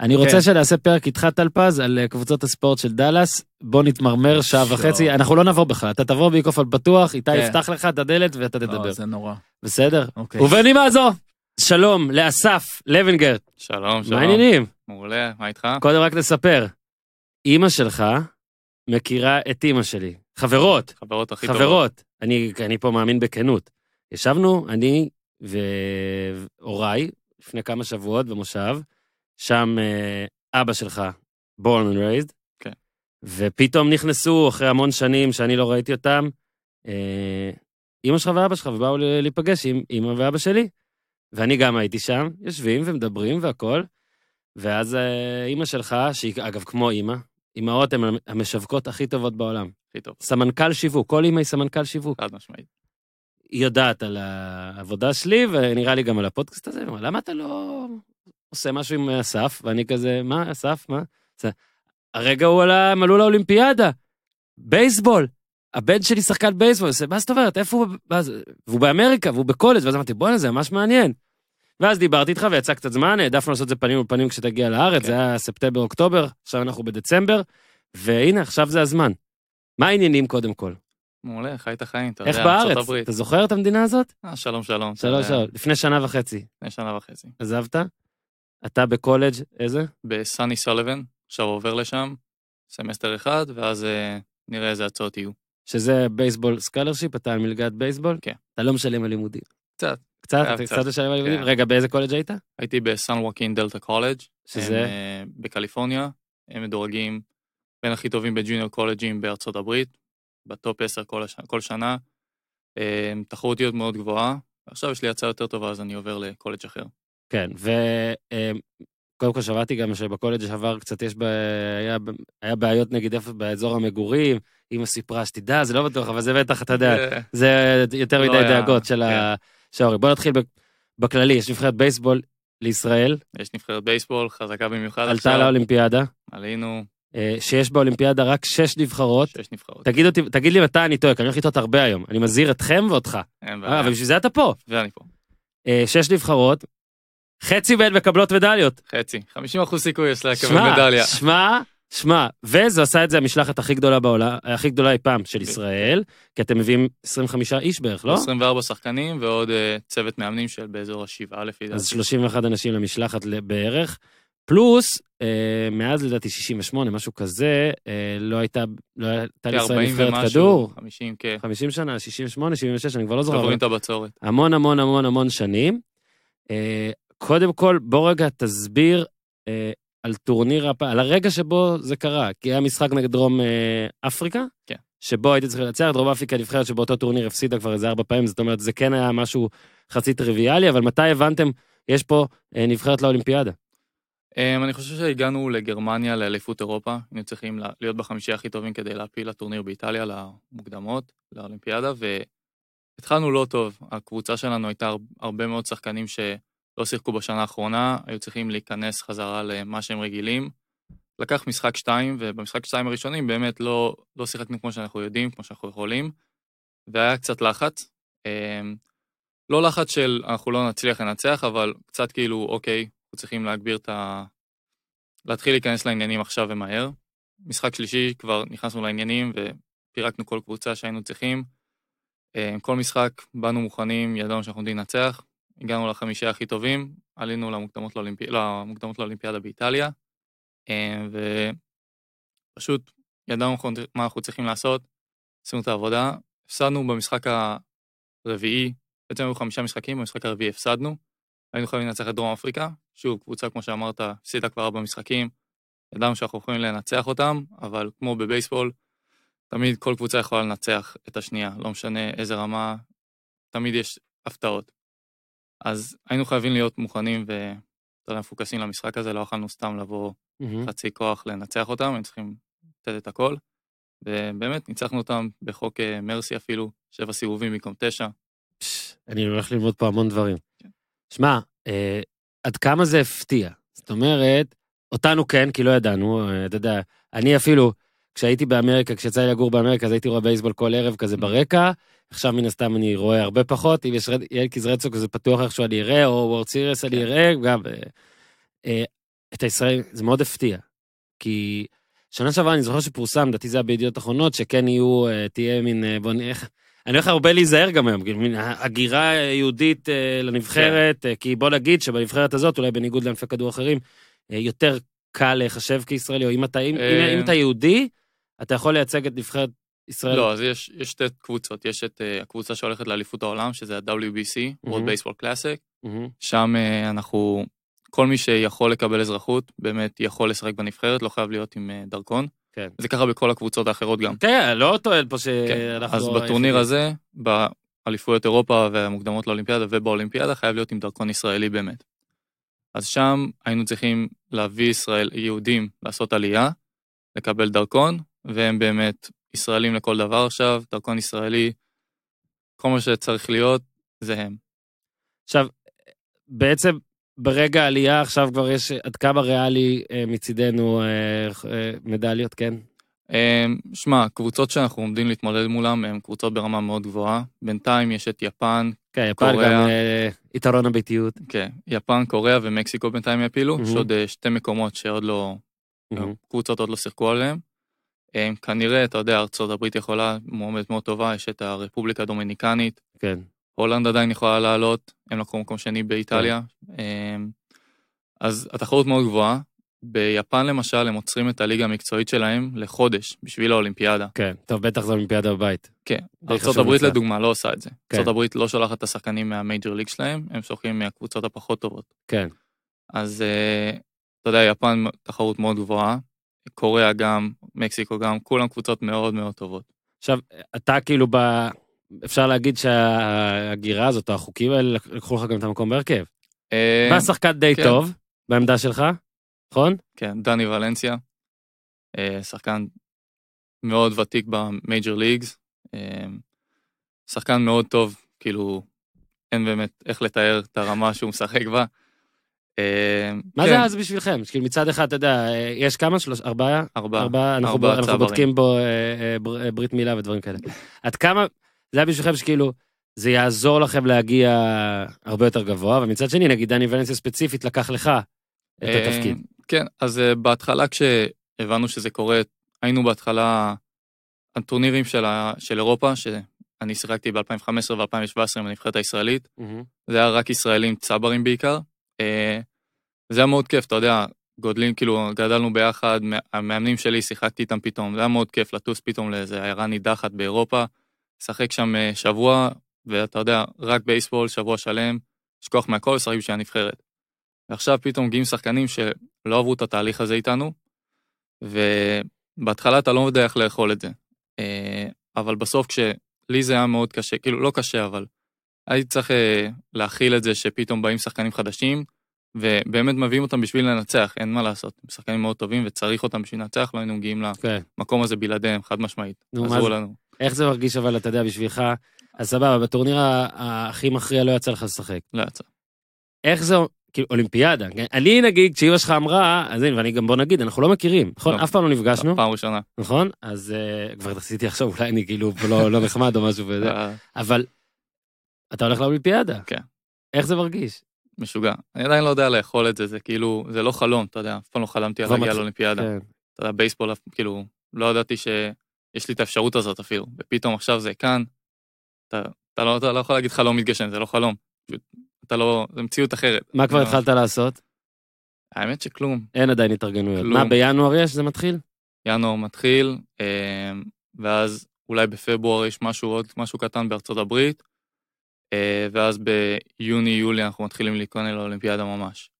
אני רוצה כן. שנעשה פרק איתך טלפז על אה, קבוצות הספורט של דאלאס, בוא נתמרמר שעה שור. וחצי, אנחנו לא נעבור בכלל, אתה תבוא ביקוף על פתוח, איתי כן. יפתח לך את הדלת ואתה לא, תדבר. זה נורא. בסדר? אוקיי. ובנימה זו. שלום לאסף לבנגרט. שלום, שלום. מה העניינים? מעולה, מה איתך? קודם רק נספר. אימא שלך מכירה את אימא שלי. חברות. חברות הכי טובות. חברות. אני, אני פה מאמין בכנות. ישבנו, אני והוריי, לפני כמה שבועות במושב, שם אה, אבא שלך, born and raised, כן. ופתאום נכנסו, אחרי המון שנים שאני לא ראיתי אותם, אה, אימא שלך ואבא שלך, ובאו להיפגש עם אימא ואבא שלי. ואני גם הייתי שם, יושבים ומדברים והכול, ואז אה, אימא שלך, שהיא אגב כמו אימא, אימהות הן המשווקות הכי טובות בעולם. הכי טוב. סמנכ"ל שיווק, כל אימא היא סמנכ"ל שיווק. חד משמעית. היא יודעת על העבודה שלי, ונראה לי גם על הפודקאסט הזה, ואומר, למה אתה לא עושה משהו עם אסף? ואני כזה, מה, אסף, מה? זה, הרגע הוא על המלול האולימפיאדה, בייסבול. הבן שלי שחקן בייסבול, עושה, מה זאת אומרת, איפה הוא, והוא באמריקה, והוא בקולג', ואז אמרתי, בוא'נה, זה ממש מעניין. ואז דיברתי איתך ויצא קצת זמן, העדפנו לעשות את זה פנים ופנים כשתגיע לארץ, כן. זה היה ספטמבר-אוקטובר, עכשיו אנחנו בדצמבר, והנה, עכשיו זה הזמן. מה העניינים קודם כל? מעולה, חי את החיים, אתה יודע, ארצות הברית. איך בארץ? אתה זוכר את המדינה הזאת? אה, שלום, שלום. שלום, שלום. שלום. לפני שנה וחצי. לפני שנה וחצי. עזבת? אתה בקולג' איזה? בסאני סוליבן, עכשיו עובר לשם, סמסטר אחד, ואז אה, נראה איזה הצעות יהיו. שזה בייסבול סקלרשיפ, אתה על מלגת בייסבול? כן. אתה לא משלם על לימודים. קצת. קצת, קצת לשלם על לימודים. רגע, באיזה קולג' היית? הייתי בסן וואקין דלתא קולג', שזה? אה, בקליפורניה. הם מדורגים בין הכי טובים בג'וניור קולג'ים בארצות הברית, בטופ 10 כל, שנה. אה, תחרותיות מאוד גבוהה. עכשיו יש לי הצעה יותר טובה, אז אני עובר לקולג' אחר. כן, ו... אה, קודם כל שמעתי גם שבקולג' שעבר קצת יש בעיה, היה בעיות נגיד איפה באזור המגורים, אמא סיפרה שתדע, זה לא בטוח, אבל זה בטח, אתה יודע, זה יותר לא מדי דאגות של כן. ה... שאורי, בוא נתחיל בכללי, יש נבחרת בייסבול לישראל. יש נבחרת בייסבול, חזקה במיוחד עלתה עכשיו. עלתה לאולימפיאדה. עלינו. אה, שיש באולימפיאדה רק שש נבחרות. שש נבחרות. תגיד, כן. אותי, תגיד לי מתי אני טועה, כי אני הולך לטעות הרבה היום. אני מזהיר אתכם ואותך. אין בעיה. אה, אבל בשביל זה אתה פה. ואני פה. אה, שש נבחרות, חצי מהן מקבלות מדליות. חצי, 50 סיכוי יש לקבל מדליה. שמע, שמע, וזה עשה את זה המשלחת הכי גדולה בעולם, הכי גדולה אי פעם של ישראל, כי אתם מביאים 25 איש בערך, לא? 24 שחקנים ועוד uh, צוות מאמנים של באזור השבעה לפי דעתי. אז 31 אנשים למשלחת בערך, פלוס, uh, מאז לדעתי 68, משהו כזה, uh, לא הייתה, לא הייתה כן, לישראל נבחרת כדור. 50, כן. 50 שנה, 68, 76, אני כבר לא זוכר. עוברים את הבצורת. המון המון המון המון שנים. Uh, קודם כל, בוא רגע תסביר על טורניר, על הרגע שבו זה קרה, כי היה משחק נגד דרום אה, אפריקה, כן. שבו הייתי צריך לנצח, דרום אפריקה נבחרת שבאותו טורניר הפסידה כבר איזה ארבע פעמים, זאת אומרת, זה כן היה משהו חצי טריוויאלי, אבל מתי הבנתם, יש פה אה, נבחרת לאולימפיאדה? אמ, אני חושב שהגענו לגרמניה, לאליפות אירופה, היינו צריכים להיות בחמישייה הכי טובים כדי להפיל לטורניר באיטליה, למוקדמות, לאולימפיאדה, והתחלנו לא טוב. הקבוצה שלנו הייתה הרבה מאוד שחקנים ש... לא שיחקו בשנה האחרונה, היו צריכים להיכנס חזרה למה שהם רגילים. לקח משחק שתיים, ובמשחק שתיים הראשונים באמת לא, לא שיחקנו כמו שאנחנו יודעים, כמו שאנחנו יכולים, והיה קצת לחץ. אמ, לא לחץ של אנחנו לא נצליח לנצח, אבל קצת כאילו, אוקיי, אנחנו צריכים להגביר את ה... להתחיל להיכנס לעניינים עכשיו ומהר. משחק שלישי, כבר נכנסנו לעניינים ופירקנו כל קבוצה שהיינו צריכים. אמ, כל משחק, באנו מוכנים, ידענו שאנחנו יודעים לנצח, הגענו לחמישה הכי טובים, עלינו למוקדמות, לאולימפי... למוקדמות לאולימפיאדה באיטליה, אה, ופשוט ידענו מה אנחנו צריכים לעשות, עשינו את העבודה, הפסדנו במשחק הרביעי, בעצם היו חמישה משחקים, במשחק הרביעי הפסדנו, היינו חייבים לנצח את דרום אפריקה, שוב, קבוצה, כמו שאמרת, הפסידה כבר ארבע משחקים, ידענו שאנחנו יכולים לנצח אותם, אבל כמו בבייסבול, תמיד כל קבוצה יכולה לנצח את השנייה, לא משנה איזה רמה, תמיד יש הפתעות. אז היינו חייבים להיות מוכנים ומפוקסים למשחק הזה, לא יכולנו סתם לבוא mm-hmm. חצי כוח לנצח אותם, היינו צריכים לתת את הכל. ובאמת, ניצחנו אותם בחוק אה, מרסי אפילו, שבע סיבובים במקום תשע. פש, אני הולך ללמוד פה המון דברים. כן. שמע, אה, עד כמה זה הפתיע? זאת אומרת, אותנו כן, כי לא ידענו, אה, אתה יודע, אני אפילו, כשהייתי באמריקה, כשיצא לי לגור באמריקה, אז הייתי רואה בייסבול כל ערב כזה ברקע, עכשיו מן הסתם אני רואה הרבה פחות, אם יש ילקיז רדסוק זה פתוח איכשהו אני אראה, או וורד סיריס אני כן. אראה, גם... אה, אה, את הישראלים, זה מאוד הפתיע. כי שנה שעברה אני זוכר שפורסם, לדעתי זה היה בידיעות אחרונות, שכן יהיו, אה, תהיה מין, בוא נראה, אני הולך הרבה להיזהר גם היום, כאילו, מין הגירה יהודית לנבחרת, כן. כי בוא נגיד שבנבחרת הזאת, אולי בניגוד לענפי כדור אחרים, יותר קל להיחשב כישראלי, או אם אתה יהודי, אתה יכול לייצג את נבחרת ישראל? לא, אז יש, יש שתי קבוצות. יש את uh, הקבוצה שהולכת לאליפות העולם, שזה ה-WBC, mm-hmm. World Baseball Classic. Mm-hmm. שם uh, אנחנו, כל מי שיכול לקבל אזרחות, באמת יכול לשחק בנבחרת, לא חייב להיות עם uh, דרכון. כן. זה ככה בכל הקבוצות האחרות גם. כן, לא טוען פה שאנחנו... כן. אז בטורניר הזה, באליפויות אירופה והמוקדמות לאולימפיאדה ובאולימפיאדה, חייב להיות עם דרכון ישראלי באמת. אז שם היינו צריכים להביא ישראל, יהודים, לעשות עלייה, לקבל דרכון, והם באמת ישראלים לכל דבר עכשיו, דרכון ישראלי, כל מה שצריך להיות, זה הם. עכשיו, בעצם ברגע העלייה עכשיו כבר יש עד כמה ריאלי אה, מצידנו אה, אה, מדליות, כן? שמע, קבוצות שאנחנו עומדים להתמודד מולן הן קבוצות ברמה מאוד גבוהה. בינתיים יש את יפן, כן, יפן קוריאה. יפן גם אה, יתרון הביתיות. כן, יפן, קוריאה ומקסיקו בינתיים יפילו, mm-hmm. עוד שתי מקומות שעוד לא, mm-hmm. קבוצות עוד לא שיחקו עליהם. אה, כנראה, אתה יודע, ארצות הברית יכולה, מועמדת מאוד טובה, יש את הרפובליקה הדומיניקנית. כן. הולנד עדיין יכולה לעלות, הם לקחו מקום שני באיטליה. כן. אה, אז התחרות מאוד גבוהה. ביפן למשל, הם עוצרים את הליגה המקצועית שלהם לחודש בשביל האולימפיאדה. כן, טוב, בטח זו אולימפיאדה בבית. כן, ארה"ב לדוגמה לא עושה את זה. כן. ארה"ב לא שולחת את השחקנים מהמייג'ר ליג שלהם, הם שולחים מהקבוצות הפחות טובות. כן. אז אה, אתה יודע, יפן תחרות מאוד גבוהה, קוריאה גם, מקסיקו גם, כולם קבוצות מאוד מאוד טובות. עכשיו, אתה כאילו ב... אפשר להגיד שההגירה הזאת, החוקים האלה, לקחו לך גם את המקום בהרכב. אה, בא שחקן די כן. טוב בעמדה שלך, נכון? כן, דני ולנסיה, אה, שחקן מאוד ותיק במייג'ר ליגס, אה, שחקן מאוד טוב, כאילו, אין באמת איך לתאר את הרמה שהוא משחק בה. אה, מה זה כן. אז בשבילכם? כאילו מצד אחד, אתה יודע, אה, יש כמה? שלושה? ארבעה? ארבעה. ארבעה צברים. אנחנו בודקים בו אה, ברית מילה ודברים כאלה. עד כמה, זה היה בשבילכם שכאילו, זה יעזור לכם להגיע הרבה יותר גבוה, ומצד שני, נגיד דני ולנסיה ספציפית לקח לך את התפקיד. כן, אז בהתחלה כשהבנו שזה קורה, היינו בהתחלה, הטורנירים של, אירופה, שאני שיחקתי ב-2015 ו-2017 עם הנבחרת הישראלית, זה היה רק ישראלים צברים בעיקר, אה, זה היה מאוד כיף, אתה יודע, גודלים, כאילו, גדלנו ביחד, המאמנים שלי, שיחקתי איתם פתאום, זה היה מאוד כיף לטוס פתאום לאיזה עיירה נידחת באירופה, לשחק שם אה, שבוע, ואתה יודע, רק בייסבול, שבוע שלם, יש כוח מהכל, לשחק בשביל הנבחרת. ועכשיו פתאום מגיעים שחקנים שלא עברו את התהליך הזה איתנו, ובהתחלה אתה לא יודע איך לאכול את זה. אה, אבל בסוף, כשלי זה היה מאוד קשה, כאילו, לא קשה, אבל הייתי צריך אה, להכיל את זה שפתאום באים שחקנים חדשים, ובאמת מביאים אותם בשביל לנצח, אין מה לעשות. הם שחקנים מאוד טובים וצריך אותם בשביל לנצח, לא היינו מגיעים כן. למקום הזה בלעדיהם, חד משמעית. נו, מה זה? לנו. איך זה מרגיש אבל, אתה יודע, בשבילך? אז סבבה, בטורניר הכי מכריע לא יצא לך לשחק. לא יצא. איך זה, כאילו, אולימפיאדה. כן? אני, נגיד, כשאימא שלך אמרה, אז הנה, ואני גם, בוא נגיד, אנחנו לא מכירים, נכון? לא. אף פעם לא נפגשנו. פעם ראשונה. נכון? אז uh, כבר עשיתי עכשיו, אולי אני כאילו לא, לא נחמד או משהו וזה. אה. אבל אתה הולך לאולימפיאדה. כן. איך זה מרגיש? משוגע. אני עדיין לא יודע לאכול את זה, זה כאילו, זה לא חלום, אתה יודע, אף פעם לא חלמתי על לא להגיע לאולימפיאדה. כן. אתה יודע, בייסבול, כאילו, לא ידעתי שיש לי את האפשרות הזאת אפילו, ופתאום עכשיו זה כאן, אתה, אתה, לא, אתה לא יכול להגיד חלום מתגשם, זה לא חלום. אתה לא, זה מציאות אחרת. מה כבר התחלת לעשות? האמת שכלום. אין עדיין התארגנויות. מה, בינואר יש? זה מתחיל? ינואר מתחיל, אה, ואז אולי בפברואר יש משהו עוד, משהו קטן בארצות הברית. אה, ואז ביוני-יולי אנחנו מתחילים להיכונן לאולימפיאדה ממש.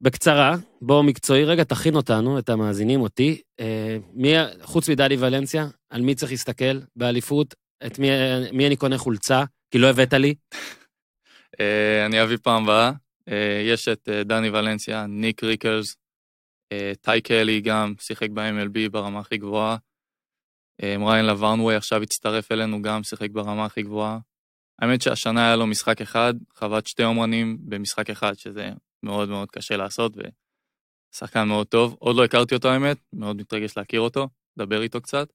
בקצרה, בואו מקצועי רגע, תכין אותנו, את המאזינים, אותי. אה, מי, חוץ מדלי ולנסיה, על מי צריך להסתכל באליפות? את מי, מי אני קונה חולצה? כי לא הבאת לי. אה, אני אביא פעם הבאה. יש את דני ולנסיה, ניק ריקלס, טייק אלי גם, שיחק ב-MLB ברמה הכי גבוהה. ריין לברנווי עכשיו הצטרף אלינו גם, שיחק ברמה הכי גבוהה. האמת שהשנה היה לו משחק אחד, חוות שתי הומרנים במשחק אחד, שזה מאוד מאוד קשה לעשות, ושחקן מאוד טוב. עוד לא הכרתי אותו האמת, מאוד מתרגש להכיר אותו, לדבר איתו קצת.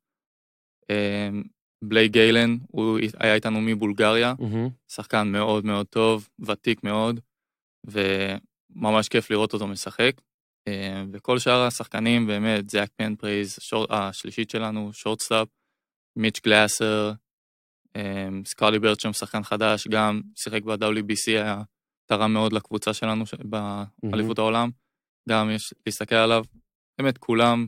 אמ, בליי גיילן, הוא היה איתנו מבולגריה, mm-hmm. שחקן מאוד מאוד טוב, ותיק מאוד, וממש כיף לראות אותו משחק. אמ, וכל שאר השחקנים, באמת, זאק פן פרייז, השלישית שלנו, שורטסטאפ, מיץ' גלאסר, אמ, סקרלי ברד שם שחקן חדש, גם שיחק ב-WBC, היה תרם מאוד לקבוצה שלנו ש... באליפות העולם, גם יש להסתכל עליו. באמת, כולם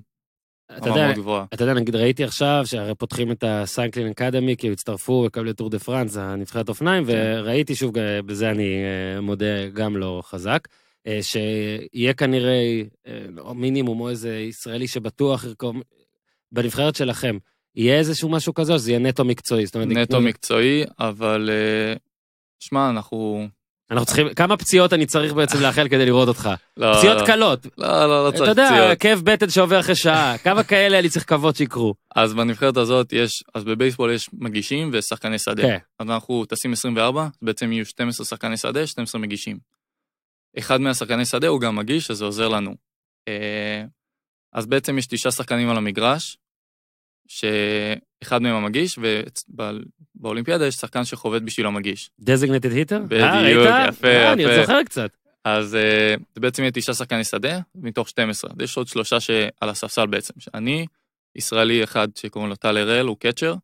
אתה מאוד גבוהה. אתה יודע, נגיד ראיתי עכשיו שהרי פותחים את הסיינקלין אקדמי, כי הם הצטרפו, וקבלו את טור דה פרנס, הנבחרת אופניים, כן. וראיתי שוב, אה, בזה אני אה, מודה גם לא חזק, אה, שיהיה כנראה מינימום או איזה ישראלי שבטוח ירקום בנבחרת שלכם. יהיה איזשהו משהו כזה, או שזה יהיה נטו מקצועי? זאת אומרת, נטו יקנו... מקצועי, אבל... אה, שמע, אנחנו... אנחנו צריכים, כמה פציעות אני צריך בעצם לאחל כדי לראות אותך? לא, פציעות לא, קלות. לא, לא, לא צריך פציעות. אתה יודע, כאב בטן שעובר אחרי שעה, כמה כאלה אני צריך לקוות שיקרו. אז בנבחרת הזאת יש, אז בבייסבול יש מגישים ושחקני שדה. כן. אז אנחנו טסים 24, בעצם יהיו 12 שחקני שדה, 12 מגישים. אחד מהשחקני שדה הוא גם מגיש, אז זה עוזר לנו. אה, אז בעצם יש תשעה שחקנים על המגרש, שאחד מהם המגיש, ובאולימפיאדה יש שחקן שחובט בשביל המגיש. דזגנטד היטר? בדיוק, אה, יפה, יפה. אה, אני עוד זוכר קצת. אז אה, זה בעצם יהיה תשעה שחקני שדה מתוך 12. יש עוד שלושה שעל הספסל בעצם, אני, ישראלי אחד שקוראים לו טל הראל, הוא קצ'ר,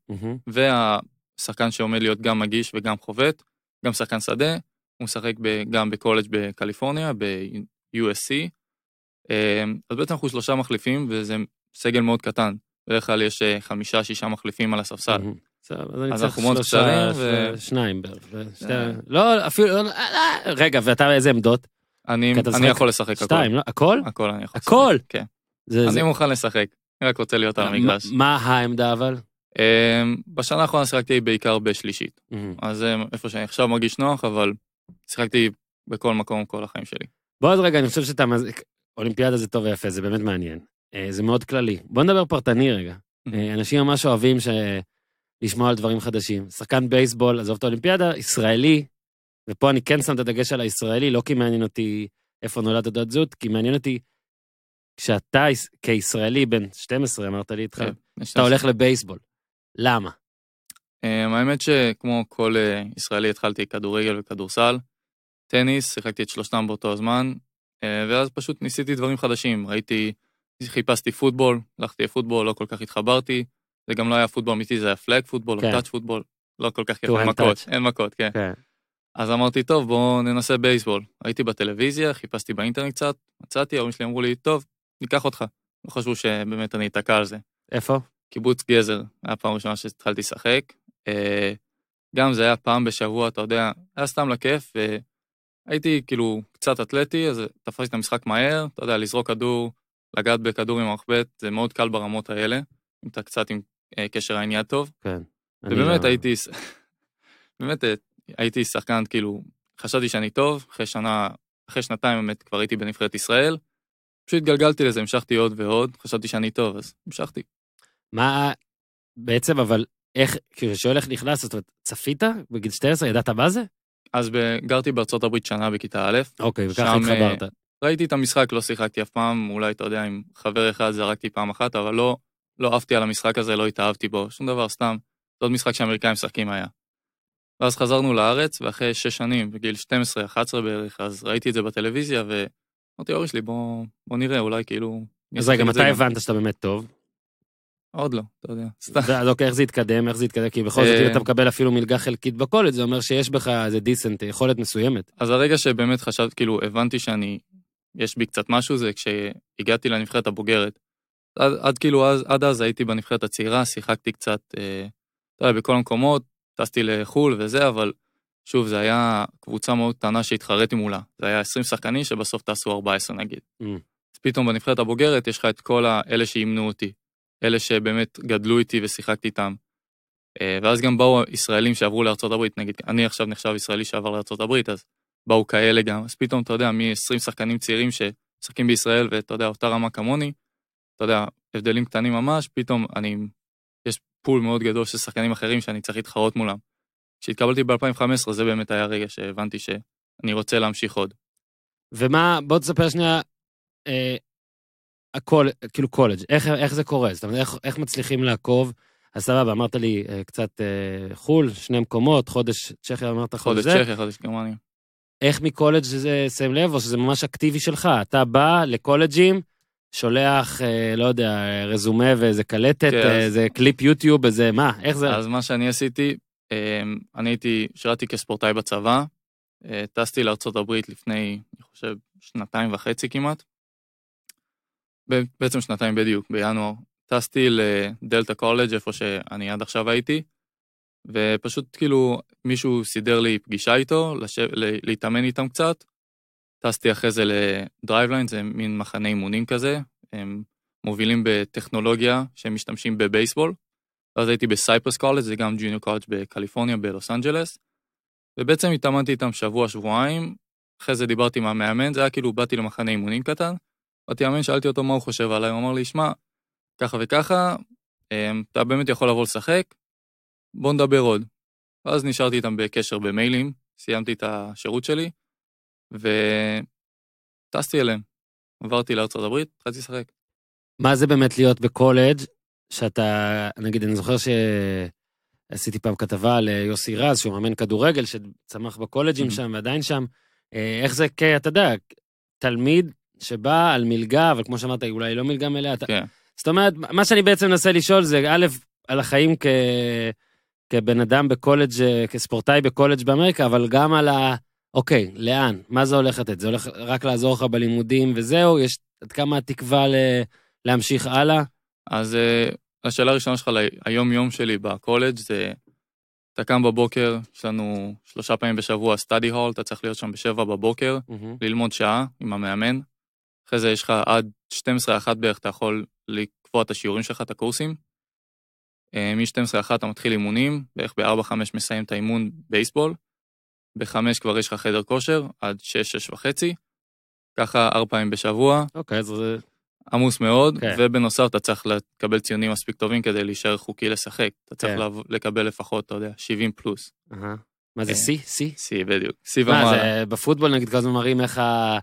והשחקן שעומד להיות גם מגיש וגם חובט, גם שחקן שדה, הוא משחק גם בקולג' בקליפורניה, ב-USC. אז בעצם אנחנו שלושה מחליפים, וזה סגל מאוד קטן. בדרך כלל יש אה, חמישה-שישה מחליפים על הספסל. אז אנחנו מאוד קצרים. ו... שניים בערך. אה. לא, אפילו, לא, לא, אה, רגע, ואתה איזה עמדות? אני יכול לשחק הכל. שתיים, לא? הכל? הכל אני יכול לשחק. הכל? כן. אני מוכן לשחק, אני רק רוצה להיות על המגרש. מה העמדה אבל? אמ, בשנה האחרונה שיחקתי בעיקר בשלישית. אז איפה שאני עכשיו מרגיש נוח, אבל שיחקתי בכל מקום כל החיים שלי. בוא אז רגע, אני חושב שאתה... אולימפיאדה זה טוב ויפה, זה באמת מעניין. אה, זה מאוד כללי. בוא נדבר פרטני רגע. אה, אנשים ממש אוהבים ש... לשמוע על דברים חדשים. שחקן בייסבול, עזוב את האולימפיאדה, ישראלי, ופה אני כן שם את הדגש על הישראלי, לא כי מעניין אותי איפה נולדת דוד זהות, כי מעניין אותי, כשאתה כישראלי בן 12, אמרת לי איתך, כן, אתה הולך לבייסבול. למה? אה, האמת שכמו כל ישראלי התחלתי כדורגל וכדורסל, טניס, שיחקתי את שלושתם באותו הזמן, ואז פשוט ניסיתי דברים חדשים, ראיתי... חיפשתי פוטבול, הלכתי לפוטבול, לא כל כך התחברתי, זה גם לא היה פוטבול אמיתי, זה היה פלאג פוטבול כן. או טאץ' פוטבול, לא כל כך יפה, מכות, אין מכות, כן. כן. אז אמרתי, טוב, בואו ננסה בייסבול. הייתי בטלוויזיה, חיפשתי באינטרנט קצת, מצאתי, ההורים שלי אמרו לי, טוב, ניקח אותך. לא חשבו שבאמת אני אתקע על זה. איפה? קיבוץ גזר, היה פעם ראשונה שהתחלתי לשחק. אה, גם זה היה פעם בשבוע, אתה יודע, היה סתם לכיף, והייתי כאילו קצת אתלטי, אז תפסתי את המשחק מהר, אתה יודע, לזרוק כדור, לגעת בכדור עם המחבט זה מאוד קל ברמות האלה, אם אתה קצת עם אה, קשר העניין טוב. כן. ובאמת אני... אה, הייתי, באמת אה, הייתי שחקן, כאילו, חשבתי שאני טוב, אחרי שנה, אחרי שנתיים באמת כבר הייתי בנבחרת ישראל, פשוט התגלגלתי לזה, המשכתי עוד ועוד, חשבתי שאני טוב, אז המשכתי. מה, בעצם, אבל איך, כאילו, כששואל איך נכנס, זאת אומרת, צפית בגיל 12, ידעת מה זה? אז גרתי בארצות הברית שנה בכיתה א', אוקיי, וככה אה, התחברת. ראיתי את המשחק, לא שיחקתי אף פעם, אולי, אתה יודע, עם חבר אחד זרקתי פעם אחת, אבל לא, לא עפתי על המשחק הזה, לא התאהבתי בו, שום דבר, סתם. זה עוד משחק שהאמריקאים משחקים היה. ואז חזרנו לארץ, ואחרי שש שנים, בגיל 12-11 בערך, אז ראיתי את זה בטלוויזיה, ואמרתי, אורי שלי, בוא, בוא נראה, אולי כאילו... אז רגע, מתי הבנת שאתה באמת טוב? עוד לא, אתה יודע. סתם. אז לא, אוקיי, איך זה התקדם, איך זה התקדם, כי בכל זאת, אם אה, אתה מקבל אפילו מלגה חלקית בקולג', זה אומר שיש בך איזה דיסנט, אה, יכולת מסוימת. אז הרגע שבאמת חשבתי, כאילו, הבנתי שאני יש בי קצת משהו, זה כשהגעתי לנבחרת הבוגרת. עד, עד כאילו, אז, עד אז הייתי בנבחרת הצעירה, שיחקתי קצת, אה, אתה יודע, בכל המקומות, טסתי לחו"ל וזה, אבל שוב, זו הייתה קבוצה מאוד קטנה שהתחרתי מולה. זה היה 20 שחקנים שבסוף טסו 14 נגיד. Mm. אז פתאום בנבחרת הבוגרת יש לך את כל האלה שאימנו אותי, אלה שבאמת גדלו איתי ושיחקתי איתם. אה, ואז גם באו ישראלים שעברו לארה"ב, נגיד, אני עכשיו נחשב ישראלי שעבר לארה"ב, אז באו כאלה גם, אז פתאום, אתה יודע, מ-20 שחקנים צעירים שמשחקים בישראל, ואתה יודע, אותה רמה כמוני, אתה יודע, הבדלים קטנים ממש, פתאום אני, יש פול מאוד גדול של שחקנים אחרים שאני צריך להתחרות מולם. כשהתקבלתי ב-2015, זה באמת היה הרגע שהבנתי שאני רוצה להמשיך עוד. ומה, בוא תספר שנייה, אה, הכל, כאילו קולג', איך, איך זה קורה? זאת אומרת, איך, איך מצליחים לעקוב? אז סבבה, אמרת לי אה, קצת אה, חו"ל, שני מקומות, חודש צ'כיה אמרת חודש זה. חודש צ'כיה, חודש גרמניה. איך מקולג' זה שם לב, או שזה ממש אקטיבי שלך? אתה בא לקולג'ים, שולח, אה, לא יודע, רזומה ואיזה קלטת, כן, איזה קליפ יוטיוב, איזה מה, איך זה? אז מה שאני עשיתי, אה, אני הייתי, שירתי כספורטאי בצבא, אה, טסתי לארה"ב לפני, אני חושב, שנתיים וחצי כמעט, בעצם שנתיים בדיוק, בינואר. טסתי לדלתא קולג', איפה שאני עד עכשיו הייתי, ופשוט כאילו מישהו סידר לי פגישה איתו, לשב, להתאמן איתם קצת. טסתי אחרי זה לדרייבליין, זה מין מחנה אימונים כזה, הם מובילים בטכנולוגיה שהם משתמשים בבייסבול. ואז הייתי בסייפרס קולג', זה גם ג'וניור קולג' בקליפורניה, בלוס אנג'לס. ובעצם התאמנתי איתם שבוע, שבועיים, אחרי זה דיברתי עם המאמן, זה היה כאילו, באתי למחנה אימונים קטן, באתי למאמן, שאלתי אותו מה הוא חושב עליי, הוא אמר לי, שמע, ככה וככה, אמ, אתה באמת יכול לבוא לשחק, בוא נדבר עוד. ואז נשארתי איתם בקשר במיילים, סיימתי את השירות שלי, וטסתי אליהם. עברתי לארצות הברית, התחלתי לשחק. מה זה באמת להיות בקולג' שאתה, נגיד, אני זוכר שעשיתי פעם כתבה על אה, יוסי רז, שהוא מאמן כדורגל, שצמח בקולג'ים mm-hmm. שם ועדיין שם. אה, איך זה, כי אתה יודע, תלמיד שבא על מלגה, אבל כמו שאמרת, אולי לא מלגה מלאה. כן. אתה... זאת אומרת, מה שאני בעצם מנסה לשאול זה, א', על החיים כ... כבן אדם בקולג', כספורטאי בקולג' באמריקה, אבל גם על ה... אוקיי, לאן? מה זה הולך לתת? זה הולך רק לעזור לך בלימודים וזהו? יש עד כמה תקווה ל... להמשיך הלאה? אז אה, השאלה הראשונה שלך ליום-יום שלי בקולג' זה, אתה קם בבוקר, יש לנו שלושה פעמים בשבוע סטאדי הול, אתה צריך להיות שם בשבע בבוקר, mm-hmm. ללמוד שעה עם המאמן. אחרי זה יש לך עד 12-1 בערך, אתה יכול לקבוע את השיעורים שלך, את הקורסים. אה, מ-12-1 אתה מתחיל אימונים, בערך ב-4-5 מסיים את האימון בייסבול, ב-5 כבר יש לך חדר כושר, עד 6-6 וחצי, ככה 4 פעמים בשבוע. אוקיי, okay, זה... עמוס מאוד, okay. כן. ובנוסף אתה צריך לקבל ציונים מספיק טובים כדי להישאר חוקי לשחק. אתה צריך okay. כן. לקבל לפחות, אתה יודע, 70 פלוס. Uh-huh. מה זה אה, שיא? שיא? שיא, בדיוק. שיא ומעלה. מה, זה בפוטבול נגיד כל הזמן מראים איך ה...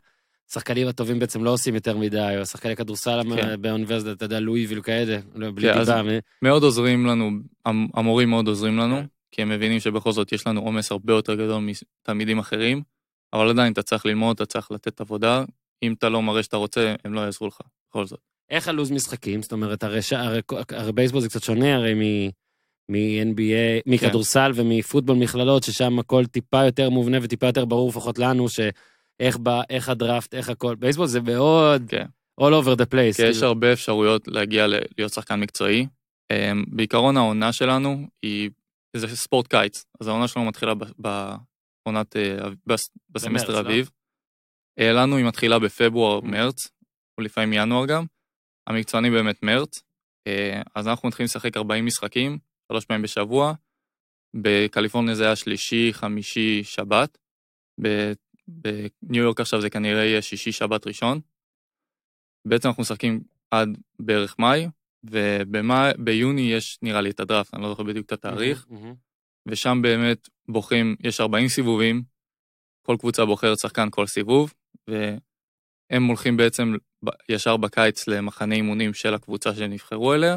השחקנים הטובים בעצם לא עושים יותר מדי, או שחקני כדורסל כן. באוניברסיטה, אתה יודע, לואיביל כאלה, לא, בלי כן, דיבה. מ... מאוד עוזרים לנו, המורים מאוד עוזרים לנו, כן. כי הם מבינים שבכל זאת יש לנו עומס הרבה יותר גדול מתלמידים אחרים, אבל עדיין אתה צריך ללמוד, אתה צריך לתת עבודה, אם אתה לא מראה שאתה רוצה, הם לא יעזרו לך, בכל זאת. איך הלו"ז משחקים? זאת אומרת, הרי, הרי, הרי בייסבול זה קצת שונה הרי מ... מ-NBA, כן. מכדורסל כן. ומפוטבול מכללות, ששם הכל טיפה יותר מובנה וטיפה יותר ברור, לפחות לנו, ש... איך בא, איך הדראפט, איך הכל. בייסבול זה מאוד כן. all over the place. כי יש כאילו. הרבה אפשרויות להגיע להיות שחקן מקצועי. אמ, בעיקרון העונה שלנו היא, זה ספורט קיץ, אז העונה שלנו מתחילה בעונת, אה, בסמסטר לא? אביב. אה, לנו היא מתחילה בפברואר, mm. מרץ, ולפעמים ינואר גם. המקצוענים באמת מרץ. אה, אז אנחנו מתחילים לשחק 40 משחקים, שלוש פעמים בשבוע. בקליפורניה זה היה שלישי, חמישי, שבת. בניו יורק עכשיו זה כנראה יהיה שישי, שבת, ראשון. בעצם אנחנו משחקים עד בערך מאי, וביוני יש, נראה לי, את הדראפט, אני לא זוכר בדיוק את התאריך, mm-hmm, mm-hmm. ושם באמת בוחרים, יש 40 סיבובים, כל קבוצה בוחרת שחקן כל סיבוב, והם הולכים בעצם ישר בקיץ למחנה אימונים של הקבוצה שנבחרו אליה,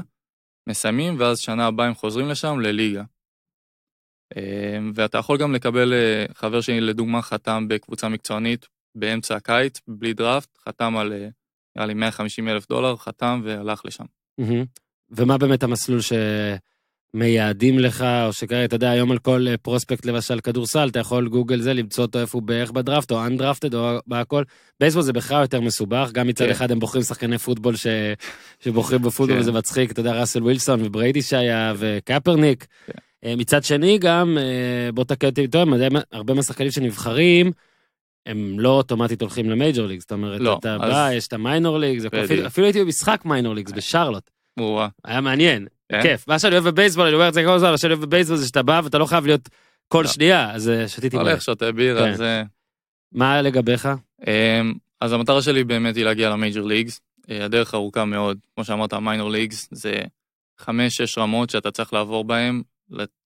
מסיימים, ואז שנה הבאה הם חוזרים לשם לליגה. אמ, ואתה יכול גם לקבל, אה, חבר שלי לדוגמה חתם בקבוצה מקצוענית באמצע הקיץ, בלי דראפט, חתם על אה, נראה לי 150 אלף דולר, חתם והלך לשם. ומה באמת המסלול שמייעדים לך, או שכרגע, אתה יודע, היום על כל אה, פרוספקט למשל כדורסל, אתה יכול גוגל זה, למצוא אותו איפה הוא בערך בדראפט, או אנדראפטד, או בהכל. בייסבול זה בכלל יותר מסובך, גם מצד כן. אחד הם בוחרים שחקני פוטבול ש... שבוחרים בפוטבול, כן. וזה מצחיק, אתה יודע, ראסל ווילסון ובריידי שהיה, וקפרניק. כן. אה, מצד שני גם, אה, בוא תקן אותי טוב, הרבה מהשחקנים שנבחרים, הם לא אוטומטית הולכים למייג'ור ליג, זאת אומרת, לא, אתה אז... בא, יש את המיינור ליג, אפילו, אפילו הייתי במשחק מיינור ליג אה, בשרלוט. היה מעניין, כן? כיף. מה שאני אוהב בבייסבול, אני אומר את זה כל הזמן, מה שאני אוהב בבייסבול זה שאתה בא ואתה לא חייב להיות כל לא. שנייה, אז שתיתי הולך, שותה בירה, כן. אז... מה לגביך? אמ, אז המטרה שלי באמת היא להגיע למייג'ור ליגס. הדרך ארוכה מאוד, כמו שאמרת, המיינור ליגס זה חמש-שש רמות שאתה צריך לעבור בהן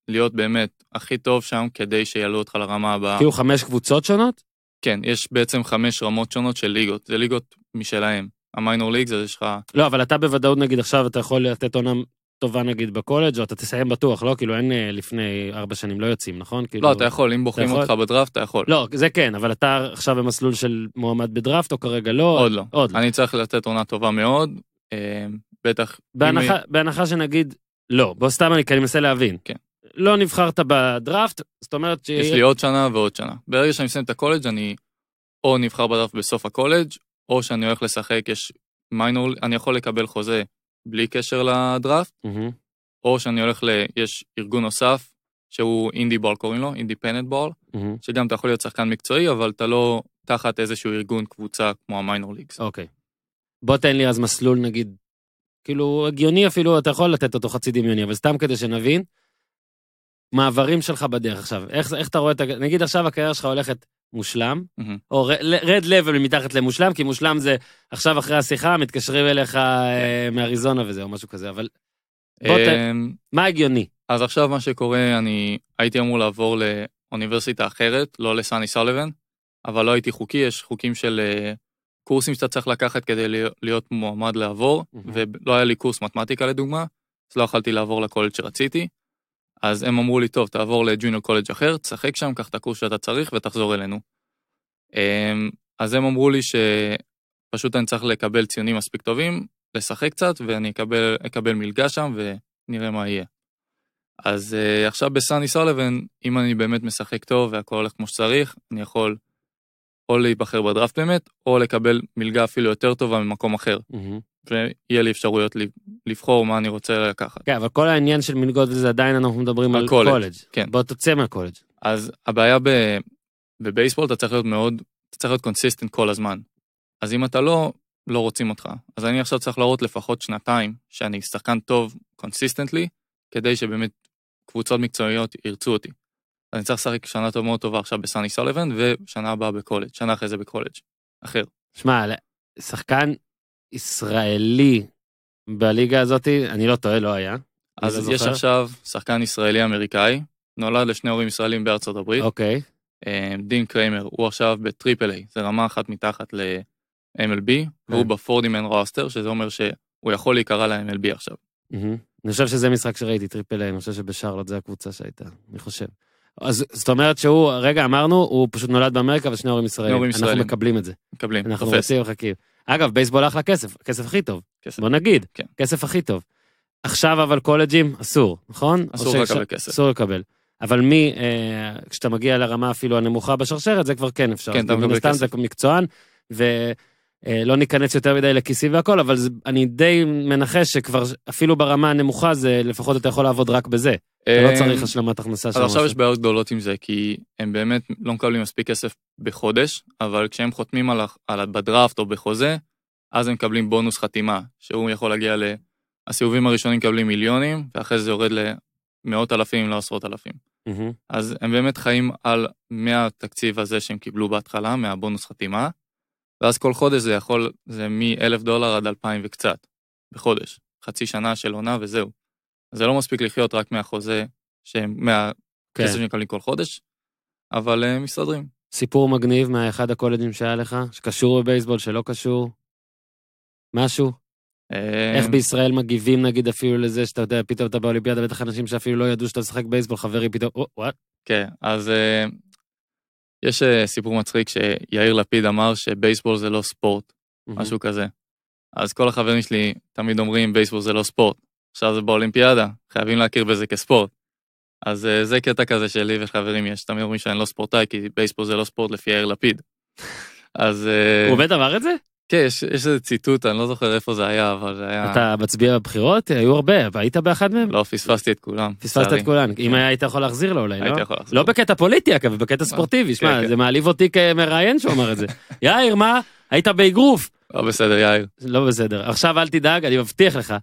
להיות באמת הכי טוב שם כדי שיעלו אותך לרמה הבאה. כאילו חמש קבוצות שונות? כן, יש בעצם חמש רמות שונות של ליגות, זה ליגות משלהם. המיינור ליג זה יש לך... לא, אבל אתה בוודאות נגיד עכשיו אתה יכול לתת עונה טובה נגיד בקולג' או אתה תסיים בטוח, לא? כאילו אין אה, לפני ארבע שנים לא יוצאים, נכון? לא, כאילו... לא, אתה יכול, אם בוחרים יכול... אותך בדראפט, אתה יכול. לא, זה כן, אבל אתה עכשיו במסלול של מועמד בדראפט או כרגע לא? עוד לא. עוד לא. אני לא. צריך לתת עונה טובה מאוד, אה, בטח... בהנחה, אם... בהנחה שנגיד לא, בוא סתם אני, אני מנסה להבין. כן. לא נבחרת בדראפט, זאת אומרת ש... יש לי עוד שנה ועוד שנה. ברגע שאני מסיים את הקולג' אני או נבחר בדראפט בסוף הקולג', או שאני הולך לשחק, יש מיינור, אני יכול לקבל חוזה בלי קשר לדראפט, mm-hmm. או שאני הולך ל... יש ארגון נוסף, שהוא אינדי בול קוראים לו, אינדיפנדנט בול, mm-hmm. שגם אתה יכול להיות שחקן מקצועי, אבל אתה לא תחת איזשהו ארגון קבוצה כמו המיינור ליגס. אוקיי. Okay. בוא תן לי אז מסלול נגיד כאילו, הגיוני אפילו, אתה יכול לתת אותו חצי דמיוני, אבל סתם כדי שנבין, מעברים שלך בדרך עכשיו. איך, איך אתה רואה את ה... נגיד עכשיו הקריירה שלך הולכת מושלם, mm-hmm. או ר, רד לבל מתחת למושלם, כי מושלם זה עכשיו אחרי השיחה, מתקשרים אליך אה, מאריזונה וזה, או משהו כזה, אבל... בוא ת... אמ, מה הגיוני? אז עכשיו מה שקורה, אני הייתי אמור לעבור לאוניברסיטה אחרת, לא לסאני סוליבן, אבל לא הייתי חוקי, יש חוקים של אה, קורסים שאתה צריך לקחת כדי להיות מועמד לעבור, mm-hmm. ולא היה לי קורס מתמטיקה לדוגמה, אז לא יכלתי לעבור לקולג' שרציתי, אז הם אמרו לי, טוב, תעבור לג'וניור קולג' אחר, תשחק שם, קח את הקורס שאתה צריך ותחזור אלינו. אמ, אז הם אמרו לי שפשוט אני צריך לקבל ציונים מספיק טובים, לשחק קצת, ואני אקבל, אקבל מלגה שם ונראה מה יהיה. אז אה, עכשיו בסאני סולבן, אם אני באמת משחק טוב והכל הולך כמו שצריך, אני יכול או להיבחר בדראפט באמת, או לקבל מלגה אפילו יותר טובה ממקום אחר. ויהיה לי אפשרויות לבחור מה אני רוצה לקחת. כן, אבל כל העניין של מלגות זה עדיין אנחנו מדברים על, על קולג'. קולג'. כן. בוא תצא מהקולג'. אז הבעיה ב... בבייסבול אתה צריך להיות מאוד, אתה צריך להיות קונסיסטנט כל הזמן. אז אם אתה לא, לא רוצים אותך. אז אני עכשיו צריך להראות לפחות שנתיים שאני שחקן טוב קונסיסטנטלי, כדי שבאמת קבוצות מקצועיות ירצו אותי. אני צריך לשחק שנה טוב מאוד טובה עכשיו בסאני סוליבן, ושנה הבאה בקולג', שנה אחרי זה בקולג', אחר. שמע, שחקן ישראלי בליגה הזאת, אני לא טועה, לא היה. אז, לא יש עכשיו שחקן ישראלי-אמריקאי, נולד לשני הורים ישראלים בארצות הברית. אוקיי. אה, דין קריימר, הוא עכשיו בטריפל איי, זה רמה אחת מתחת ל-MLB, והוא כן. בפורדימן רוסטר, שזה אומר שהוא יכול להיקרא ל-MLB עכשיו. Mm-hmm. אני חושב שזה משחק שראיתי, טריפל איי, אני חושב שבשרלוט זה הקבוצה שהייתה, אני חושב. אז זאת אומרת שהוא, רגע אמרנו, הוא פשוט נולד באמריקה ושני הורים ישראלים. אנחנו מקבלים את זה. מקבלים, אנחנו תופס. רוצים מחכים. אגב, בייסבול אחלה כסף, כסף הכי טוב. כסף. בוא נגיד, כן. כסף הכי טוב. עכשיו אבל קולג'ים אסור, נכון? אסור לקבל ש... כסף. אסור לקבל. אבל מי, אה, כשאתה מגיע לרמה אפילו הנמוכה בשרשרת, זה כבר כן אפשר. כן, אתה כאילו, מקבל כסף. זה מקצוען, ולא אה, ניכנס יותר מדי לכיסי והכל, אבל זה, אני די מנחש שכבר אפילו ברמה הנמוכה זה, לפחות אתה יכול לעבוד רק בזה. אתה לא אמ, צריך השלמת הכנסה שם. אז עכשיו יש בעיות גדולות עם זה, כי הם באמת לא מקבלים מספיק כסף בחודש, אבל כשהם חותמים על, על בדראפט או בחוזה, אז הם מקבלים בונוס חתימה, שהוא יכול להגיע ל... הסיבובים הראשונים מקבלים מיליונים, ואחרי זה יורד למאות אלפים, לא עשרות אלפים. אז הם באמת חיים על מהתקציב הזה שהם קיבלו בהתחלה, מהבונוס חתימה, ואז כל חודש זה יכול, זה מ-1,000 דולר עד 2,000 וקצת, בחודש. חצי שנה של עונה וזהו. זה לא מספיק לחיות רק מהחוזה, מהכסף כן. שמקבלים כל חודש, אבל הם אה, מסתדרים. סיפור מגניב מאחד הקולג'ים שהיה לך, שקשור בבייסבול, שלא קשור? משהו? אה, איך בישראל מגיבים נגיד אפילו לזה שאתה יודע, פתאום אתה באולימפיאדה, בטח אנשים שאפילו לא ידעו שאתה משחק בייסבול, חברי פתאום, וואט? Oh, כן, אז אה, יש סיפור מצחיק שיאיר לפיד אמר שבייסבול זה לא ספורט, משהו כזה. אז כל החברים שלי תמיד אומרים, בייסבול זה לא ספורט. עכשיו זה באולימפיאדה, חייבים להכיר בזה כספורט. אז אה, זה קטע כזה שלי וחברים יש, תמיד אומרים שאני לא ספורטאי, כי בייסבול זה לא ספורט לפי יאיר לפיד. אז... אה, הוא באמת אמר את זה? כן, יש, יש איזה ציטוט, אני לא זוכר איפה זה היה, אבל זה היה... אתה מצביע בבחירות? היו הרבה, והיית באחד מהם? לא, פספסתי את כולם. פספסת את כולם, אם כן. היה, היית יכול להחזיר לו אולי, לא? הייתי יכול להחזיר. לא בקטע פוליטי, אגב, בקטע אה, ספורטיבי, כן, שמע, כן. זה מעליב אותי כמראיין שהוא אמר את זה. יאיר, מה? היית באגרוף. לא בסדר, יאיר. לא בסדר. עכשיו אל תדאג, אני מבטיח לך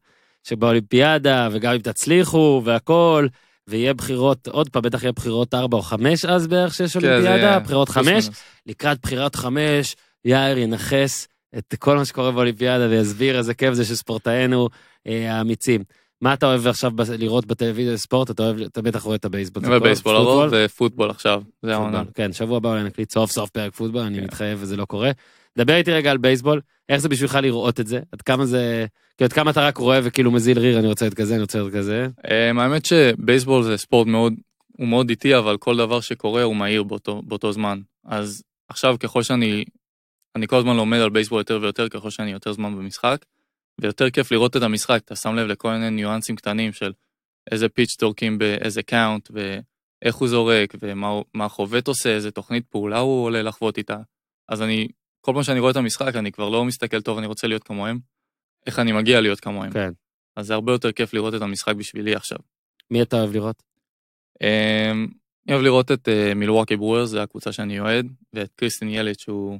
שבאולימפיאדה, וגם אם תצליחו והכול, ויהיה בחירות, עוד פעם, בטח יהיה בחירות 4 או 5 אז בערך שיש כן, אולימפיאדה, בחירות 5, לקראת בחירת 5, יאיר ינכס את כל מה שקורה באולימפיאדה ויסביר איזה כיף זה שספורטאינו אה, האמיצים. מה אתה אוהב עכשיו ב- לראות בטלוויזיה ספורט? אתה אוהב, אתה בטח רואה את הבייסבול. אני רואה בייסבול הרוב לא, ופוטבול עכשיו, זה העונה. כן, שבוע הבא אולי נקליט סוף סוף פרק פוטבול, אני כן. מתחייב וזה לא קורה. דבר איתי רגע על בייסבול, איך זה בשבילך לראות את זה? עד כמה זה... כי עד כמה אתה רק רואה וכאילו מזיל ריר, אני רוצה את כזה, אני רוצה את כזה. אמ, האמת שבייסבול זה ספורט מאוד, הוא מאוד איטי, אבל כל דבר שקורה הוא מהיר באותו זמן. אז עכשיו ככל שאני, אני כל הזמן לומד על בייסבול יותר ויותר, ככל שאני יותר זמן במשחק, ויותר כיף לראות את המשחק, אתה שם לב לכל מיני ניואנסים קטנים של איזה פיץ' טורקים באיזה קאונט, ואיך הוא זורק, ומה החובט עושה, איזה תוכנית פעולה הוא עולה לחוות איתה. אז אני, כל פעם שאני רואה את המשחק, אני כבר לא מסתכל טוב, אני רוצה להיות כמוהם. איך אני מגיע להיות כמוהם. כן. אז זה הרבה יותר כיף לראות את המשחק בשבילי עכשיו. מי אתה אוהב לראות? אמ, אני אוהב לראות את מילוואקי ברוור, זו הקבוצה שאני אוהד, ואת קריסטין ילד, שהוא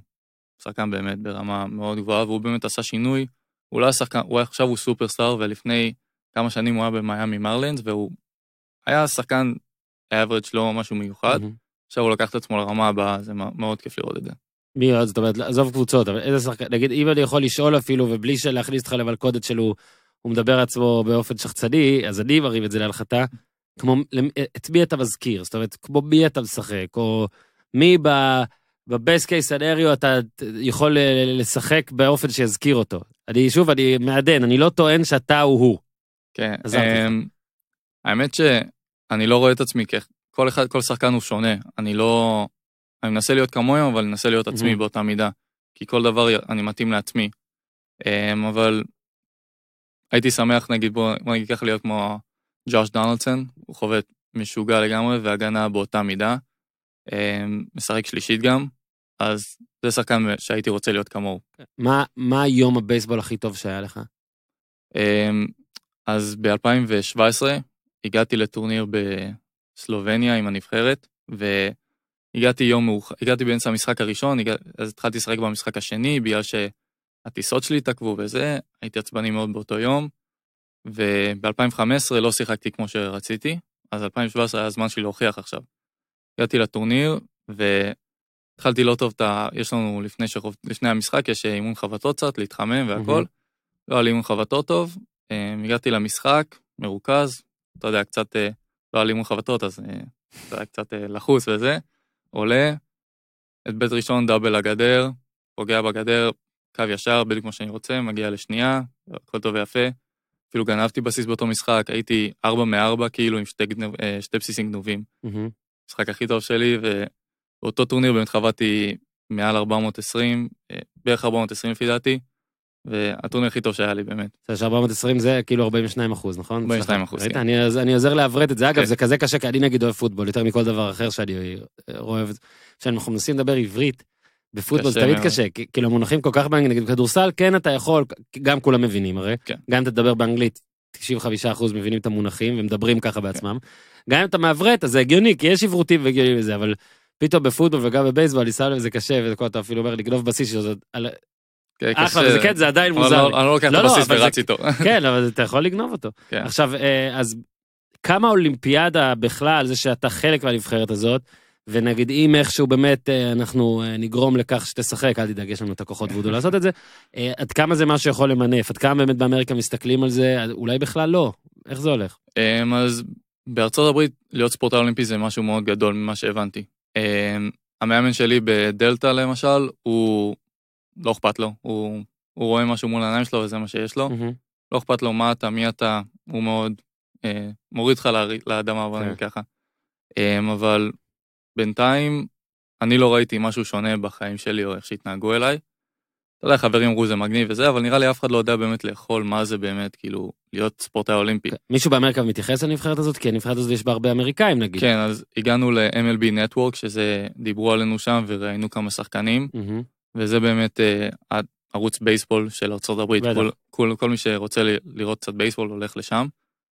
שחקן באמת ברמה מאוד גבוהה, והוא באמת עשה שינוי. הוא לא היה שחקן, הוא עכשיו הוא סופרסטאר, ולפני כמה שנים הוא היה במיאמי מרלינס, והוא היה שחקן, האברג' לא משהו מיוחד. עכשיו הוא לקח את עצמו לרמה הבאה, זה מאוד כיף לראות את זה. מי עוד? זאת אומרת, עזוב קבוצות, אבל איזה שחקן, נגיד, אם אני יכול לשאול אפילו, ובלי להכניס אותך למלכודת שלו, הוא מדבר עצמו באופן שחצני, אז אני מרים את זה להנחתה, כמו, את מי אתה מזכיר? זאת אומרת, כמו מי אתה משחק, או מי בבייס קייס סנריו אתה יכול אה, לשחק באופן שיזכיר אותו. אני, שוב, אני מעדן, אני לא טוען שאתה הוא הוא. כן, אמ, האמת שאני לא רואה את עצמי, כל אחד, כל שחקן הוא שונה, אני לא... אני מנסה להיות כמוהם, אבל אני מנסה להיות עצמי mm-hmm. באותה מידה, כי כל דבר אני מתאים לעצמי. Um, אבל הייתי שמח, נגיד, בוא, נגיד ככה, להיות כמו ג'וש דונלדסון, הוא חובט משוגע לגמרי והגנה באותה מידה. Um, משחק שלישית גם, אז זה שחקן שהייתי רוצה להיות כמוהו. מה, מה יום הבייסבול הכי טוב שהיה לך? Um, אז ב-2017 הגעתי לטורניר בסלובניה עם הנבחרת, ו... הגעתי יום מאוחר, הגעתי באמצע המשחק הראשון, הגע... אז התחלתי לשחק במשחק השני, בגלל שהטיסות שלי התעכבו וזה, הייתי עצבני מאוד באותו יום, וב-2015 לא שיחקתי כמו שרציתי, אז 2017 היה הזמן שלי להוכיח עכשיו. הגעתי לטורניר, והתחלתי לא טוב את ה... יש לנו לפני, שחוב... לפני המשחק, יש אה, אימון חבטות קצת, להתחמם והכל. לא היה לי אימון חבטות טוב, אה, הגעתי למשחק, מרוכז, אתה יודע, קצת, אה, לא היה לי אימון חבטות, אז אתה יודע, קצת לחוץ וזה. עולה, את בית ראשון דאבל לגדר, פוגע בגדר, קו ישר, בדיוק כמו שאני רוצה, מגיע לשנייה, הכל טוב ויפה. אפילו גנבתי בסיס באותו משחק, הייתי 4 מ-4 כאילו עם שתי, גנב, אה, שתי בסיסים גנובים. Mm-hmm. המשחק הכי טוב שלי, ובאותו טורניר באמת חבטתי מעל 420, אה, בערך 420 לפי דעתי. והטורניר הכי טוב שהיה לי באמת. זה 420 זה כאילו 42 אחוז, נכון? 42 אחוז, כן. אני עוזר לעברת את זה. אגב, כן. זה כזה קשה, כי אני נגיד אוהב פוטבול יותר מכל דבר אחר שאני אוהב. שאנחנו מנסים לדבר עברית, בפוטבול זה תמיד קשה, כאילו המונחים כל כך באנגלית, נגיד בכדורסל, כן אתה יכול, גם כולם מבינים הרי. כן. גם אתה תדבר באנגלית, 95% אחוז מבינים את המונחים ומדברים ככה כן. בעצמם. גם אם אתה מעברת, אז זה הגיוני, כי יש עברותים והגיונים לזה, אבל פתאום בפוטבול וגם בבייסבול, ישראל זה קשה, וכל אתה אפילו אומר לגנוב בסיס, כן, אחלה, וזה כן, זה עדיין מוזר. לא- אני לא לוקח את לא, לא, הבסיס ורץ איתו. כן, אבל אתה יכול לגנוב אותו. כן. עכשיו, אה, אז כמה אולימפיאדה בכלל, זה שאתה חלק מהנבחרת הזאת, ונגיד אם איכשהו באמת אה, אנחנו אה, נגרום לכך שתשחק, אל תדאג, יש לנו את הכוחות וודו לעשות את זה, עד כמה זה משהו שיכול למנף? עד כמה באמת באמריקה מסתכלים על זה? אולי בכלל לא. איך זה הולך? אמ, אז בארצות הברית, להיות ספורטאי אולימפי זה משהו מאוד גדול ממה שהבנתי. אמ, המאמן שלי בדלתא למשל, הוא לא אכפת לו, הוא, הוא רואה משהו מול העיניים שלו וזה מה שיש לו. Mm-hmm. לא אכפת לו מה אתה, מי אתה, הוא מאוד אה, מוריד לך לאדמה, בוא נגיד כן. ככה. אה, אבל בינתיים אני לא ראיתי משהו שונה בחיים שלי או איך שהתנהגו אליי. אתה יודע, חברים אמרו זה מגניב וזה, אבל נראה לי אף אחד לא יודע באמת לאכול מה זה באמת, כאילו, להיות ספורטאי אולימפי. כן. מישהו באמריקה מתייחס לנבחרת הזאת? כי הנבחרת הזאת יש בה הרבה אמריקאים נגיד. כן, אז הגענו ל-MLB Network, שזה, דיברו עלינו שם וראינו כמה שחקנים. Mm-hmm. וזה באמת אה, ערוץ בייסבול של ארה"ב. כל, כל, כל מי שרוצה לראות קצת בייסבול הולך לשם.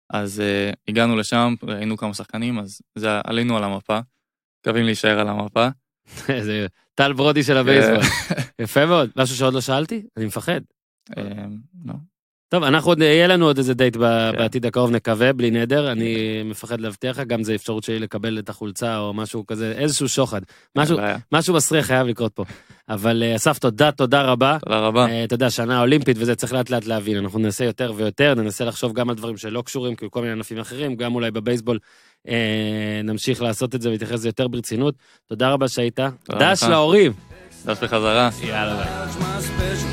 אז אה, הגענו לשם, ראינו כמה שחקנים, אז זה, עלינו על המפה. מקווים להישאר על המפה. זה טל ברודי של אה, הבייסבול. יפה מאוד, משהו שעוד לא שאלתי? אני מפחד. אה, לא, טוב, אנחנו עוד, יהיה לנו עוד איזה דייט כן. בעתיד הקרוב, נקווה, בלי כן, נדר. אני מפחד להבטיח לך, גם זו אפשרות שלי לקבל את החולצה או משהו כזה, איזשהו שוחד. משהו, מסריח חייב לקרות פה. אבל אה, אסף, תודה, תודה רבה. תודה רבה. אה, אתה יודע, שנה אולימפית וזה, צריך לאט לאט להבין. אנחנו ננסה יותר ויותר, ננסה לחשוב גם על דברים שלא קשורים, כאילו כל מיני ענפים אחרים, גם אולי בבייסבול אה, נמשיך לעשות את זה ולהתייחס יותר ברצינות. תודה רבה שהיית. דש להורים. דש בחזרה. יאללה.